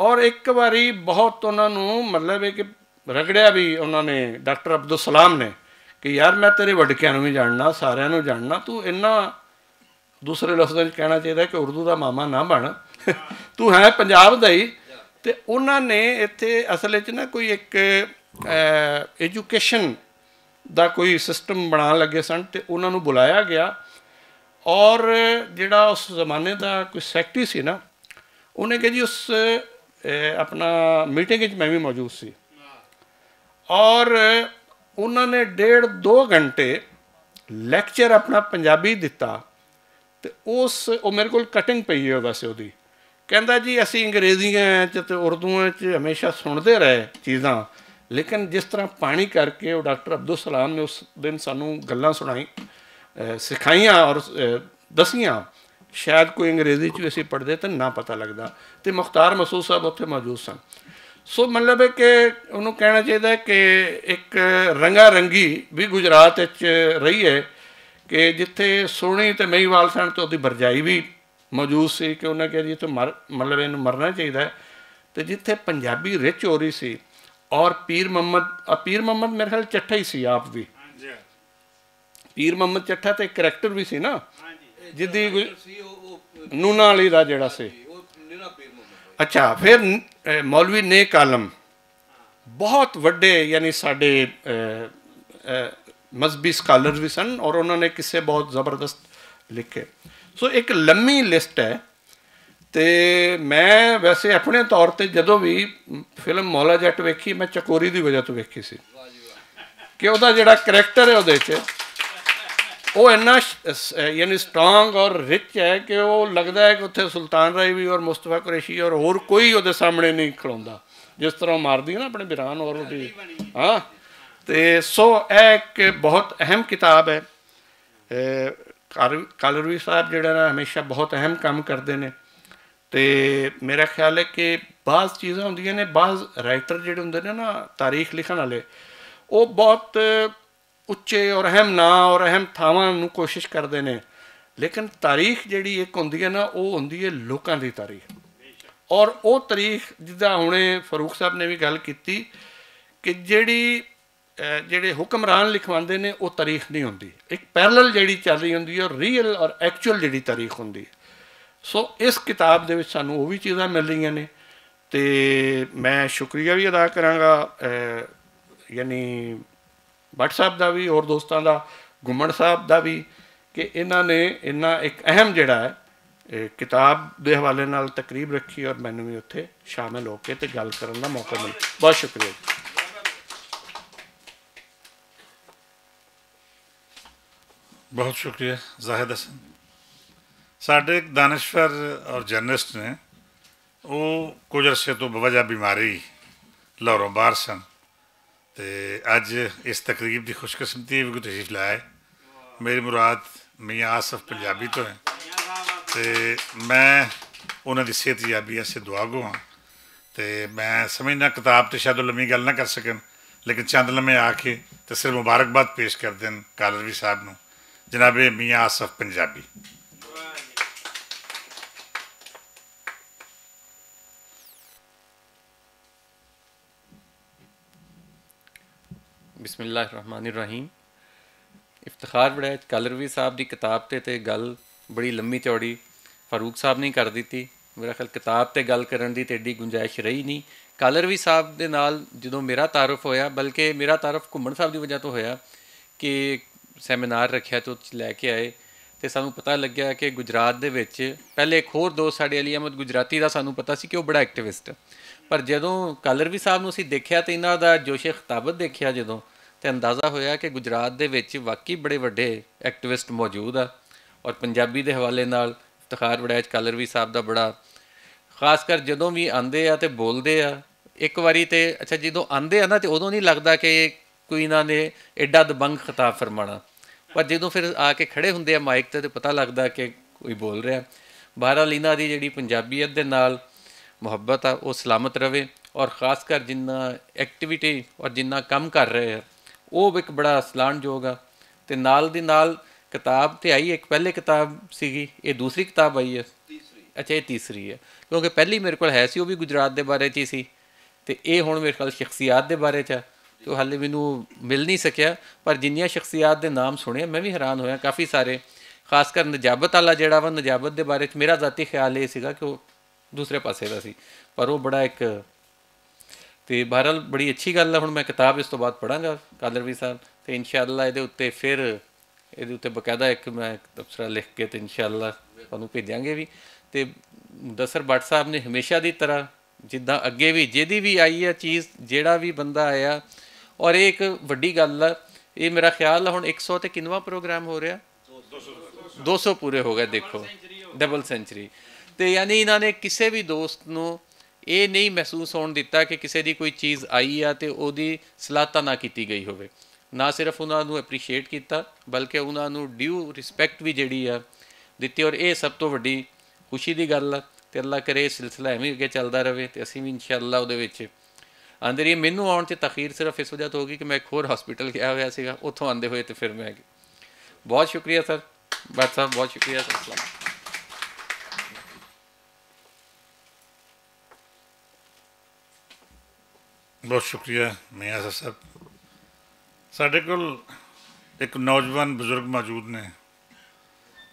ਔਰ ਇੱਕ ਵਾਰੀ ਬਹੁਤ ਉਹਨਾਂ ਨੂੰ ਮਤਲਬ ਹੈ ਕਿ ਰਗੜਿਆ ਵੀ ਉਹਨਾਂ ਨੇ ਡਾਕਟਰ ਅਬਦੁਲ ਸਲਾਮ ਨੇ ਕਿ ਯਾਰ ਮੈਂ ਤੇਰੇ ਵਡਕਿਆਂ ਨੂੰ ਵੀ ਜਾਣਨਾ ਸਾਰਿਆਂ ਨੂੰ ਜਾਣਨਾ ਤੂੰ ਇੰਨਾ ਦੂਸਰੇ ਲਫ਼ਜ਼ਾਂ 'ਚ ਕਹਿਣਾ ਚਾਹੀਦਾ ਕਿ ਉਰਦੂ ਦਾ ਮਾਮਾ ਨਾ ਬਣ ਤੂੰ ਹੈ ਪੰਜਾਬ ਦਾ ਹੀ ਤੇ ਉਹਨਾਂ ਨੇ ਇੱਥੇ ਅਸਲ ਵਿੱਚ ਨਾ ਕੋਈ ਇੱਕ ਐਜੂਕੇਸ਼ਨ ਦਾ ਕੋਈ ਸਿਸਟਮ ਬਣਾਉਣ ਲੱਗੇ ਸਨ ਤੇ ਉਹਨਾਂ ਨੂੰ ਬੁਲਾਇਆ ਗਿਆ ਔਰ ਜਿਹੜਾ ਉਸ ਜ਼ਮਾਨੇ ਦਾ ਕੋਈ ਸੈਕਟਰੀ ਸੀ ਨਾ ਉਹਨੇ ਕਿਹਾ ਜੀ ਉਸ ਆਪਣਾ ਮੀਟਿੰਗ ਵਿੱਚ ਮੈਂ ਵੀ ਮੌਜੂਦ ਸੀ ਔਰ ਉਹਨਾਂ ਨੇ ਡੇਢ 2 ਘੰਟੇ ਲੈਕਚਰ ਆਪਣਾ ਪੰਜਾਬੀ ਦਿੱਤਾ ਤੇ ਉਸ ਉਹ ਮੇਰੇ ਕੋਲ ਕਟਿੰਗ ਪਈ ਹੈ ਵਸੇ ਉਹਦੀ ਕਹਿੰਦਾ ਜੀ ਅਸੀਂ ਅੰਗਰੇਜ਼ੀਆਂ ਚ ਤੇ ਉਰਦੂਆਂ ਚ ਹਮੇਸ਼ਾ ਸੁਣਦੇ ਰਹੇ ਚੀਜ਼ਾਂ ਲੇਕਿਨ ਜਿਸ ਤਰ੍ਹਾਂ ਪਾਣੀ ਕਰਕੇ ਉਹ ਡਾਕਟਰ ਅਬਦੁੱਲ ਸਲਾਮ ਨੇ ਉਸ ਦਿਨ ਸਾਨੂੰ ਗੱਲਾਂ ਸੁਣਾਈ ਸਿਖਾਈਆਂ ਔਰ ਦਸੀਆਂ ਸ਼ਾਇਦ ਕੋਈ ਅੰਗਰੇਜ਼ੀ ਚ ਵੀ ਅਸੀਂ ਪੜਦੇ ਤਾਂ ਨਾ ਪਤਾ ਲੱਗਦਾ ਤੇ ਮੁਖਤਾਰ ਮਸੂਦ ਸਾਹਿਬ ਉੱਥੇ ਮੌਜੂਦ ਸਨ ਸੋ ਮਤਲਬ ਹੈ ਕਿ ਉਹਨੂੰ ਕਹਿਣਾ ਚਾਹੀਦਾ ਕਿ ਇੱਕ ਰੰਗਾ ਰੰਗੀ ਵੀ ਗੁਜਰਾਤ ਵਿੱਚ ਰਹੀ ਹੈ ਕਿ ਜਿੱਥੇ ਸੋਹਣੀ ਤੇ ਮਹੀਵਾਲ ਸਣ ਤੇ ਉਹਦੀ ਵਰਜਾਈ ਵੀ ਮੌਜੂਦ ਸੀ ਕਿ ਉਹਨਾਂ ਕਿਹਾ ਜੀ ਮਰ ਮਤਲਬ ਇਹਨੂੰ ਮਰਨਾ ਚਾਹੀਦਾ ਤੇ ਜਿੱਥੇ ਪੰਜਾਬੀ ਰਿਚ ਹੋ ਰਹੀ ਸੀ ਔਰ ਪੀਰ ਮੁਹੰਮਦ ਅ ਪੀਰ ਮੁਹੰਮਦ ਮੇਰੇ ਖਿਆਲ ਚੱਠਾ ਹੀ ਸੀ ਆਪ ਵੀ ਪੀਰ ਮੁਹੰਮਦ ਚੱਠਾ ਤੇ ਕੈਰੈਕਟਰ ਵੀ ਸੀ ਨਾ ਜਿੱਦੀ ਨੂਨਾ ਵਾਲੀ ਦਾ ਜਿਹੜਾ ਸੀ ਅੱਛਾ ਫਿਰ ਮੌਲਵੀ ਨੇ ਕਾਲਮ ਬਹੁਤ ਵੱਡੇ ਯਾਨੀ ਸਾਡੇ ਮਜ਼ਬੀ ਸਕਾਲਰ ਵੀ ਸਨ ਔਰ ਉਹਨਾਂ ਨੇ ਕਿਸੇ ਬਹੁਤ ਜ਼ਬਰਦਸਤ ਲਿਖੇ ਸੋ ਇੱਕ ਲੰਮੀ ਲਿਸਟ ਹੈ ਤੇ ਮੈਂ ਵੈਸੇ ਆਪਣੇ ਤੌਰ ਤੇ ਜਦੋਂ ਵੀ ਫਿਲਮ ਮੌਲਾ ਜੱਟ ਵੇਖੀ ਮੈਂ ਚਕੋਰੀ ਦੀ ਵਜ੍ਹਾ ਤੋਂ ਵੇਖੀ ਸੀ ਕਿ ਉਹਦਾ ਜਿਹੜਾ ਕੈਰੈਕਟਰ ਹੈ ਉਹਦੇ 'ਚ ਉਹ ਇੰਨਾ ਯਾਨੀ ਸਟਰੋਂਗ ਔਰ ਰਿਚ ਹੈ ਕਿ ਉਹ ਲੱਗਦਾ ਹੈ ਕਿ ਉੱਥੇ ਸੁਲਤਾਨ ਰਾਈ ਵੀ ਔਰ ਮੁਸਤਫਾ ਕੁਰੈਸ਼ੀ ਔਰ ਹੋਰ ਕੋਈ ਉਹਦੇ ਸਾਹਮਣੇ ਨਹੀਂ ਖੜਾਉਂਦਾ ਜਿਸ ਤਰ੍ਹਾਂ ਮਾਰਦੀ ਹੈ ਨਾ ਆਪਣੇ ਬਿਰਾਨ ਔਰ ਉਹਦੀ ਹਾਂ ਤੇ ਸੋ ਇਹ ਇੱਕ ਬਹੁਤ ਅਹਿਮ ਕਿਤਾਬ ਹੈ ਕਾਲਰਵੀ ਸਾਹਿਬ ਜਿਹੜਾ ਨਾ ਹਮੇਸ਼ਾ ਬਹੁਤ ਅਹਿਮ ਕੰਮ ਕਰਦੇ ਨੇ ਤੇ ਮੇਰਾ ਖਿਆਲ ਹੈ ਕਿ ਬਾਜ਼ ਚੀਜ਼ਾਂ ਹੁੰਦੀਆਂ ਨੇ ਬਾਜ਼ ਰਾਈਟਰ ਜਿਹੜੇ ਹੁੰਦੇ ਨੇ ਨਾ ਤਾਰੀਖ ਲਿਖਣ ਵਾਲੇ ਉਹ ਬਹੁਤ ਉੱਚੇ ਔਰ ਅਹਿਮ ਨਾਂ ਔਰ ਅਹਿਮ ਥਾਵਾਂ ਨੂੰ ਕੋਸ਼ਿਸ਼ ਕਰਦੇ ਨੇ ਲੇਕਿਨ ਤਾਰੀਖ ਜਿਹੜੀ ਇੱਕ ਹੁੰਦੀ ਹੈ ਨਾ ਉਹ ਹੁੰਦੀ ਹੈ ਲੋਕਾਂ ਦੀ ਤਾਰੀਖ ਔਰ ਉਹ ਤਾਰੀਖ ਜਿੱਦਾਂ ਹੁਣੇ ਫਾਰੂਕ ਸਾਹਿਬ ਨੇ ਵੀ ਗੱਲ ਕੀਤੀ ਕਿ ਜਿਹੜੀ ਜਿਹੜੇ ਹੁਕਮਰਾਨ ਲਿਖਵਾਉਂਦੇ ਨੇ ਉਹ ਤਾਰੀਖ ਨਹੀਂ ਹੁੰਦੀ ਇੱਕ ਪੈਰਲਲ ਜਿਹੜੀ ਚੱਲ ਰਹੀ ਹੁੰਦੀ ਹੈ ਰੀਅਲ ਔਰ ਐਕਚੁਅਲ ਜਿਹੜੀ ਤਾਰੀਖ ਹੁੰਦੀ ਹੈ ਸੋ ਇਸ ਕਿਤਾਬ ਦੇ ਵਿੱਚ ਸਾਨੂੰ ਉਹ ਵੀ ਚੀਜ਼ਾਂ ਮਿਲ ਰਹੀਆਂ ਨੇ ਤੇ ਮੈਂ ਸ਼ੁਕਰੀਆ ਵੀ ਅਦਾ ਕਰਾਂਗਾ ਯਾਨੀ WhatsApp ਦਾ ਵੀ ਹੋਰ ਦੋਸਤਾਂ ਦਾ ਗੁੰਮਣ ਸਾਹਿਬ ਦਾ ਵੀ ਕਿ ਇਹਨਾਂ ਨੇ ਇੰਨਾ ਇੱਕ ਅਹਿਮ ਜਿਹੜਾ ਹੈ ਕਿਤਾਬ ਦੇ ਹਵਾਲੇ ਨਾਲ ਤਕਰੀਬ ਰੱਖੀ ਔਰ ਮੈਨੂੰ ਵੀ ਉੱਥੇ ਸ਼ਾਮਿਲ ਹੋ ਕੇ ਤੇ ਗੱਲ ਕਰਨ ਦਾ ਮੌਕਾ ਮਿਲਿਆ ਬਹੁਤ ਸ਼ੁਕਰੀਆ ਬਹੁਤ ਸ਼ੁਕਰੀਆ ਜ਼ਾਹਿਦ ਹਸਨ ਸਾਡੇ ਇੱਕ ਦਾਨਸ਼ਵਰ ਔਰ ਜਰਨਲਿਸਟ ਨੇ ਉਹ ਕੁਝ ਅਰਸੇ ਤੋਂ ਬਵਜਾ ਬਿਮਾਰੀ ਲਾਹੌਰੋਂ ਬਾਹਰ ਸਨ ਤੇ ਅੱਜ ਇਸ ਤਕਰੀਬ ਦੀ ਖੁਸ਼ਕਿਸਮਤੀ ਵੀ ਗੁਰਤਸ਼ੀਫ ਲਾਇਆ ਮੇਰੀ ਮੁਰਾਦ ਮੀਆਂ ਆਸਫ ਪੰਜਾਬੀ ਤੋਂ ਹੈ ਤੇ ਮੈਂ ਉਹਨਾਂ ਦੀ ਸਿਹਤ ਯਾਬੀ ਅਸੇ ਦੁਆ ਗੋ ਹਾਂ ਤੇ ਮੈਂ ਸਮਝਣਾ ਕਿਤਾਬ ਤੇ ਸ਼ਾਇਦ ਲੰਮੀ ਗੱਲ ਨਾ ਕਰ ਸਕਣ ਲੇਕਿਨ ਚੰਦ ਲੰਮੇ ਆ ਕੇ ਤੇ ਸਿਰ ਮੁਬਾਰਕਬਾਦ ਪੇਸ਼ ਨੇ ਕਾਲਰ ਵੀ ਸਾਹਿਬ ਨੂੰ ਜਨਾਬੇ ਮੀਆਂ ਆਸਫ ਪੰਜਾਬੀ ਰਹੀਮ ਇਫਤਖਾਰ ਬੜਾ ਕਲਰਵੀ ਸਾਹਿਬ ਦੀ ਕਿਤਾਬ ਤੇ ਤੇ ਗੱਲ ਬੜੀ ਲੰਮੀ ਚੌੜੀ ਫਾਰੂਕ ਸਾਹਿਬ ਨੇ ਕਰ ਦਿੱਤੀ ਮੇਰਾ ਖਿਆਲ ਕਿਤਾਬ ਤੇ ਗੱਲ ਕਰਨ ਦੀ ਤੇ ਏਡੀ ਗੁੰਜਾਇਸ਼ ਰਹੀ ਨਹੀਂ ਕਲਰਵੀ ਸਾਹਿਬ ਦੇ ਨਾਲ ਜਦੋਂ ਮੇਰਾ ਤਾਰਫ ਹੋਇਆ ਬਲਕਿ ਮੇਰਾ ਤਾਰਫ ਘੁੰਮਣ ਸਾਹਿਬ ਦੀ ਵਜ੍ਹਾ ਤੋਂ ਹੋਇਆ ਕਿ ਸੈਮੀਨਾਰ ਰੱਖਿਆ ਤੋਂ ਲੈ ਕੇ ਆਏ ਤੇ ਸਾਨੂੰ ਪਤਾ ਲੱਗਿਆ ਕਿ ਗੁਜਰਾਤ ਦੇ ਵਿੱਚ ਪਹਿਲੇ ਇੱਕ ਹੋਰ ਦੋਸਤ ਸਾਡੇ ਅਲੀ ਅਹਿਮਦ ਗੁਜਰਾਤੀ ਦਾ ਸਾਨੂੰ ਪਤਾ ਸੀ ਕਿ ਉਹ ਬੜਾ ਐਕਟਿਵਿਸਟ ਪਰ ਜਦੋਂ ਕਲਰਵੀ ਸਾਹਿਬ ਨੂੰ ਅਸੀਂ ਦੇਖਿਆ ਤੇ ਇਹਨਾਂ ਦਾ ਜੋਸ਼ੇ ਖਤਾਬਤ ਦੇਖਿਆ ਜਦੋਂ ਤੇ ਅੰਦਾਜ਼ਾ ਹੋਇਆ ਕਿ ਗੁਜਰਾਤ ਦੇ ਵਿੱਚ ਵਾਕਈ ਬੜੇ ਵੱਡੇ ਐਕਟਿਵਿਸਟ ਮੌਜੂਦ ਆ ਔਰ ਪੰਜਾਬੀ ਦੇ ਹਵਾਲੇ ਨਾਲ ਇਫਤਖਾਰ ਵੜੈਚ ਕਲਰਵੀ ਸਾਹਿਬ ਦਾ ਬੜਾ ਖਾਸ ਕਰ ਜਦੋਂ ਵੀ ਆਂਦੇ ਆ ਤੇ ਬੋਲਦੇ ਆ ਇੱਕ ਵਾਰੀ ਤੇ ਅੱਛਾ ਜਦੋਂ ਆਂਦੇ ਆ ਨਾ ਤੇ ਉਦੋਂ ਨਹੀਂ ਲੱਗਦਾ ਕਿ ਕੋਈ ਇਹਨਾਂ ਨੇ ਐਡਾ ਦਬੰਗ ਖਤਾ ਫਰਮਾਣਾ ਪਰ ਜਦੋਂ ਫਿਰ ਆ ਕੇ ਖੜੇ ਹੁੰਦੇ ਆ ਮਾਈਕ ਤੇ ਤੇ ਪਤਾ ਲੱਗਦਾ ਕਿ ਕੋਈ ਬੋਲ ਰਿਹਾ ਬਹਰਾਲ ਇਹਨਾਂ ਦੀ ਜਿਹੜੀ ਪੰਜਾਬੀਅਤ ਦੇ ਨਾਲ ਮੁਹੱਬਤ ਆ ਉਹ ਸਲਾਮਤ ਰਵੇ ਔਰ ਖਾਸ ਕਰ ਜਿੰਨਾ ਐਕਟੀਵਿਟੀ ਔਰ ਜਿੰਨਾ ਕੰਮ ਕਰ ਰਹੇ ਆ ਉਹ ਇੱਕ ਬੜਾ ਜੋਗ ਆ ਤੇ ਨਾਲ ਦੀ ਨਾਲ ਕਿਤਾਬ ਤੇ ਆਈ ਇੱਕ ਪਹਿਲੇ ਕਿਤਾਬ ਸੀਗੀ ਇਹ ਦੂਸਰੀ ਕਿਤਾਬ ਆਈ ਹੈ ਤੀਸਰੀ ਅੱਛਾ ਇਹ ਤੀਸਰੀ ਹੈ ਕਿਉਂਕਿ ਪਹਿਲੀ ਮੇਰੇ ਕੋਲ ਹੈ ਸੀ ਉਹ ਵੀ ਗੁਜਰਾਤ ਦੇ ਬਾਰੇ 'ਚ ਸੀ ਤੇ ਇਹ ਹੁਣ ਮੇਰੇ ਕੋਲ ਸ਼ਖਸੀਅਤ ਦੇ ਬਾਰੇ 'ਚ ਤੋ ਤੇ ਹਾਲੇ ਮੈਨੂੰ ਮਿਲ ਨਹੀਂ ਸਕਿਆ ਪਰ ਜਿੰਨੀਆਂ ਸ਼ਖਸੀਅਤ ਦੇ ਨਾਮ ਸੁਣੇ ਮੈਂ ਵੀ ਹੈਰਾਨ ਹੋਇਆ ਕਾਫੀ ਸਾਰੇ ਖਾਸ ਕਰ ਨਜਾਬਤ ਵਾਲਾ ਜਿਹੜਾ ਵਾ ਨਜਾਬਤ ਦੇ ਬਾਰੇ 'ਚ ਮੇਰਾ ذاتی ਖਿਆਲ ਇਹ ਸੀਗਾ ਕਿ ਉਹ ਦੂਸਰੇ ਪਾਸੇ ਦਾ ਸੀ ਪਰ ਉਹ ਬੜਾ ਇੱਕ ਤੇ ਬਹਰਲ ਬੜੀ ਅੱਛੀ ਗੱਲ ਹੈ ਹੁਣ ਮੈਂ ਕਿਤਾਬ ਇਸ ਤੋਂ ਬਾਅਦ ਪੜਾਂਗਾ ਕਾਦਰਵੀ ਸਾਹਿਬ ਤੇ ਇਨਸ਼ਾਅੱਲਾ ਇਹਦੇ ਉੱਤੇ ਫਿਰ ਇਹਦੇ ਉੱਤੇ ਬਕਾਇਦਾ ਇੱਕ ਮੈਂ ਤਬਸਰਾ ਲਿਖ ਕੇ ਤੇ ਇਨਸ਼ਾਅੱਲਾ ਤੁਹਾਨੂੰ ਭੇਜਾਂਗੇ ਵੀ ਤੇ ਦਸਰ ਬੱਟ ਸਾਹਿਬ ਨੇ ਹਮੇਸ਼ਾ ਦੀ ਤਰ੍ਹਾਂ ਜਿੱਦਾਂ ਅੱਗੇ ਵੀ ਜਿਹਦੀ ਵੀ ਆਈ ਹੈ ਚੀਜ਼ ਜਿਹੜਾ ਵੀ ਬੰਦਾ ਆਇਆ ਔਰ ਇਹ ਇੱਕ ਵੱਡੀ ਗੱਲ ਹੈ ਇਹ ਮੇਰਾ ਖਿਆਲ ਹੁਣ 100 ਤੇ ਕਿੰਨਵਾ ਪ੍ਰੋਗਰਾਮ ਹੋ ਰਿਹਾ 200 200 ਪੂਰੇ ਹੋ ਗਏ ਦੇਖੋ ਡਬਲ ਸੈਂਚਰੀ ਤੇ ਯਾਨੀ ਇਹਨਾਂ ਨੇ ਕਿਸੇ ਵੀ ਦੋਸਤ ਨੂੰ ਇਹ ਨਹੀਂ ਮਹਿਸੂਸ ਹੋਣ ਦਿੱਤਾ ਕਿ ਕਿਸੇ ਦੀ ਕੋਈ ਚੀਜ਼ ਆਈ ਆ ਤੇ ਉਹਦੀ ਸਲਾਤਾ ਨਾ ਕੀਤੀ ਗਈ ਹੋਵੇ ਨਾ ਸਿਰਫ ਉਹਨਾਂ ਨੂੰ ਐਪਰੀਸ਼ੀਏਟ ਕੀਤਾ ਬਲਕਿ ਉਹਨਾਂ ਨੂੰ ਡਿਊ ਰਿਸਪੈਕਟ ਵੀ ਜਿਹੜੀ ਆ ਦਿੱਤੀ ਔਰ ਇਹ ਸਭ ਤੋਂ ਵੱਡੀ ਖੁਸ਼ੀ ਦੀ ਗੱਲ ਆ ਤੇ ਅੱਲਾ ਕਰੇ ਇਹ ਸਿਲਸਿਲਾ ਐਵੇਂ ਅੱਗੇ ਚੱਲਦਾ ਰਹੇ ਤੇ ਅਸੀਂ ਵੀ ਇਨਸ਼ਾਅੱਲਾ ਉਹਦੇ ਵਿੱਚ ਅੰਦਰ ਇਹ ਮੈਨੂੰ ਆਉਣ ਤੇ ਤਖੀਰ ਸਿਰਫ ਇਸ ਵਜ੍ਹਾ ਤੋਂ ਹੋ ਗਈ ਕਿ ਮੈਂ ਇੱਕ ਹੋਰ ਹਸਪੀਟਲ ਗਿਆ ਹੋਇਆ ਸੀਗਾ ਉੱਥੋਂ ਆਂਦੇ ਹੋਏ ਤੇ ਫਿਰ ਮੈਂ ਬਹੁਤ ਸ਼ੁਕਰੀਆ ਸਰ ਬਾਤ ਸਾਹਿਬ ਬਹੁਤ ਸ਼ੁਕਰੀਆ ਸਰ ਬਹੁਤ ਸ਼ੁਕਰੀਆ ਮੀਆਂ ਸਾਹਿਬ ਸਾਡੇ ਕੋਲ ਇੱਕ ਨੌਜਵਾਨ ਬਜ਼ੁਰਗ ਮੌਜੂਦ ਨੇ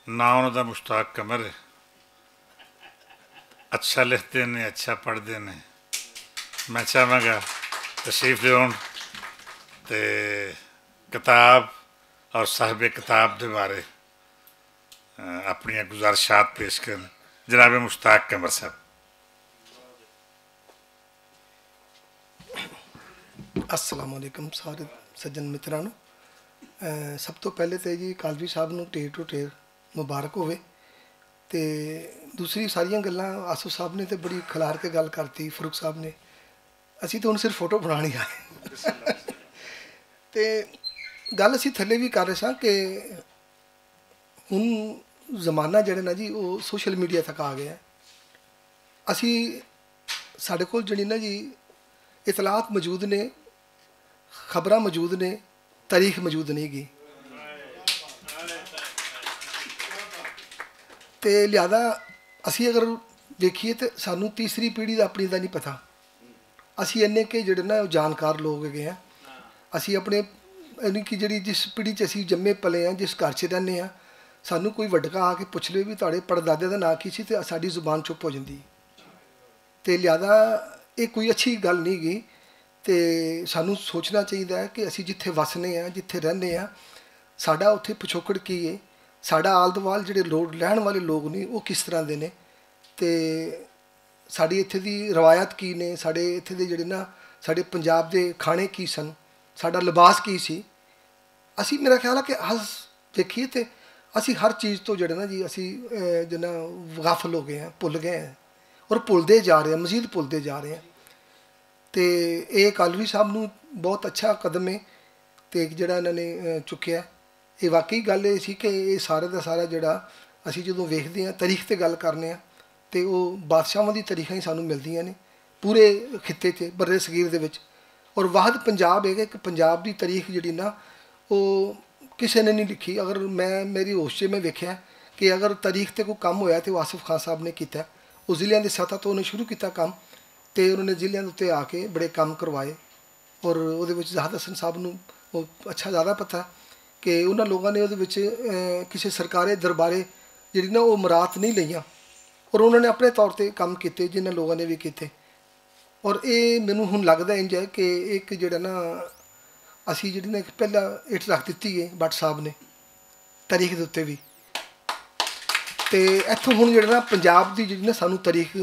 ਨਾ ਉਹਨਾਂ ਦਾ ਮੁਸ਼ਤਾਕ ਕਮਰ ਹੈ ਅੱਛਾ ਲਿਖਦੇ ਨੇ ਅੱਛਾ ਪੜ੍ਹਦੇ ਨੇ ਮੈਂ ਚਾਹਾਂਗਾ ਤਸ਼ਰੀਫ ਲਿਆਉਣ ਤੇ ਕਿਤਾਬ ਔਰ ਸਾਹਿਬ ਕਿਤਾਬ ਦੇ ਬਾਰੇ ਆਪਣੀਆਂ ਗੁਜ਼ਾਰਸ਼ਾਂ ਪੇਸ਼ ਕਰਨ ਜਨਾਬ ਮੁਸ਼ਤਾਕ ਕਮਰ ਸਾਹਿਬ ਅਸਲਾਮ ਅਲੈਕਮ ਸਾਰੇ ਸੱਜਣ ਮਿੱਤਰਾਂ ਨੂੰ ਸਭ ਤੋਂ ਪਹਿਲੇ ਤੇ ਜੀ ਕਾਲਵੀ ਸਾਹਿਬ ਨੂੰ ਟੇਰ ਟੂ ਟੇਰ ਮੁਬਾਰਕ ਹੋਵੇ ਤੇ ਦੂਸਰੀ ਸਾਰੀਆਂ ਗੱਲਾਂ ਆਸੂ ਸਾਹਿਬ ਨੇ ਤੇ ਬੜੀ ਖਿਲਾਰ ਕੇ ਗੱਲ ਕਰਤੀ ਫਰੂਕ ਸਾਹਿਬ ਨੇ ਅਸੀਂ ਤਾਂ ਹੁਣ ਸਿਰਫ ਫੋਟੋ ਬਣਾਣੀ ਆਏ ਤੇ ਗੱਲ ਅਸੀਂ ਥੱਲੇ ਵੀ ਕਰ ਰਹੇ ਸਾਂ ਕਿ ਹੁਣ ਜ਼ਮਾਨਾ ਜਿਹੜਾ ਨਾ ਜੀ ਉਹ ਸੋਸ਼ਲ ਮੀਡੀਆ ਤੱਕ ਆ ਗਿਆ ਅਸੀਂ ਸਾਡੇ ਕੋਲ ਜਿਹੜੀ ਨਾ ਜੀ ਇਤਲਾਤ ਮੌਜੂਦ ਨੇ ਖਬਰਾਂ ਮੌਜੂਦ ਨੇ ਤਾਰੀਖ ਮੌਜੂਦ ਨਹੀਂ ਗਈ ਤੇ ਲਿਆਦਾ ਅਸੀਂ ਅਗਰ ਦੇਖੀਏ ਤੇ ਸਾਨੂੰ ਤੀਸਰੀ ਪੀੜ੍ਹੀ ਦਾ ਆਪਣੀ ਦਾ ਨਹੀਂ ਪਤਾ ਅਸੀਂ ਇੰਨੇ ਕਿ ਜਿਹੜੇ ਨਾ ਜਾਣਕਾਰ ਲੋਕ ਹੈਗੇ ਆ ਅਸੀਂ ਆਪਣੇ ਯਾਨੀ ਕਿ ਜਿਹੜੀ ਜਿਸ ਪੀੜ੍ਹੀ 'ਚ ਅਸੀਂ ਜੰਮੇ ਪਲੇ ਆ ਜਿਸ ਘਰ 'ਚ ਰਹਿੰਦੇ ਆ ਸਾਨੂੰ ਕੋਈ ਵੱਡਕਾ ਆ ਕੇ ਪੁੱਛ ਲੇ ਵੀ ਤੁਹਾਡੇ ਪਰਦਾਦੇ ਦਾ ਨਾਂ ਕੀ ਸੀ ਤੇ ਸਾਡੀ ਜ਼ੁਬਾਨ ਚੁੱਪ ਹੋ ਜਾਂਦੀ ਤੇ ਲਿਆਦਾ ਇਹ ਕੋਈ ਅੱਛੀ ਗੱਲ ਨਹੀਂ ਗਈ ਤੇ ਸਾਨੂੰ ਸੋਚਣਾ ਚਾਹੀਦਾ ਹੈ ਕਿ ਅਸੀਂ ਜਿੱਥੇ ਵਸਨੇ ਆ ਜਿੱਥੇ ਰਹਿੰਦੇ ਆ ਸਾਡਾ ਉੱਥੇ ਪਿਛੋਕੜ ਕੀ ਹੈ ਸਾਡਾ ਆਲਦਵਾਲ ਜਿਹੜੇ ਲੋੜ ਲੈਣ ਵਾਲੇ ਲੋਕ ਨੇ ਉਹ ਕਿਸ ਤਰ੍ਹਾਂ ਦੇ ਨੇ ਤੇ ਸਾਡੀ ਇੱਥੇ ਦੀ ਰਵਾਇਤ ਕੀ ਨੇ ਸਾਡੇ ਇੱਥੇ ਦੇ ਜਿਹੜੇ ਨਾ ਸਾਡੇ ਪੰਜਾਬ ਦੇ ਖਾਣੇ ਕੀ ਸਨ ਸਾਡਾ ਲਿਬਾਸ ਕੀ ਸੀ ਅਸੀਂ ਮੇਰਾ ਖਿਆਲ ਹੈ ਕਿ ਅਸ ਦੇਖੀਏ ਤੇ ਅਸੀਂ ਹਰ ਚੀਜ਼ ਤੋਂ ਜਿਹੜਾ ਨਾ ਜੀ ਅਸੀਂ ਜਨਾ ਗਾਫਲ ਹੋ ਗਏ ਆ ਭੁੱਲ ਗਏ ਆ ਔਰ ਭੁੱਲਦੇ ਜਾ ਰਹੇ ਆ ਮਜ਼ੀਦ ਭੁੱਲਦੇ ਜਾ ਰਹੇ ਆ ਤੇ ਇਹ ਕਾਲਰੀ ਸਾਹਿਬ ਨੂੰ ਬਹੁਤ ਅੱਛਾ ਕਦਮ ਹੈ ਤੇ ਜਿਹੜਾ ਇਹਨਾਂ ਨੇ ਚੁੱਕਿਆ ਇਹ ਵਾਕਈ ਗੱਲ ਇਹ ਸੀ ਕਿ ਇਹ ਸਾਰੇ ਦਾ ਸਾਰਾ ਜਿਹੜਾ ਅਸੀਂ ਜਦੋਂ ਵੇਖਦੇ ਹਾਂ ਤਾਰੀਖ ਤੇ ਗੱਲ ਕਰਨੇ ਆ ਤੇ ਉਹ ਬਾਦਸ਼ਾਹਾਂ ਦੀ ਤਾਰੀਖਾਂ ਹੀ ਸਾਨੂੰ ਮਿਲਦੀਆਂ ਨੇ ਪੂਰੇ ਖਿੱਤੇ 'ਚ ਬਰੇ ਸਗੀਰ ਦੇ ਵਿੱਚ ਔਰ ਵਾਹਦ ਪੰਜਾਬ ਹੈਗਾ ਕਿ ਪੰਜਾਬ ਦੀ ਤਾਰੀਖ ਜਿਹੜੀ ਨਾ ਉਹ ਕਿਸੇ ਨੇ ਨਹੀਂ ਲਿਖੀ ਅਗਰ ਮੈਂ ਮੇਰੀ ਹੋਸ਼ੇ 'ਚ ਮੈਂ ਵੇਖਿਆ ਕਿ ਅਗਰ ਤਾਰੀਖ ਤੇ ਕੋਈ ਕੰਮ ਹੋਇਆ ਤੇ ਉਹ ਖਾਨ ਸਾਹਿਬ ਨੇ ਕੀਤਾ ਉਹ ਜ਼ਿਲ੍ਹਿਆਂ ਦੇ ਸਤਾ ਤੋਂ ਉਹਨੇ ਸ਼ੁਰੂ ਕੀਤਾ ਕੰਮ ਤੇ ਉਹਨਾਂ ਨੇ ਜ਼ਿਲ੍ਹਿਆਂ ਦੇ ਉੱਤੇ ਆ ਕੇ ਬੜੇ ਕੰਮ ਕਰਵਾਏ ਔਰ ਉਹਦੇ ਵਿੱਚ ਜ਼ਹਾਦ ਹਸਨ ਸਾਹਿਬ ਨੂੰ ਉਹ ਅੱਛਾ ਜ਼ਿਆਦਾ ਪਤਾ ਕਿ ਉਹਨਾਂ ਲੋਕਾਂ ਨੇ ਉਹਦੇ ਵਿੱਚ ਕਿਸੇ ਸਰਕਾਰੇ ਦਰਬਾਰੇ ਜਿਹੜੀ ਨਾ ਉਹ ਮਰਾਤ ਨਹੀਂ ਲਈਆਂ ਔਰ ਉਹਨਾਂ ਨੇ ਆਪਣੇ ਤੌਰ ਤੇ ਕੰਮ ਕੀਤੇ ਜਿਨ੍ਹਾਂ ਲੋਕਾਂ ਨੇ ਵੀ ਕੀਤੇ ਔਰ ਇਹ ਮੈਨੂੰ ਹੁਣ ਲੱਗਦਾ ਇੰਜ ਹੈ ਕਿ ਇੱਕ ਜਿਹੜਾ ਨਾ ਅਸੀਂ ਜਿਹੜੀ ਨਾ ਪਹਿਲਾਂ ਇੱਟ ਰੱਖ ਦਿੱਤੀ ਹੈ ਬੱਟ ਸਾਹਿਬ ਨੇ ਤਾਰੀਖ ਦੇ ਉੱਤੇ ਵੀ ਤੇ ਇੱਥੋਂ ਹੁਣ ਜਿਹੜਾ ਨਾ ਪੰਜਾਬ ਦੀ ਜਿਹੜੀ ਨਾ ਸਾਨੂੰ ਤਾਰੀਖ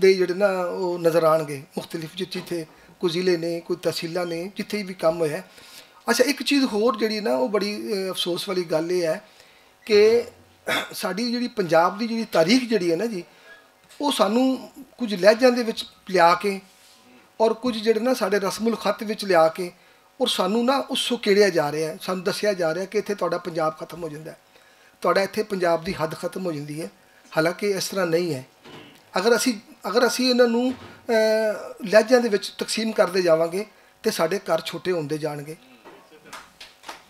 ਦੇ ਜਿਹੜੇ ਨਾ ਉਹ ਨਜ਼ਰ ਆਣਗੇ ਮੁxtਲਿਫ ਜਿੱਥੇ ਤੇ ਕੋ ਜ਼ਿਲ੍ਹੇ ਨੇ ਕੋਈ ਤਹਿਸੀਲਾਂ ਨੇ ਜਿੱਥੇ ਵੀ ਕੰਮ ਹੋਇਆ ਅੱਛਾ ਇੱਕ ਚੀਜ਼ ਹੋਰ ਜਿਹੜੀ ਨਾ ਉਹ ਬੜੀ ਅਫਸੋਸ ਵਾਲੀ ਗੱਲ ਇਹ ਹੈ ਕਿ ਸਾਡੀ ਜਿਹੜੀ ਪੰਜਾਬ ਦੀ ਜਿਹੜੀ ਤਾਰੀਖ ਜਿਹੜੀ ਹੈ ਨਾ ਜੀ ਉਹ ਸਾਨੂੰ ਕੁਝ ਲਹਿਜਾਂ ਦੇ ਵਿੱਚ ਲਿਆ ਕੇ ਔਰ ਕੁਝ ਜਿਹੜੇ ਨਾ ਸਾਡੇ ਰਸਮੁਲ ਖਤ ਵਿੱਚ ਲਿਆ ਕੇ ਔਰ ਸਾਨੂੰ ਨਾ ਉਸੋਂ ਕਿਹੜਿਆ ਜਾ ਰਿਹਾ ਸਾਨੂੰ ਦੱਸਿਆ ਜਾ ਰਿਹਾ ਕਿ ਇੱਥੇ ਤੁਹਾਡਾ ਪੰਜਾਬ ਖਤਮ ਹੋ ਜਾਂਦਾ ਤੁਹਾਡਾ ਇੱਥੇ ਪੰਜਾਬ ਦੀ ਹੱਦ ਖਤਮ ਹੋ ਜਾਂਦੀ ਹੈ ਹਾਲਾਂਕਿ ਇਸ ਤਰ੍ਹਾਂ ਨਹੀਂ ਹੈ ਅਗਰ ਅਸੀਂ ਅਗਰ ਅਸੀਂ ਇਹਨਾਂ ਨੂੰ ਲਹਿਜਿਆਂ ਦੇ ਵਿੱਚ ਤਕਸੀਮ ਕਰਦੇ ਜਾਵਾਂਗੇ ਤੇ ਸਾਡੇ ਘਰ ਛੋਟੇ ਹੁੰਦੇ ਜਾਣਗੇ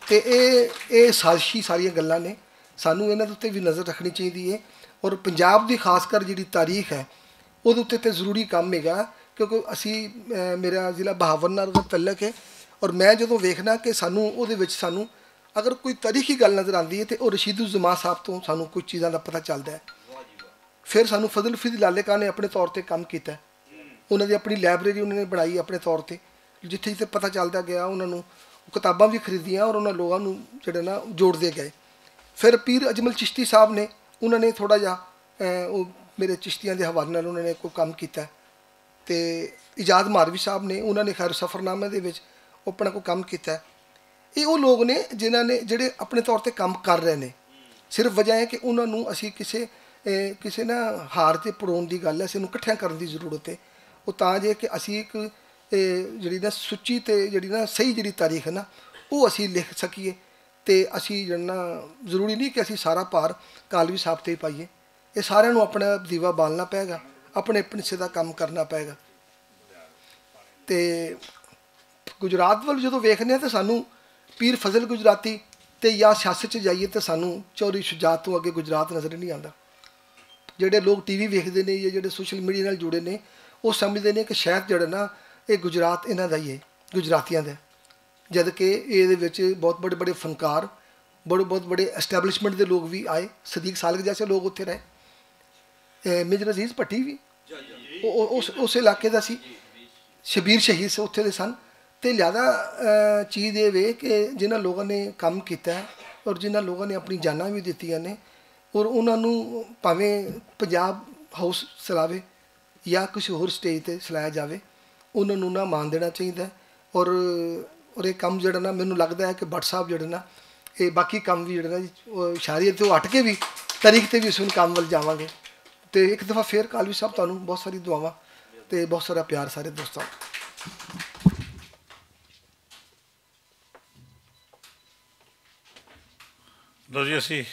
ਤੇ ਇਹ ਇਹ ਸਾਜ਼ਿਸ਼ੀ ਸਾਰੀਆਂ ਗੱਲਾਂ ਨੇ ਸਾਨੂੰ ਇਹਨਾਂ ਦੇ ਉੱਤੇ ਵੀ ਨਜ਼ਰ ਰੱਖਣੀ ਚਾਹੀਦੀ ਹੈ ਔਰ ਪੰਜਾਬ ਦੀ ਖਾਸ ਕਰ ਜਿਹੜੀ ਤਾਰੀਖ ਹੈ ਉਹਦੇ ਉੱਤੇ ਤੇ ਜ਼ਰੂਰੀ ਕੰਮ ਹੈਗਾ ਕਿਉਂਕਿ ਅਸੀਂ ਮੇਰਾ ਜ਼ਿਲ੍ਹਾ ਬਹਾਵਨ ਨਾਲ ਤਲਕ ਹੈ ਔਰ ਮੈਂ ਜਦੋਂ ਵੇਖਣਾ ਕਿ ਸਾਨੂੰ ਉਹਦੇ ਵਿੱਚ ਸਾਨੂੰ ਅਗਰ ਕੋਈ ਤਾਰੀਖੀ ਗੱਲ ਨਜ਼ਰ ਆਉਂਦੀ ਹੈ ਤੇ ਉਹ ਰਸ਼ੀਦੁਲ ਜ਼ਮਾ ਸਾਹਿਬ ਤੋਂ ਸਾਨੂੰ ਕੁਝ ਚੀਜ਼ਾਂ ਦਾ ਪਤਾ ਚੱਲਦਾ ਹੈ ਫਿਰ ਸਾਨੂੰ ਫਜ਼ਲ ਫਿਜ਼ ਲਾਲੇਕਾ ਨੇ ਆਪਣੇ ਤੌਰ ਤੇ ਕੰਮ ਕੀਤਾ ਉਹਨਾਂ ਦੀ ਆਪਣੀ ਲਾਇਬ੍ਰੇਰੀ ਉਹਨਾਂ ਨੇ ਬਣਾਈ ਆਪਣੇ ਤੌਰ ਤੇ ਜਿੱਥੇ ਜਿੱਥੇ ਪਤਾ ਚੱਲਦਾ ਗਿਆ ਉਹਨਾਂ ਨੂੰ ਕਿਤਾਬਾਂ ਵੀ ਖਰੀਦੀਆਂ ਔਰ ਉਹਨਾਂ ਲੋਕਾਂ ਨੂੰ ਜਿਹੜੇ ਨਾ ਜੋੜਦੇ ਗਏ ਫਿਰ ਪੀਰ ਅਜਮਲ ਚਿਸ਼ਤੀ ਸਾਹਿਬ ਨੇ ਉਹਨਾਂ ਨੇ ਥੋੜਾ ਜਿਹਾ ਉਹ ਮੇਰੇ ਚਿਸ਼ਤੀਆਂ ਦੇ ਹਵਾਲੇ ਨਾਲ ਉਹਨਾਂ ਨੇ ਕੋਈ ਕੰਮ ਕੀਤਾ ਤੇ ਇਜਾਦ ਮਾਰਵੀ ਸਾਹਿਬ ਨੇ ਉਹਨਾਂ ਨੇ ਖੈਰ ਸਫਰਨਾਮੇ ਦੇ ਵਿੱਚ ਆਪਣਾ ਕੋਈ ਕੰਮ ਕੀਤਾ ਇਹ ਉਹ ਲੋਕ ਨੇ ਜਿਨ੍ਹਾਂ ਨੇ ਜਿਹੜੇ ਆਪਣੇ ਤੌਰ ਤੇ ਕੰਮ ਕਰ ਰਹੇ ਨੇ ਸਿਰਫ ਵਜ੍ਹਾ ਹੈ ਕਿ ਉਹਨਾਂ ਨੂੰ ਅਸੀਂ ਕਿਸੇ ਕਿਸੇ ਨਾ ਹਾਰ ਤੇ ਪੜਾਉਣ ਦੀ ਗੱਲ ਐ ਸਾਨੂੰ ਇਕੱਠਿਆਂ ਕਰਨ ਦੀ ਜ਼ਰੂਰਤ ਹੈ ਉਹ ਤਾਂ ਜੇ ਕਿ ਅਸੀਂ ਇੱਕ ਜਿਹੜੀ ਨਾ ਸੁੱਚੀ ਤੇ ਜਿਹੜੀ ਨਾ ਸਹੀ ਜਿਹੜੀ ਤਾਰੀਖ ਨਾ ਉਹ ਅਸੀਂ ਲਿਖ ਸਕੀਏ ਤੇ ਅਸੀਂ ਜਿਹੜਾ ਜ਼ਰੂਰੀ ਨਹੀਂ ਕਿ ਅਸੀਂ ਸਾਰਾ ਭਾਰ ਕਾਲਵੀ ਸਾਹਿਬ ਤੇ ਪਾਈਏ ਇਹ ਸਾਰਿਆਂ ਨੂੰ ਆਪਣਾ ਦੀਵਾ ਬਾਲਣਾ ਪਏਗਾ ਆਪਣੇ ਪਿੰਸੇ ਦਾ ਕੰਮ ਕਰਨਾ ਪਏਗਾ ਤੇ ਗੁਜਰਾਤ ਵੱਲ ਜਦੋਂ ਵੇਖਨੇ ਆ ਤਾਂ ਸਾਨੂੰ ਪੀਰ ਫਜ਼ਲ ਗੁਜਰਾਤੀ ਤੇ ਜਾਂ ਸਿਆਸਤ 'ਚ ਜਾਈਏ ਤਾਂ ਸਾਨੂੰ ਚੌਰੀ ਸ਼ਜਾਤ ਤੋਂ ਅੱਗੇ ਗੁਜਰਾਤ ਨਜ਼ਰ ਨਹੀਂ ਆਉਂਦਾ ਜਿਹੜੇ ਲੋਕ ਟੀਵੀ ਵੇਖਦੇ ਨੇ ਜਾਂ ਜਿਹੜੇ ਸੋਸ਼ਲ ਮੀਡੀਆ ਨਾਲ ਜੁੜੇ ਨੇ ਉਹ ਸਮਝਦੇ ਨੇ ਕਿ ਸ਼ਹਿਰ ਜਿਹੜਾ ਨਾ ਇਹ ਗੁਜਰਾਤ ਇਹਨਾਂ ਦਾ ਹੀ ਹੈ ਗੁਜਰਾਤੀਆਂ ਦਾ ਜਦ ਕਿ ਇਹਦੇ ਵਿੱਚ ਬਹੁਤ ਬੜੇ ਬੜੇ ਫਨਕਾਰ ਬੜੇ ਬਹੁਤ ਬੜੇ ਐਸਟੈਬਲਿਸ਼ਮੈਂਟ ਦੇ ਲੋਕ ਵੀ ਆਏ ਸਦੀਕ ਸਾਲਕ ਜਿਹਾ ਲੋਕ ਉੱਥੇ ਰਹੇ ਮਿਜਰ ਅਜ਼ੀਜ਼ ਪੱਟੀ ਵੀ ਉਹ ਉਸ ਉਸ ਇਲਾਕੇ ਦਾ ਸੀ ਸ਼ਬੀਰ ਸ਼ਹੀਦ ਸੇ ਉੱਥੇ ਦੇ ਸਨ ਤੇ ਜ਼ਿਆਦਾ ਚੀਜ਼ ਇਹ ਵੇ ਕਿ ਜਿਨ੍ਹਾਂ ਲੋਕਾਂ ਨੇ ਕੰਮ ਕੀਤਾ ਔਰ ਜਿਨ੍ਹਾਂ ਲੋਕਾਂ ਨੇ ਆਪਣੀ ਜਾਨਾਂ ਵੀ ਦਿੱਤੀਆਂ ਨੇ ਔਰ ਉਹਨਾਂ ਨੂੰ ਭਾਵੇਂ ਪੰਜਾਬ ਹਾਊਸ ਸਲਾਵੇ ਜਾਂ ਕਿਸੇ ਹੋਰ ਸਟੇਜ ਤੇ ਸਲਾਇਆ ਜਾਵੇ ਉਹਨਾਂ ਨੂੰ ਨਾ ਮਾਨ ਦੇਣਾ ਚਾਹੀਦਾ ਔਰ ਔਰ ਇਹ ਕੰਮ ਜਿਹੜਾ ਨਾ ਮੈਨੂੰ ਲੱਗਦਾ ਹੈ ਕਿ WhatsApp ਜਿਹੜਾ ਨਾ ਇਹ ਬਾਕੀ ਕੰਮ ਵੀ ਜਿਹੜਾ ਨਾ ਸ਼ਾਰੀਅਤ ਤੋਂ ਹਟ ਕੇ ਵੀ ਤਰੀਕ ਤੇ ਵੀ ਸੁਣ ਕੰਮ ਵੱਲ ਜਾਵਾਂਗੇ ਤੇ ਇੱਕ ਦਫਾ ਫੇਰ ਵੀ ਸਾਹਿਬ ਤੁਹਾਨੂੰ ਬਹੁਤ ਸਾਰੀ ਦੁਆਵਾਂ ਤੇ ਬਹੁਤ ਸਾਰਾ ਪਿਆਰ ਸਾਰੇ ਦੋਸਤਾਂ ਲੋ ਜੀ ਅਸੀਂ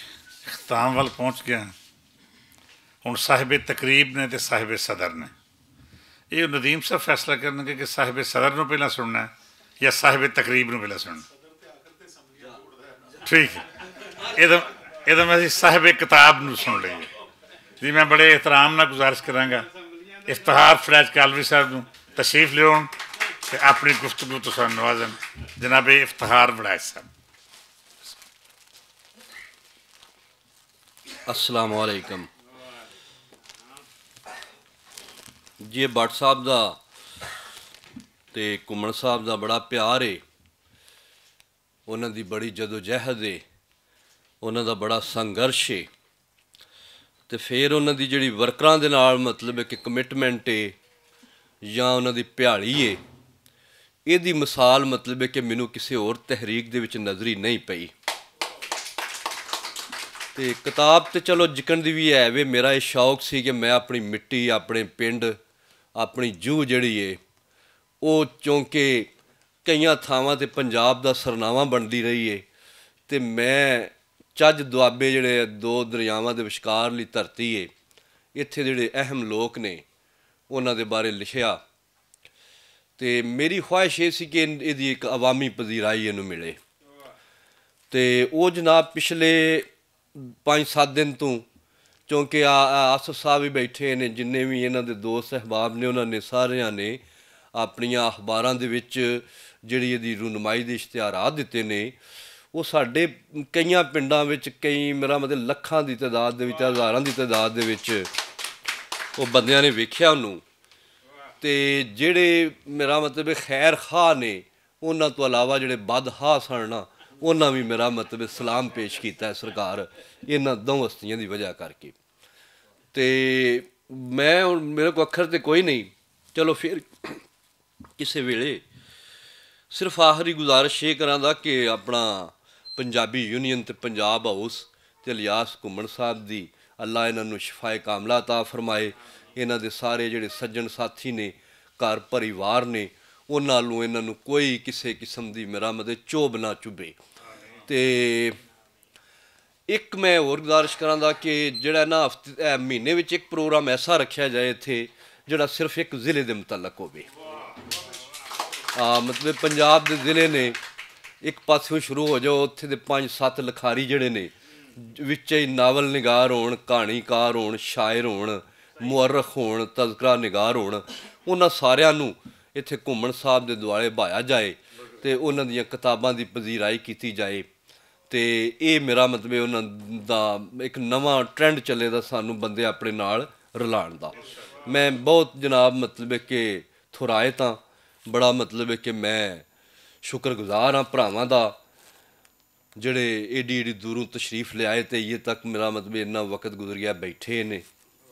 ਖਤਾਮ ਵੱਲ ਪਹੁੰਚ ਗਿਆ ਹੁਣ ਸਾਹਿਬੇ ਤਕਰੀਬ ਨੇ ਤੇ ਸਾਹਿਬੇ ਸਦਰ ਨੇ ਇਹ ਨਦੀਮ ਸਾਹਿਬ ਫੈਸਲਾ ਕਰਨਗੇ ਕਿ ਸਾਹਿਬੇ ਸਦਰ ਨੂੰ ਪਹਿਲਾਂ ਸੁਣਨਾ ਹੈ ਜਾਂ ਸਾਹਿਬੇ ਤਕਰੀਬ ਨੂੰ ਪਹਿਲਾਂ ਸੁਣਨਾ ਠੀਕ ਹੈ ਇਹਦਾ ਇਹਦਾ ਮੈਂ ਸਾਹਿਬੇ ਕਿਤਾਬ ਨੂੰ ਸੁਣ ਲਈਏ ਜੀ ਮੈਂ ਬੜੇ ਇਤਰਾਮ ਨਾਲ ਗੁਜ਼ਾਰਿਸ਼ ਕਰਾਂਗਾ ਇਫਤਿਹਾਰ ਫਰਾਜ ਕਾਲਵੀ ਸਾਹਿਬ ਨੂੰ ਤਸ਼ਰੀਫ ਲਿਆਉਣ ਤੇ ਆਪਣੀ ਗੁਫ਼ਤਗੂ ਤੋਂ ਸਾਨੂੰ ਨਵਾਜ਼ਨ ਜਨਾਬੇ ਬੜਾ ਬੜਾਇ ਸਾਹਿਬ ਅਸਲਾਮ ਵਾਲੇਕਮ ਜੀ ਭੱਟ ਸਾਹਿਬ ਦਾ ਤੇ ਕੁਮਣ ਸਾਹਿਬ ਦਾ ਬੜਾ ਪਿਆਰ ਏ ਉਹਨਾਂ ਦੀ ਬੜੀ ਜਦੋਜਹਿਦ ਏ ਉਹਨਾਂ ਦਾ ਬੜਾ ਸੰਘਰਸ਼ ਏ ਤੇ ਫਿਰ ਉਹਨਾਂ ਦੀ ਜਿਹੜੀ ਵਰਕਰਾਂ ਦੇ ਨਾਲ ਮਤਲਬ ਹੈ ਕਿ ਕਮਿਟਮੈਂਟ ਏ ਜਾਂ ਉਹਨਾਂ ਦੀ ਭਿਆਲੀ ਏ ਇਹਦੀ ਮਿਸਾਲ ਮਤਲਬ ਹੈ ਕਿ ਮੈਨੂੰ ਕਿਸੇ ਹੋਰ ਤਹਿਰੀਕ ਦੇ ਵਿੱਚ ਨਜ਼ਰੀ ਨਹੀਂ ਪਈ ਤੇ ਕਿਤਾਬ ਤੇ ਚਲੋ ਜਿਕਣ ਦੀ ਵੀ ਹੈ ਵੇ ਮੇਰਾ ਇਹ ਸ਼ੌਕ ਸੀ ਕਿ ਮੈਂ ਆਪਣੀ ਮਿੱਟੀ ਆਪਣੇ ਪਿੰਡ ਆਪਣੀ ਜੂ ਜਿਹੜੀ ਏ ਉਹ ਚੌਂਕੇ ਕਈਆਂ ਥਾਵਾਂ ਤੇ ਪੰਜਾਬ ਦਾ ਸਰਨਾਵਾ ਬਣਦੀ ਰਹੀ ਏ ਤੇ ਮੈਂ ਚੱਜ ਦੁਆਬੇ ਜਿਹੜੇ ਦੋ ਦਰਿਆਵਾਂ ਦੇ ਵਿਚਕਾਰ ਲਈ ਧਰਤੀ ਏ ਇੱਥੇ ਜਿਹੜੇ ਅਹਿਮ ਲੋਕ ਨੇ ਉਹਨਾਂ ਦੇ ਬਾਰੇ ਲਿਖਿਆ ਤੇ ਮੇਰੀ ਖੁਆਇਸ਼ ਇਹ ਸੀ ਕਿ ਇਹਦੀ ਇੱਕ ਆਵਾਮੀ ਪਜ਼ੀਰਾਈ ਇਹਨੂੰ ਮਿਲੇ ਤੇ ਉਹ ਜਨਾਬ ਪਿਛਲੇ 5-7 ਦਿਨ ਤੋਂ ਕਿਉਂਕਿ ਆਸ ਸਾਹਿਬ ਵੀ ਬੈਠੇ ਨੇ ਜਿੰਨੇ ਵੀ ਇਹਨਾਂ ਦੇ ਦੋਸਤ ਸਹਿਬਾਬ ਨੇ ਉਹਨਾਂ ਨੇ ਸਾਰਿਆਂ ਨੇ ਆਪਣੀਆਂ ਅਖਬਾਰਾਂ ਦੇ ਵਿੱਚ ਜਿਹੜੀ ਇਹਦੀ ਰੁਨਮਾਈ ਦੇ ਆ ਦਿੱਤੇ ਨੇ ਉਹ ਸਾਡੇ ਕਈਆਂ ਪਿੰਡਾਂ ਵਿੱਚ ਕਈ ਮੇਰਾ ਮਤਲਬ ਲੱਖਾਂ ਦੀ ਤਦਾਦ ਦੇ ਵਿੱਚ ਹਜ਼ਾਰਾਂ ਦੀ ਤਦਾਦ ਦੇ ਵਿੱਚ ਉਹ ਬੰਦਿਆਂ ਨੇ ਵੇਖਿਆ ਉਹਨੂੰ ਤੇ ਜਿਹੜੇ ਮੇਰਾ ਮਤਲਬ ਖੈਰ ਖਾ ਨੇ ਉਹਨਾਂ ਤੋਂ ਇਲਾਵਾ ਜਿਹੜੇ ਬਦਹਾ ਸਨ ਨਾ ਉਹਨਾਂ ਵੀ ਮੇਰਾ ਮਤਲਬ ਸਲਾਮ ਪੇਸ਼ ਕੀਤਾ ਹੈ ਸਰਕਾਰ ਇਹਨਾਂ ਦੋ ਹਸਤੀਆਂ ਦੀ ਵਜ੍ਹਾ ਕਰਕੇ ਤੇ ਮੈਂ ਹੁਣ ਮੇਰੇ ਕੋਲ ਅੱਖਰ ਤੇ ਕੋਈ ਨਹੀਂ ਚਲੋ ਫਿਰ ਕਿਸੇ ਵੇਲੇ ਸਿਰਫ ਆਖਰੀ ਗੁਜ਼ਾਰਿਸ਼ ਇਹ ਕਰਾਂ ਦਾ ਕਿ ਆਪਣਾ ਪੰਜਾਬੀ ਯੂਨੀਅਨ ਤੇ ਪੰਜਾਬ ਹਾਊਸ ਤੇ ਇਲਿਆਸ ਘੁੰਮਣ ਸਾਹਿਬ ਦੀ ਅੱਲਾ ਇਹਨਾਂ ਨੂੰ ਸ਼ਿਫਾਏ ਕਾਮਲਾ عطا ਫਰਮਾਏ ਇਹਨਾਂ ਦੇ ਸਾਰੇ ਜਿਹੜੇ ਸੱਜਣ ਸਾਥੀ ਨੇ ਘਰ ਪਰਿਵਾਰ ਨੇ ਉਹਨਾਂ ਨੂੰ ਇਹਨਾਂ ਨੂੰ ਕੋਈ ਕਿਸੇ ਕਿਸਮ ਦੀ ਮਰਾਮਤ ਚੋਬ ਨਾ ਚੁਬੇ ਤੇ ਇੱਕ ਮੈਂ ਹੋਰ ਗੁਜ਼ਾਰਿਸ਼ ਕਰਾਂਦਾ ਕਿ ਜਿਹੜਾ ਨਾ ਹਫਤੇ ਮਹੀਨੇ ਵਿੱਚ ਇੱਕ ਪ੍ਰੋਗਰਾਮ ਐਸਾ ਰੱਖਿਆ ਜਾਏ ਇੱਥੇ ਜਿਹੜਾ ਸਿਰਫ ਇੱਕ ਜ਼ਿਲ੍ਹੇ ਦੇ ਮੁਤਲਕ ਹੋਵੇ ਆ ਮਤਲਬ ਪੰਜਾਬ ਦੇ ਜ਼ਿਲ੍ਹੇ ਨੇ ਇੱਕ ਪਾਸਿਓਂ ਸ਼ੁਰੂ ਹੋ ਜਾਓ ਉੱਥੇ ਦੇ 5-7 ਲਖਾਰੀ ਜਿਹੜੇ ਨੇ ਵਿੱਚ ਹੀ ਨਾਵਲ ਨਿਗਾਰ ਹੋਣ ਕਹਾਣੀਕਾਰ ਹੋਣ ਸ਼ਾਇਰ ਹੋਣ ਮੁਅਰਖ ਹੋਣ ਤਜ਼ਕਰਾ ਨਿਗਾਰ ਹੋਣ ਉਹਨਾਂ ਸਾਰਿਆਂ ਨੂੰ ਇੱਥੇ ਘੁੰਮਣ ਸਾਹਿਬ ਦੇ ਦੁਆਲੇ ਭਾਇਆ ਜਾਏ ਤੇ ਉਹਨਾਂ ਦੀਆਂ ਕਿਤਾਬਾਂ ਦੀ ਪਜ਼ੀਰਾਈ ਕੀਤੀ ਜਾਏ ਤੇ ਇਹ ਮੇਰਾ ਮਤਲਬ ਉਹਨਾਂ ਦਾ ਇੱਕ ਨਵਾਂ ਟ੍ਰੈਂਡ ਚੱਲੇ ਦਾ ਸਾਨੂੰ ਬੰਦੇ ਆਪਣੇ ਨਾਲ ਰਲਾਣ ਦਾ ਮੈਂ ਬਹੁਤ ਜਨਾਬ ਮਤਲਬ ਕਿ ਥੁਰਾਏ ਤਾਂ ਬੜਾ ਮਤਲਬ ਕਿ ਮੈਂ ਸ਼ੁਕਰਗੁਜ਼ਾਰ ਹਾਂ ਭਰਾਵਾਂ ਦਾ ਜਿਹੜੇ ਏਡੀ ਏਡੀ ਦੂਰੋਂ ਤਸ਼ਰੀਫ ਲਿਆਏ ਤੇ ਇਹ ਤੱਕ ਮੇਰਾ ਮਤਲਬ ਇੰਨਾ ਵਕਤ ਗੁਜ਼ਰ ਗਿਆ ਬੈਠੇ ਨੇ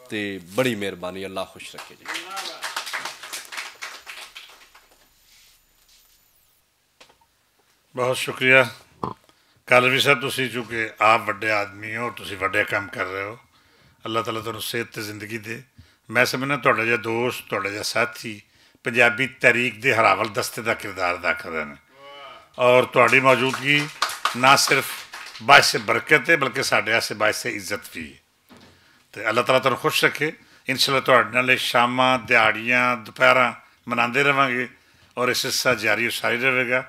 ਤੇ ਬੜੀ ਮਿਹਰਬਾਨੀ ਅੱਲਾਹ ਖੁਸ਼ ਰੱਖੇ ਜੀ ਬਹੁਤ ਸ਼ੁਕਰੀਆ ਕਾਲਵੀ ਸਾਹਿਬ ਤੁਸੀਂ ਚੁਕੇ ਆਪ ਵੱਡੇ ਆਦਮੀ ਹੋ ਤੁਸੀਂ ਵੱਡੇ ਕੰਮ ਕਰ ਰਹੇ ਹੋ ਅੱਲਾਹ ਤਾਲਾ ਤੁਹਾਨੂੰ ਸਿਹਤ ਤੇ ਜ਼ਿੰਦਗੀ ਦੇ ਮੈਂ ਸਮਝਣਾ ਤੁਹਾਡਾ ਜਿਹਾ ਦੋਸਤ ਤੁਹਾਡਾ ਜਿਹਾ ਸਾਥੀ ਪੰਜਾਬੀ ਤਾਰੀਖ ਦੇ ਹਰਾਵਲ ਦਸਤੇ ਦਾ ਕਿਰਦਾਰ ਅਦਾ ਕਰ ਰਹੇ ਨੇ ਔਰ ਤੁਹਾਡੀ ਮੌਜੂਦਗੀ ਨਾ ਸਿਰਫ ਬਾਇਸ ਬਰਕਤ ਹੈ ਬਲਕਿ ਸਾਡੇ ਆਸੇ ਬਾਇਸ ਇੱਜ਼ਤ ਵੀ ਹੈ ਤੇ ਅੱਲਾਹ ਤਾਲਾ ਤੁਹਾਨੂੰ ਖੁਸ਼ ਰੱਖੇ ਇਨਸ਼ਾਅੱਲਾ ਤੁਹਾਡੇ ਨਾਲ ਸ਼ਾਮਾਂ ਦਿਹਾੜੀਆਂ ਦੁਪਹਿਰਾਂ ਮਨਾਉਂਦੇ ਰਵਾਂਗੇ ਔਰ ਇਸ ਹਿੱਸਾ ਜਾਰੀ ਸਾਰੀ ਰਹੇਗਾ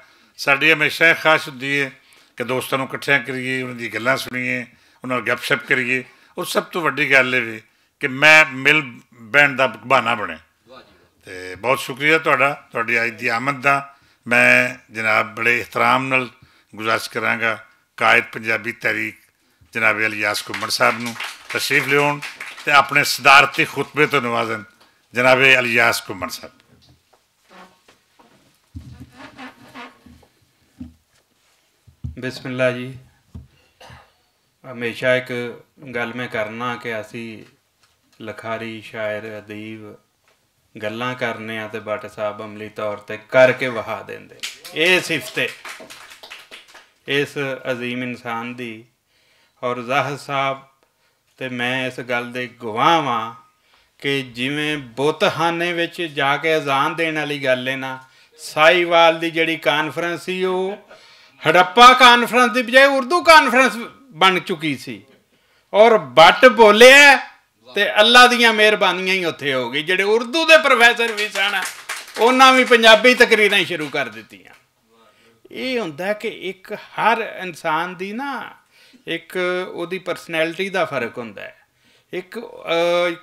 ਸਾਡੀ ਹਮੇਸ਼ਾ ਖਾਸ਼ ਹੁੰਦੀ ਹੈ ਕਿ ਦੋਸਤਾਂ ਨੂੰ ਇਕੱਠਿਆਂ ਕਰੀਏ ਉਹਨਾਂ ਦੀ ਗੱਲਾਂ ਸੁਣੀਏ ਉਹਨਾਂ ਨਾਲ ਗੱਪਸ਼ਪ ਕਰੀਏ ਉਹ ਸਭ ਤੋਂ ਵੱਡੀ ਗੱਲ ਇਹ ਵੀ ਕਿ ਮੈਂ ਮਿਲ ਬੈਂਡ ਦਾ ਬਹਾਨਾ ਬਣਿਆ ਤੇ ਬਹੁਤ ਸ਼ੁਕਰੀਆ ਤੁਹਾਡਾ ਤੁਹਾਡੀ ਅੱਜ ਦੀ ਆਮਦ ਦਾ ਮੈਂ ਜਨਾਬ ਬੜੇ ਇhtਰਾਮ ਨਾਲ ਗੁਜ਼ਾਰਿਸ਼ ਕਰਾਂਗਾ ਕਾਇਦ ਪੰਜਾਬੀ ਤਾਰੀਖ ਜਨਾਬ ਅਲਿਆਸ ਕੁਮਰ ਸਾਹਿਬ ਨੂੰ ਤਸ਼ਰੀਫ ਲਿਓਣ ਤੇ ਆਪਣੇ ਸਦਾਰਤੀ ਖੁਤਬੇ ਤੋਂ ਨਵਾਜ਼ਣ ਜਨਾਬ ਅਲਿਆਸ ਕੁਮਰ ਸਾਹਿਬ ਬਿਸਮਿਲ੍ਲਾ ਜੀ ਹਮੇਸ਼ਾ ਇੱਕ ਗੱਲ ਮੈਂ ਕਰਨਾ ਕਿ ਅਸੀਂ ਲਖਾਰੀ ਸ਼ਾਇਰ ਅਦੀਬ ਗੱਲਾਂ ਕਰਨੇ ਆ ਤੇ ਬਟ ਸਾਹਿਬ ਅਮਲੀ ਤੌਰ ਤੇ ਕਰਕੇ ਵਹਾ ਦਿੰਦੇ ਇਹ ਸਿਫਤੇ ਇਸ عظیم ਇਨਸਾਨ ਦੀ ਔਰ ਜ਼ਾਹ ਸਾਹਿਬ ਤੇ ਮੈਂ ਇਸ ਗੱਲ ਦੇ ਗਵਾਹ ਵਾਂ ਕਿ ਜਿਵੇਂ ਬੁੱਤਖਾਨੇ ਵਿੱਚ ਜਾ ਕੇ ਅਜ਼ਾਨ ਦੇਣ ਵਾਲੀ ਗੱਲ ਹੈ ਨਾ ਸਾਈਵਾਲ ਦੀ ਜਿਹੜੀ ਕਾਨਫਰੰਸ ਸੀ ਉਹ ਹੜੱਪਾ ਕਾਨਫਰੰਸ ਦੀ ਬਜਾਏ ਉਰਦੂ ਕਾਨਫਰੰਸ ਬਣ ਚੁੱਕੀ ਸੀ ਔਰ ਬੱਟ ਬੋਲਿਆ ਤੇ ਅੱਲਾ ਦੀਆਂ ਮਿਹਰਬਾਨੀਆਂ ਹੀ ਉੱਥੇ ਹੋ ਗਈ ਜਿਹੜੇ ਉਰਦੂ ਦੇ ਪ੍ਰੋਫੈਸਰ ਵੀ ਸਨ ਉਹਨਾਂ ਵੀ ਪੰਜਾਬੀ ਤਕਰੀਰਾਂ ਸ਼ੁਰੂ ਕਰ ਦਿੱਤੀਆਂ ਇਹ ਹੁੰਦਾ ਕਿ ਇੱਕ ਹਰ ਇਨਸਾਨ ਦੀ ਨਾ ਇੱਕ ਉਹਦੀ ਪਰਸਨੈਲਿਟੀ ਦਾ ਫਰਕ ਹੁੰਦਾ ਹੈ ਇੱਕ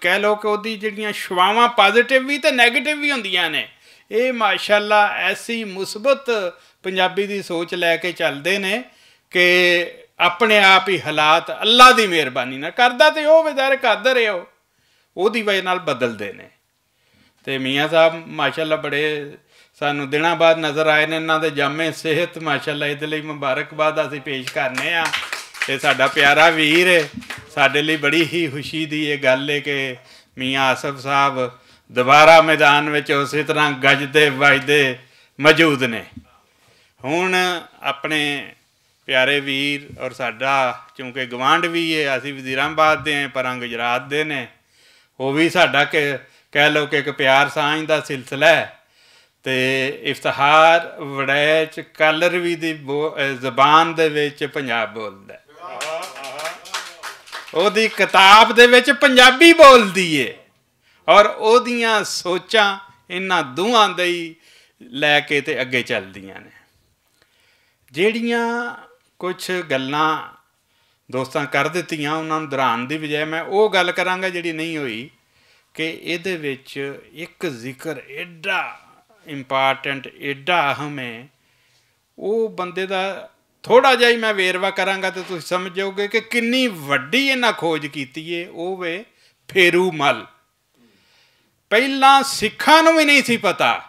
ਕਹਿ ਲਓ ਕਿ ਉਹਦੀ ਜਿਹੜੀਆਂ ਸ਼ਵਾਵਾਂ ਪੋਜ਼ਿਟਿਵ ਵੀ ਤੇ 네ਗੇਟਿਵ ਵੀ ਹੁੰਦੀਆਂ ਨੇ ਇਹ ਮਾਸ਼ਾਅੱਲਾ ਐਸੀ ਮੁਸਬਤ ਪੰਜਾਬੀ ਦੀ ਸੋਚ ਲੈ ਕੇ ਚੱਲਦੇ ਨੇ ਕਿ ਆਪਣੇ ਆਪ ਹੀ ਹਾਲਾਤ ਅੱਲਾ ਦੀ ਮਿਹਰਬਾਨੀ ਨਾਲ ਕਰਦਾ ਤੇ ਉਹ ਵਿਚਾਰੇ ਕਾਦਰ ਹੈ ਉਹਦੀ ਵਜ੍ਹਾ ਨਾਲ ਬਦਲਦੇ ਨੇ ਤੇ ਮੀਆਂ ਸਾਹਿਬ ਮਾਸ਼ਾਅੱਲਾ ਬੜੇ ਸਾਨੂੰ ਦਿਨਾਂ ਬਾਅਦ ਨਜ਼ਰ ਆਏ ਨੇ ਇਹਨਾਂ ਦੇ ਜਾਮੇ ਸਿਹਤ ਮਾਸ਼ਾਅੱਲਾ ਇਹਦੇ ਲਈ ਮੁਬਾਰਕਬਾਦ ਅਸੀਂ ਪੇਸ਼ ਕਰਨੇ ਆ ਤੇ ਸਾਡਾ ਪਿਆਰਾ ਵੀਰ ਸਾਡੇ ਲਈ ਬੜੀ ਹੀ ਖੁਸ਼ੀ ਦੀ ਇਹ ਗੱਲ ਹੈ ਕਿ ਮੀਆਂ ਆਸਫ ਸਾਹਿਬ ਦੁਬਾਰਾ ਮੈਦਾਨ ਵਿੱਚ ਉਸੇ ਤਰ੍ਹਾਂ ਗੱਜਦੇ ਵਜਦੇ ਮੌਜੂਦ ਨੇ ਹੁਣ ਆਪਣੇ ਪਿਆਰੇ ਵੀਰ ਔਰ ਸਾਡਾ ਕਿਉਂਕਿ ਗਵਾਂਡ ਵੀ ਹੈ ਅਸੀਂ ਵਜ਼ੀਰਾਬਾਦ ਦੇ ਆਂ ਪਰਾਂ ਗੁਜਰਾਤ ਦੇ ਨੇ ਉਹ ਵੀ ਸਾਡਾ ਕਿ ਕਹਿ ਲਓ ਕਿ ਇੱਕ ਪਿਆਰ ਸਾਂਝ ਦਾ ਸਿਲਸਿਲਾ ਹੈ ਤੇ ਇਫਤਿਹਾਰ ਵੜੈਚ ਵੀ ਦੀ ਜ਼ਬਾਨ ਦੇ ਵਿੱਚ ਪੰਜਾਬ ਬੋਲਦਾ ਉਹਦੀ ਕਿਤਾਬ ਦੇ ਵਿੱਚ ਪੰਜਾਬੀ ਬੋਲਦੀ ਏ ਔਰ ਉਹਦੀਆਂ ਸੋਚਾਂ ਇਹਨਾਂ ਦੋਹਾਂ ਦੇ ਹੀ ਲੈ ਕੇ ਤੇ ਅੱਗੇ ਚੱਲਦੀਆਂ ਨੇ ਜਿਹੜੀਆਂ ਕੁਝ ਗੱਲਾਂ ਦੋਸਤਾਂ ਕਰ ਦਿੱਤੀਆਂ ਉਹਨਾਂ ਨੂੰ ਦਰਾਂ ਦੀ ਬਜਾਏ ਮੈਂ ਉਹ ਗੱਲ ਕਰਾਂਗਾ ਜਿਹੜੀ ਨਹੀਂ ਹੋਈ ਕਿ ਇਹਦੇ ਵਿੱਚ ਇੱਕ ਜ਼ਿਕਰ ਐਡਾ ਇੰਪੋਰਟੈਂਟ ਐਡਾ ਅਹਿਮ ਹੈ ਉਹ ਬੰਦੇ ਦਾ ਥੋੜਾ ਜਿਹਾ ਹੀ ਮੈਂ ਵੇਰਵਾ ਕਰਾਂਗਾ ਤੇ ਤੁਸੀਂ ਸਮਝ ਜਾਓਗੇ ਕਿ ਕਿੰਨੀ ਵੱਡੀ ਇਹਨਾਂ ਖੋਜ ਕੀਤੀ ਏ ਉਹ ਵੇ ਫੇਰੂ ਮਲ ਪਹਿਲਾਂ ਸਿੱਖਾਂ ਨੂੰ ਵੀ ਨਹੀਂ ਸੀ ਪਤਾ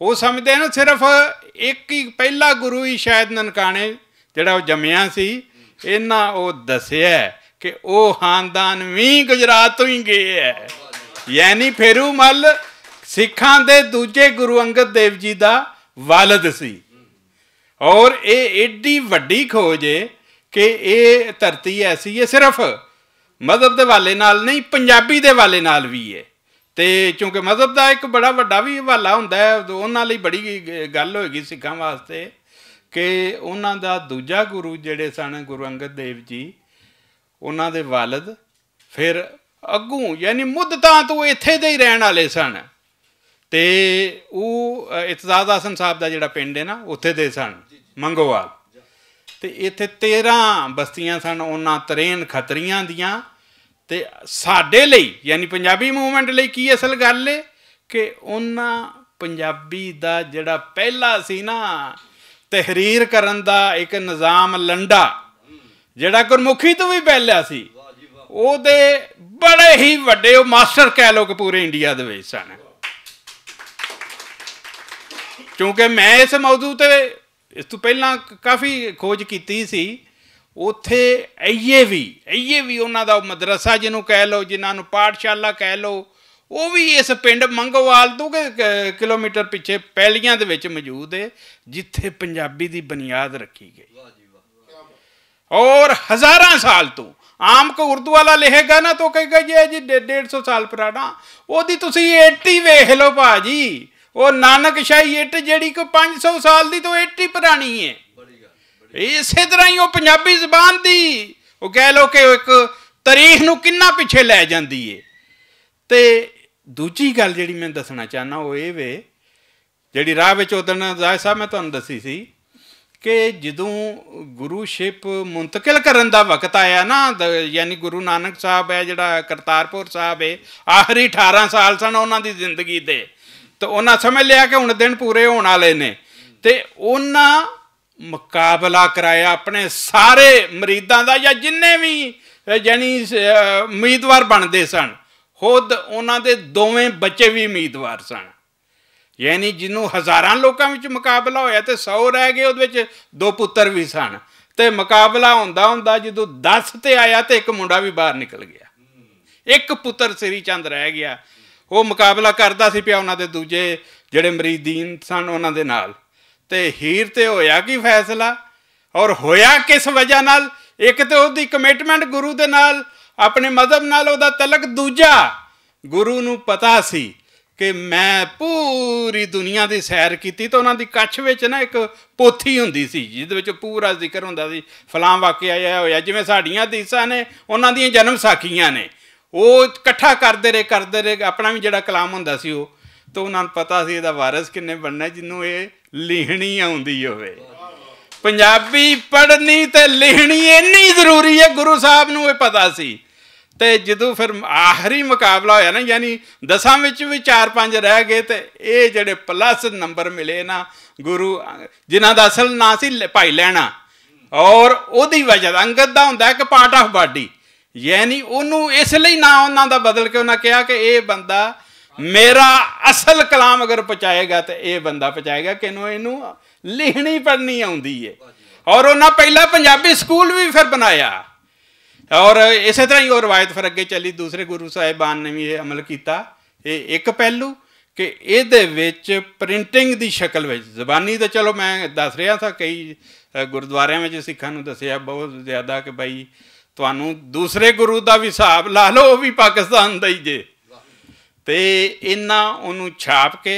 ਉਹ ਸਮਝਦੇ ਨੇ ਸਿਰਫ ਇੱਕ ਹੀ ਪਹਿਲਾ ਗੁਰੂ ਹੀ ਸ਼ਾਇਦ ਨਨਕਾਣੇ ਜਿਹੜਾ ਉਹ ਜੰਮਿਆ ਸੀ ਇਹਨਾਂ ਉਹ ਦੱਸਿਆ ਕਿ ਉਹ ਖਾਨਦਾਨ ਵੀ ਗੁਜਰਾਤ ਤੋਂ ਹੀ ਗਏ ਹੈ ਯਾਨੀ ਮੱਲ ਸਿੱਖਾਂ ਦੇ ਦੂਜੇ ਗੁਰੂ ਅੰਗਦ ਦੇਵ ਜੀ ਦਾ ਵਾਲਦ ਸੀ ਔਰ ਇਹ ਏਡੀ ਵੱਡੀ ਖੋਜ ਏ ਕਿ ਇਹ ਧਰਤੀ ਐਸੀ ਏ ਸਿਰਫ ਮਦਦ ਦੇ ਵਾਲੇ ਨਾਲ ਨਹੀਂ ਪੰਜਾਬੀ ਦੇ ਵਾਲੇ ਨਾਲ ਵੀ ਹੈ ਤੇ ਕਿਉਂਕਿ ਮਜ਼ਹਬ ਦਾ ਇੱਕ ਬੜਾ ਵੱਡਾ ਵੀ ਹਵਾਲਾ ਹੁੰਦਾ ਹੈ ਉਹਨਾਂ ਲਈ ਬੜੀ ਗੱਲ ਗਈ ਸਿੱਖਾਂ ਵਾਸਤੇ ਕਿ ਉਹਨਾਂ ਦਾ ਦੂਜਾ ਗੁਰੂ ਜਿਹੜੇ ਸਨ ਗੁਰੂ ਅੰਗਦ ਦੇਵ ਜੀ ਉਹਨਾਂ ਦੇ ਵਾਲਦ ਫਿਰ ਅੱਗੂ ਯਾਨੀ ਮੁੱਦਤਾਂ ਤੋਂ ਇੱਥੇ ਦੇ ਹੀ ਰਹਿਣ ਵਾਲੇ ਸਨ ਤੇ ਉਹ ਇਤਜ਼ਾਦ ਹਸਨ ਸਾਹਿਬ ਦਾ ਜਿਹੜਾ ਪਿੰਡ ਹੈ ਨਾ ਉੱਥੇ ਦੇ ਸਨ ਮੰਗੋਵਾਲ ਤੇ ਇੱਥੇ 13 ਬਸਤੀਆਂ ਸਨ ਉਹਨਾਂ ਤਰੇਨ ਖਤਰੀਆਂ ਦੀਆਂ ਤੇ ਸਾਡੇ ਲਈ ਯਾਨੀ ਪੰਜਾਬੀ ਮੂਵਮੈਂਟ ਲਈ ਕੀ ਅਸਲ ਗੱਲ ਏ ਕਿ ਉਹਨਾਂ ਪੰਜਾਬੀ ਦਾ ਜਿਹੜਾ ਪਹਿਲਾ ਸੀ ਨਾ ਤਹਿਰੀਰ ਕਰਨ ਦਾ ਇੱਕ ਨਿਜ਼ਾਮ ਲੰਡਾ ਜਿਹੜਾ ਗੁਰਮੁਖੀ ਤੋਂ ਵੀ ਪਹਿਲਾ ਸੀ ਉਹਦੇ ਬੜੇ ਹੀ ਵੱਡੇ ਉਹ ਮਾਸਟਰ ਕਹਿ ਲੋ ਕਿ ਪੂਰੇ ਇੰਡੀਆ ਦੇ ਵਿੱਚ ਸਨ ਕਿਉਂਕਿ ਮੈਂ ਇਸ ਮੌਜੂ ਤੇ ਇਸ ਤੋਂ ਪਹਿਲਾਂ ਕਾਫੀ ਖੋਜ ਕੀਤੀ ਸੀ ਉਥੇ ਅਈਏ ਵੀ ਅਈਏ ਵੀ ਉਹਨਾਂ ਦਾ ਮਦਰਸਾ ਜਿਹਨੂੰ ਕਹਿ ਲਓ ਜਿਨ੍ਹਾਂ ਨੂੰ ਪਾਠਸ਼ਾਲਾ ਕਹਿ ਲਓ ਉਹ ਵੀ ਇਸ ਪਿੰਡ ਮੰਗਵਾਲ ਤੋਂ ਕਿ ਕਿਲੋਮੀਟਰ ਪਿੱਛੇ ਪੈਲੀਆਂ ਦੇ ਵਿੱਚ ਮੌਜੂਦ ਹੈ ਜਿੱਥੇ ਪੰਜਾਬੀ ਦੀ ਬੁਨਿਆਦ ਰੱਖੀ ਗਈ ਔਰ ਹਜ਼ਾਰਾਂ ਸਾਲ ਤੋਂ ਆਮ ਕੋ ਉਰਦੂ ਵਾਲਾ ਲਿਖੇਗਾ ਨਾ ਤੋ ਕਹੇਗਾ ਜੀ ਜੀ 150 ਸਾਲ ਪੁਰਾਣਾ ਉਹਦੀ ਤੁਸੀਂ 80 ਵੇਖ ਲਓ ਭਾਜੀ ਉਹ ਨਾਨਕ ਸ਼ਾਹੀ ਇੱਟ ਜਿਹੜੀ ਕੋ 500 ਸਾਲ ਦੀ ਤੋ 80 ਪੁਰਾਣੀ ਹੈ ਇਸੇ ਤਰ੍ਹਾਂ ਹੀ ਉਹ ਪੰਜਾਬੀ ਜ਼ਬਾਨ ਦੀ ਉਹ ਕਹਿ ਲੋ ਕਿ ਇੱਕ ਤਾਰੀਖ ਨੂੰ ਕਿੰਨਾ ਪਿੱਛੇ ਲੈ ਜਾਂਦੀ ਏ ਤੇ ਦੂਜੀ ਗੱਲ ਜਿਹੜੀ ਮੈਂ ਦੱਸਣਾ ਚਾਹਨਾ ਉਹ ਇਹ ਵੇ ਜਿਹੜੀ ਰਾਹ ਵਿੱਚ ਉਦਣ ਜ਼ਾਹਿਰ ਸਾਹਿਬ ਮੈਂ ਤੁਹਾਨੂੰ ਦੱਸੀ ਸੀ ਕਿ ਜਦੋਂ ਗੁਰੂ ਸ਼ਿਪ ਮੁੰਤਕਿਲ ਕਰਨ ਦਾ ਵਕਤ ਆਇਆ ਨਾ ਯਾਨੀ ਗੁਰੂ ਨਾਨਕ ਸਾਹਿਬ ਹੈ ਜਿਹੜਾ ਕਰਤਾਰਪੁਰ ਸਾਹਿਬ ਹੈ ਆਖਰੀ 18 ਸਾਲ ਸਨ ਉਹਨਾਂ ਦੀ ਜ਼ਿੰਦਗੀ ਦੇ ਤੇ ਉਹਨਾਂ ਸਮਝ ਲਿਆ ਕਿ ਹੁਣ ਦਿਨ ਪੂਰੇ ਹੋਣ ਵਾਲੇ ਨੇ ਤੇ ਉਹਨਾਂ ਮੁਕਾਬਲਾ ਕਰਾਇਆ ਆਪਣੇ ਸਾਰੇ ਮਰੀਦਾਂ ਦਾ ਜਾਂ ਜਿੰਨੇ ਵੀ ਜਣੀ ਉਮੀਦਵਾਰ ਬਣਦੇ ਸਨ ਖੁਦ ਉਹਨਾਂ ਦੇ ਦੋਵੇਂ ਬੱਚੇ ਵੀ ਉਮੀਦਵਾਰ ਸਨ ਯਾਨੀ ਜਿਹਨੂੰ ਹਜ਼ਾਰਾਂ ਲੋਕਾਂ ਵਿੱਚ ਮੁਕਾਬਲਾ ਹੋਇਆ ਤੇ 100 ਰਹਿ ਗਏ ਉਹਦੇ ਵਿੱਚ ਦੋ ਪੁੱਤਰ ਵੀ ਸਨ ਤੇ ਮੁਕਾਬਲਾ ਹੁੰਦਾ ਹੁੰਦਾ ਜਦੋਂ 10 ਤੇ ਆਇਆ ਤੇ ਇੱਕ ਮੁੰਡਾ ਵੀ ਬਾਹਰ ਨਿਕਲ ਗਿਆ ਇੱਕ ਪੁੱਤਰ ਸ੍ਰੀ ਚੰਦ ਰਹਿ ਗਿਆ ਉਹ ਮੁਕਾਬਲਾ ਕਰਦਾ ਸੀ ਪਿਆ ਉਹਨਾਂ ਦੇ ਦੂਜੇ ਜਿਹੜੇ ਮਰੀਦੀਨ ਸਨ ਉਹਨਾਂ ਦੇ ਨਾਲ ਤੇ ਹੀਰ ਤੇ ਹੋਇਆ ਕੀ ਫੈਸਲਾ ਔਰ ਹੋਇਆ ਕਿਸ ਵਜ੍ਹਾ ਨਾਲ ਇੱਕ ਤੇ ਉਹਦੀ ਕਮਿਟਮੈਂਟ ਗੁਰੂ ਦੇ ਨਾਲ ਆਪਣੇ ਮذਹਬ ਨਾਲ ਉਹਦਾ ਤਲਕ ਦੂਜਾ ਗੁਰੂ ਨੂੰ ਪਤਾ ਸੀ ਕਿ ਮੈਂ ਪੂਰੀ ਦੁਨੀਆ ਦੀ ਸੈਰ ਕੀਤੀ ਤਾਂ ਉਹਨਾਂ ਦੀ ਕੱਛ ਵਿੱਚ ਨਾ ਇੱਕ ਪੋਥੀ ਹੁੰਦੀ ਸੀ ਜਿਹਦੇ ਵਿੱਚ ਪੂਰਾ ਜ਼ਿਕਰ ਹੁੰਦਾ ਸੀ ਫਲਾਂ ਵਾਕਿਆ ਆਇਆ ਹੋਇਆ ਜਿਵੇਂ ਸਾਡੀਆਂ ਦੀਸਾਂ ਨੇ ਉਹਨਾਂ ਦੀਆਂ ਜਨਮ ਸਾਖੀਆਂ ਨੇ ਉਹ ਇਕੱਠਾ ਕਰਦੇ ਰਹੇ ਕਰਦੇ ਰਹੇ ਆਪਣਾ ਵੀ ਜਿਹੜਾ ਕਲਾਮ ਹੁੰਦਾ ਸੀ ਉਹ ਤਾਂ ਉਹਨਾਂ ਨੂੰ ਪਤਾ ਸੀ ਇਹਦਾ ਵਾਰਿਸ ਕਿੰਨੇ ਬਣਨਾ ਜਿੰਨੂੰ ਇਹ ਲਿਖਣੀ ਆਉਂਦੀ ਹੋਵੇ ਪੰਜਾਬੀ ਪੜ੍ਹਨੀ ਤੇ ਲਿਖਣੀ ਇੰਨੀ ਜ਼ਰੂਰੀ ਹੈ ਗੁਰੂ ਸਾਹਿਬ ਨੂੰ ਇਹ ਪਤਾ ਸੀ ਤੇ ਜਦੋਂ ਫਿਰ ਆਖਰੀ ਮੁਕਾਬਲਾ ਹੋਇਆ ਨਾ ਯਾਨੀ ਦਸਾਂ ਵਿੱਚ ਵੀ ਚਾਰ ਪੰਜ ਰਹਿ ਗਏ ਤੇ ਇਹ ਜਿਹੜੇ ਪਲੱਸ ਨੰਬਰ ਮਿਲੇ ਨਾ ਗੁਰੂ ਜਿਨ੍ਹਾਂ ਦਾ ਅਸਲ ਨਾਂ ਸੀ ਭਾਈ ਲੈਣਾ ਔਰ ਉਹਦੀ ਵਜ੍ਹਾ ਦਾ ਅੰਗਦ ਦਾ ਹੁੰਦਾ ਕਿ ਪਾਰਟ ਆਫ ਬਾਡੀ ਯਾਨੀ ਉਹਨੂੰ ਇਸ ਲਈ ਨਾਂ ਉਹਨਾਂ ਦਾ ਬਦਲ ਕੇ ਉਹਨਾਂ ਕਿਹਾ ਕਿ ਇਹ ਬੰਦਾ ਮੇਰਾ ਅਸਲ ਕਲਾਮ ਅਗਰ ਪਹੁੰਚਾਏਗਾ ਤੇ ਇਹ ਬੰਦਾ ਪਹੁੰਚਾਏਗਾ ਕਿਨੂੰ ਇਹਨੂੰ ਲਿਖਣੀ ਪੜਨੀ ਆਉਂਦੀ ਏ ਔਰ ਉਹਨਾਂ ਪਹਿਲਾ ਪੰਜਾਬੀ ਸਕੂਲ ਵੀ ਫਿਰ ਬਣਾਇਆ ਔਰ ਇਸੇ ਤਰ੍ਹਾਂ ਹੀ ਉਹ ਰਵਾਇਤ ਫਿਰ ਅੱਗੇ ਚੱਲੀ ਦੂਸਰੇ ਗੁਰੂ ਸਾਹਿਬਾਨ ਨੇ ਵੀ ਇਹ ਅਮਲ ਕੀਤਾ ਇਹ ਇੱਕ ਪਹਿਲੂ ਕਿ ਇਹਦੇ ਵਿੱਚ ਪ੍ਰਿੰਟਿੰਗ ਦੀ ਸ਼ਕਲ ਵਿੱਚ ਜ਼ਬਾਨੀ ਤਾਂ ਚਲੋ ਮੈਂ ਦੱਸ ਰਿਹਾ ਸਾਂ ਕਈ ਗੁਰਦੁਆਰਿਆਂ ਵਿੱਚ ਸਿੱਖਾਂ ਨੂੰ ਦੱਸਿਆ ਬਹੁਤ ਜ਼ਿਆਦਾ ਕਿ ਭਾਈ ਤੁਹਾਨੂੰ ਦੂਸਰੇ ਗੁਰੂ ਦਾ ਵੀ ਹਿਸਾਬ ਲਾ ਲਓ ਉਹ ਵੀ ਪਾਕਿਸਤਾਨ ਦਾ ਹੀ ਜੇ ਤੇ ਇਹਨਾਂ ਉਹਨੂੰ ਛਾਪ ਕੇ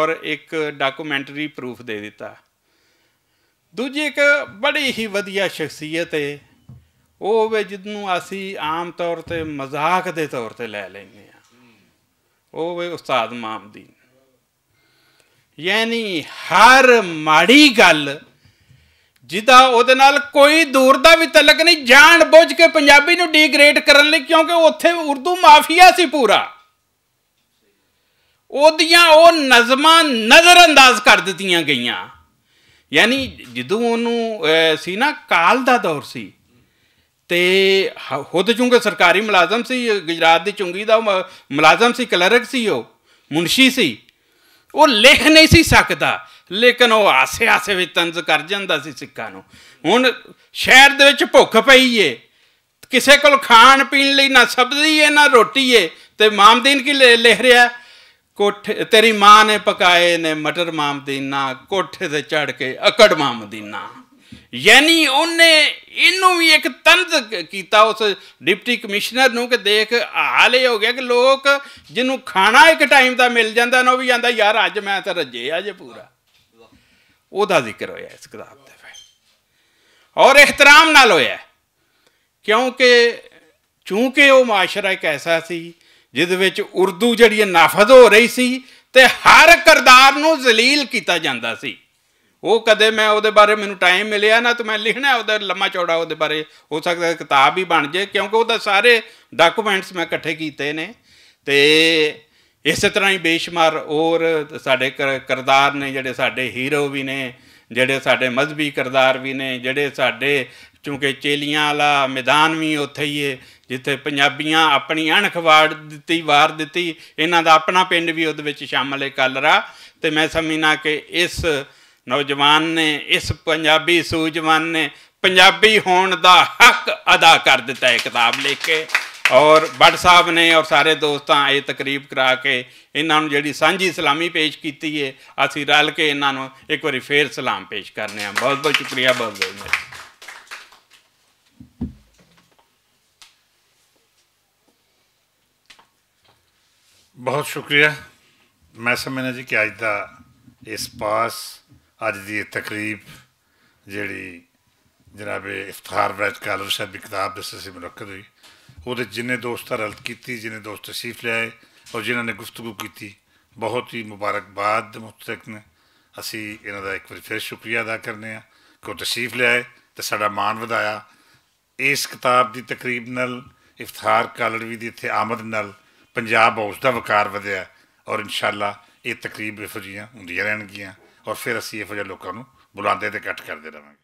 ਔਰ ਇੱਕ ਡਾਕੂਮੈਂਟਰੀ ਪ੍ਰੂਫ ਦੇ ਦਿੱਤਾ ਦੂਜੀ ਇੱਕ ਬੜੀ ਹੀ ਵਧੀਆ ਸ਼ਖਸੀਅਤ ਹੈ ਉਹ ਵੇ ਜਿਹਨੂੰ ਅਸੀਂ ਆਮ ਤੌਰ ਤੇ ਮਜ਼ਾਕ ਦੇ ਤੌਰ ਤੇ ਲੈ ਲੈਂਦੇ ਆ ਉਹ ਵੇ ਉਸਤਾਦ ਮਾਮਦੀਨ ਯਾਨੀ ਹਰ ਮਾੜੀ ਗੱਲ ਜਿਹਦਾ ਉਹਦੇ ਨਾਲ ਕੋਈ ਦੂਰ ਦਾ ਵੀ ਤਲਕ ਨਹੀਂ ਜਾਣ ਬੁੱਝ ਕੇ ਪੰਜਾਬੀ ਨੂੰ ਡੀਗ੍ਰੇਡ ਕਰਨ ਲਈ ਕਿਉਂਕਿ ਉੱਥੇ ਉਰਦੂ ਮਾਫੀਆ ਸੀ ਪੂਰਾ ਉਹਦੀਆਂ ਉਹ ਨਜ਼ਮਾਂ ਨਜ਼ਰ ਅੰਦਾਜ਼ ਕਰ ਦਿੱਤੀਆਂ ਗਈਆਂ ਯਾਨੀ ਜਦੋਂ ਉਹਨੂੰ ਸੀ ਨਾ ਕਾਲ ਦਾ ਦੌਰ ਸੀ ਤੇ ਖੁਦ ਚੁੰਗੇ ਸਰਕਾਰੀ ਮੁਲਾਜ਼ਮ ਸੀ ਗੁਜਰਾਤ ਦੀ ਚੁੰਗੀ ਦਾ ਮੁਲਾਜ਼ਮ ਸੀ ਕਲਰਕ ਸੀ ਉਹ ਮੁਨਸ਼ੀ ਸੀ ਉਹ ਲਿਖ ਨਹੀਂ ਸੀ ਸਕਦਾ ਲੇਕਿਨ ਉਹ ਆਸੇ ਆਸੇ ਵਿੱਚ ਤੰਜ਼ ਕਰ ਜਾਂਦਾ ਸੀ ਸਿੱਕਾ ਨੂੰ ਹੁਣ ਸ਼ਹਿਰ ਦੇ ਵਿੱਚ ਭੁੱਖ ਪਈ ਏ ਕਿਸੇ ਕੋਲ ਖਾਣ ਪੀਣ ਲਈ ਨਾ ਸਬਜ਼ੀ ਏ ਨਾ ਰੋਟੀ ਏ ਤੇ ਮਾਮਦੀਨ ਕੀ ਲਿਖ ਰਿਹਾ ਕੋਠੇ ਤੇਰੀ ਮਾਂ ਨੇ ਪਕਾਏ ਨੇ ਮਟਰ ਮਾਮ ਦੀਨਾ ਕੋਠੇ ਤੇ ਚੜ ਕੇ ਅਕੜ ਮਾਮ ਦੀਨਾ ਯਾਨੀ ਉਹਨੇ ਇਹਨੂੰ ਵੀ ਇੱਕ ਤੰਦ ਕੀਤਾ ਉਸ ਡਿਪਟੀ ਕਮਿਸ਼ਨਰ ਨੂੰ ਕਿ ਦੇਖ ਹਾਲ ਇਹ ਹੋ ਗਿਆ ਕਿ ਲੋਕ ਜਿਹਨੂੰ ਖਾਣਾ ਇੱਕ ਟਾਈਮ ਦਾ ਮਿਲ ਜਾਂਦਾ ਨਾ ਉਹ ਵੀ ਜਾਂਦਾ ਯਾਰ ਅੱਜ ਮੈਂ ਤਾਂ ਰੱਜੇ ਆ ਜੇ ਪੂਰਾ ਉਹਦਾ ਜ਼ਿਕਰ ਹੋਇਆ ਇਸ ਕਿਤਾਬ ਦੇ ਵਿੱਚ ਔਰ ਇਖਤਰਾਮ ਨਾਲ ਹੋਇਆ ਕਿਉਂਕਿ ਚੂੰਕਿ ਉਹ ਮਾਸ਼ਰਾ ਇੱਕ ਐਸਾ ਸੀ ਜਿਹਦੇ ਵਿੱਚ ਉਰਦੂ ਜਿਹੜੀ ਨਾਫਜ਼ ਹੋ ਰਹੀ ਸੀ ਤੇ ਹਰ ਕਰਦਾਰ ਨੂੰ ਜ਼ਲੀਲ ਕੀਤਾ ਜਾਂਦਾ ਸੀ ਉਹ ਕਦੇ ਮੈਂ ਉਹਦੇ ਬਾਰੇ ਮੈਨੂੰ ਟਾਈਮ ਮਿਲਿਆ ਨਾ ਤਾਂ ਮੈਂ ਲਿਖਣਾ ਉਹਦਾ ਲੰਮਾ ਚੌੜਾ ਉਹਦੇ ਬਾਰੇ ਹੋ ਸਕਦਾ ਕਿਤਾਬ ਹੀ ਬਣ ਜੇ ਕਿਉਂਕਿ ਉਹਦਾ ਸਾਰੇ ਡਾਕੂਮੈਂਟਸ ਮੈਂ ਇਕੱਠੇ ਕੀਤੇ ਨੇ ਤੇ ਇਸੇ ਤਰ੍ਹਾਂ ਹੀ ਬੇਸ਼ਮਾਰ ਔਰ ਸਾਡੇ ਕਰਦਾਰ ਨੇ ਜਿਹੜੇ ਸਾਡੇ ਹੀਰੋ ਵੀ ਨੇ ਜਿਹੜੇ ਸਾਡੇ ਮਜ਼ਬੀ ਕਰਦਾਰ ਵੀ ਨੇ ਜਿਹੜੇ ਸਾਡੇ ਕਿਉਂਕਿ ਚੇਲੀਆਂ ਵਾਲਾ ਮੈਦਾਨ ਵੀ ਉੱਥੇ ਹੀ ਹੈ ਜਿੱਥੇ ਪੰਜਾਬੀਆਂ ਆਪਣੀ ਅਣਖ ਵਾਰ ਦਿੱਤੀ ਵਾਰ ਦਿੱਤੀ ਇਹਨਾਂ ਦਾ ਆਪਣਾ ਪਿੰਡ ਵੀ ਉਹਦੇ ਵਿੱਚ ਸ਼ਾਮਲ ਹੈ ਕਲਰਾ ਤੇ ਮੈਂ ਸਮਝਣਾ ਕਿ ਇਸ ਨੌਜਵਾਨ ਨੇ ਇਸ ਪੰਜਾਬੀ ਸੂਝਵਾਨ ਨੇ ਪੰਜਾਬੀ ਹੋਣ ਦਾ ਹੱਕ ਅਦਾ ਕਰ ਦਿੱਤਾ ਹੈ ਕਿਤਾਬ ਲਿਖ ਕੇ ਔਰ ਬੜ ਸਾਹਿਬ ਨੇ ਔਰ ਸਾਰੇ ਦੋਸਤਾਂ ਇਹ ਤਕਰੀਬ ਕਰਾ ਕੇ ਇਹਨਾਂ ਨੂੰ ਜਿਹੜੀ ਸਾਂਝੀ ਸਲਾਮੀ ਪੇਸ਼ ਕੀਤੀ ਹੈ ਅਸੀਂ ਰਲ ਕੇ ਇਹਨਾਂ ਨੂੰ ਇੱਕ ਵਾਰੀ ਫੇਰ ਸਲਾਮ ਪੇਸ਼ ਕਰਨੇ ਆ ਬਹੁਤ ਬਹੁਤ ਸ਼ੁਕਰੀਆ ਬਹੁਤ ਬਹੁਤ ਬਹੁਤ ਸ਼ੁਕਰੀਆ ਮੈਂ ਸਮਝਣਾ ਜੀ ਕਿ ਅੱਜ ਦਾ ਇਸ ਪਾਸ ਅੱਜ ਦੀ ਤਕਰੀਬ ਜਿਹੜੀ ਜਨਾਬ ਇਫਤਾਰ ਵੈਦ ਕਾਲਰ ਸਾਹਿਬ ਦੀ ਕਿਤਾਬ ਦੇ ਸਸੇ ਮੁਰਕਦ ਹੋਈ ਉਹਦੇ ਜਿੰਨੇ ਦੋਸਤਾਂ ਰਲ ਕੀਤੀ ਜਿਨੇ ਦੋਸਤ ਤਸ਼ਰੀਫ ਲਿਆਏ ਔਰ ਜਿਨ੍ਹਾਂ ਨੇ ਗੁਫ਼ਤਗੂ ਕੀਤੀ ਬਹੁਤ ਹੀ ਮੁਬਾਰਕਬਾਦ ਮੁਤਲਕ ਨੇ ਅਸੀਂ ਇਹਨਾਂ ਦਾ ਇੱਕ ਵਾਰ ਫਿਰ ਸ਼ੁਕਰੀਆ ਅਦਾ ਕਰਨੇ ਆ ਕਿ ਉਹ ਤਸ਼ੀਫ ਲਿਆਏ ਤੇ ਸਾਡਾ ਮਾਣ ਵਧਾਇਆ ਇਸ ਕਿਤਾਬ ਦੀ ਤਕਰੀਬ ਨਾਲ ਕਾਲਰ ਕਾਲੜਵੀ ਦੀ ਇੱਥੇ ਆਮਦ ਨਾਲ ਪੰਜਾਬ ਹਾਊਸ ਦਾ ਵਕਾਰ ਵਧਿਆ ਔਰ ਇਨਸ਼ਾਅੱਲਾ ਇਹ ਤਕਰੀਬ ਇਹੋ ਜਿਹੀਆਂ ਹੁੰਦੀਆਂ ਰਹਿਣਗੀਆਂ ਔਰ ਫਿਰ ਅਸੀਂ ਇਹੋ ਜਿਹੇ ਲੋਕਾਂ ਨੂੰ ਬੁਲਾਉਂਦੇ ਤੇ ਇਕੱਠ ਕਰਦੇ ਰਹਾਂਗੇ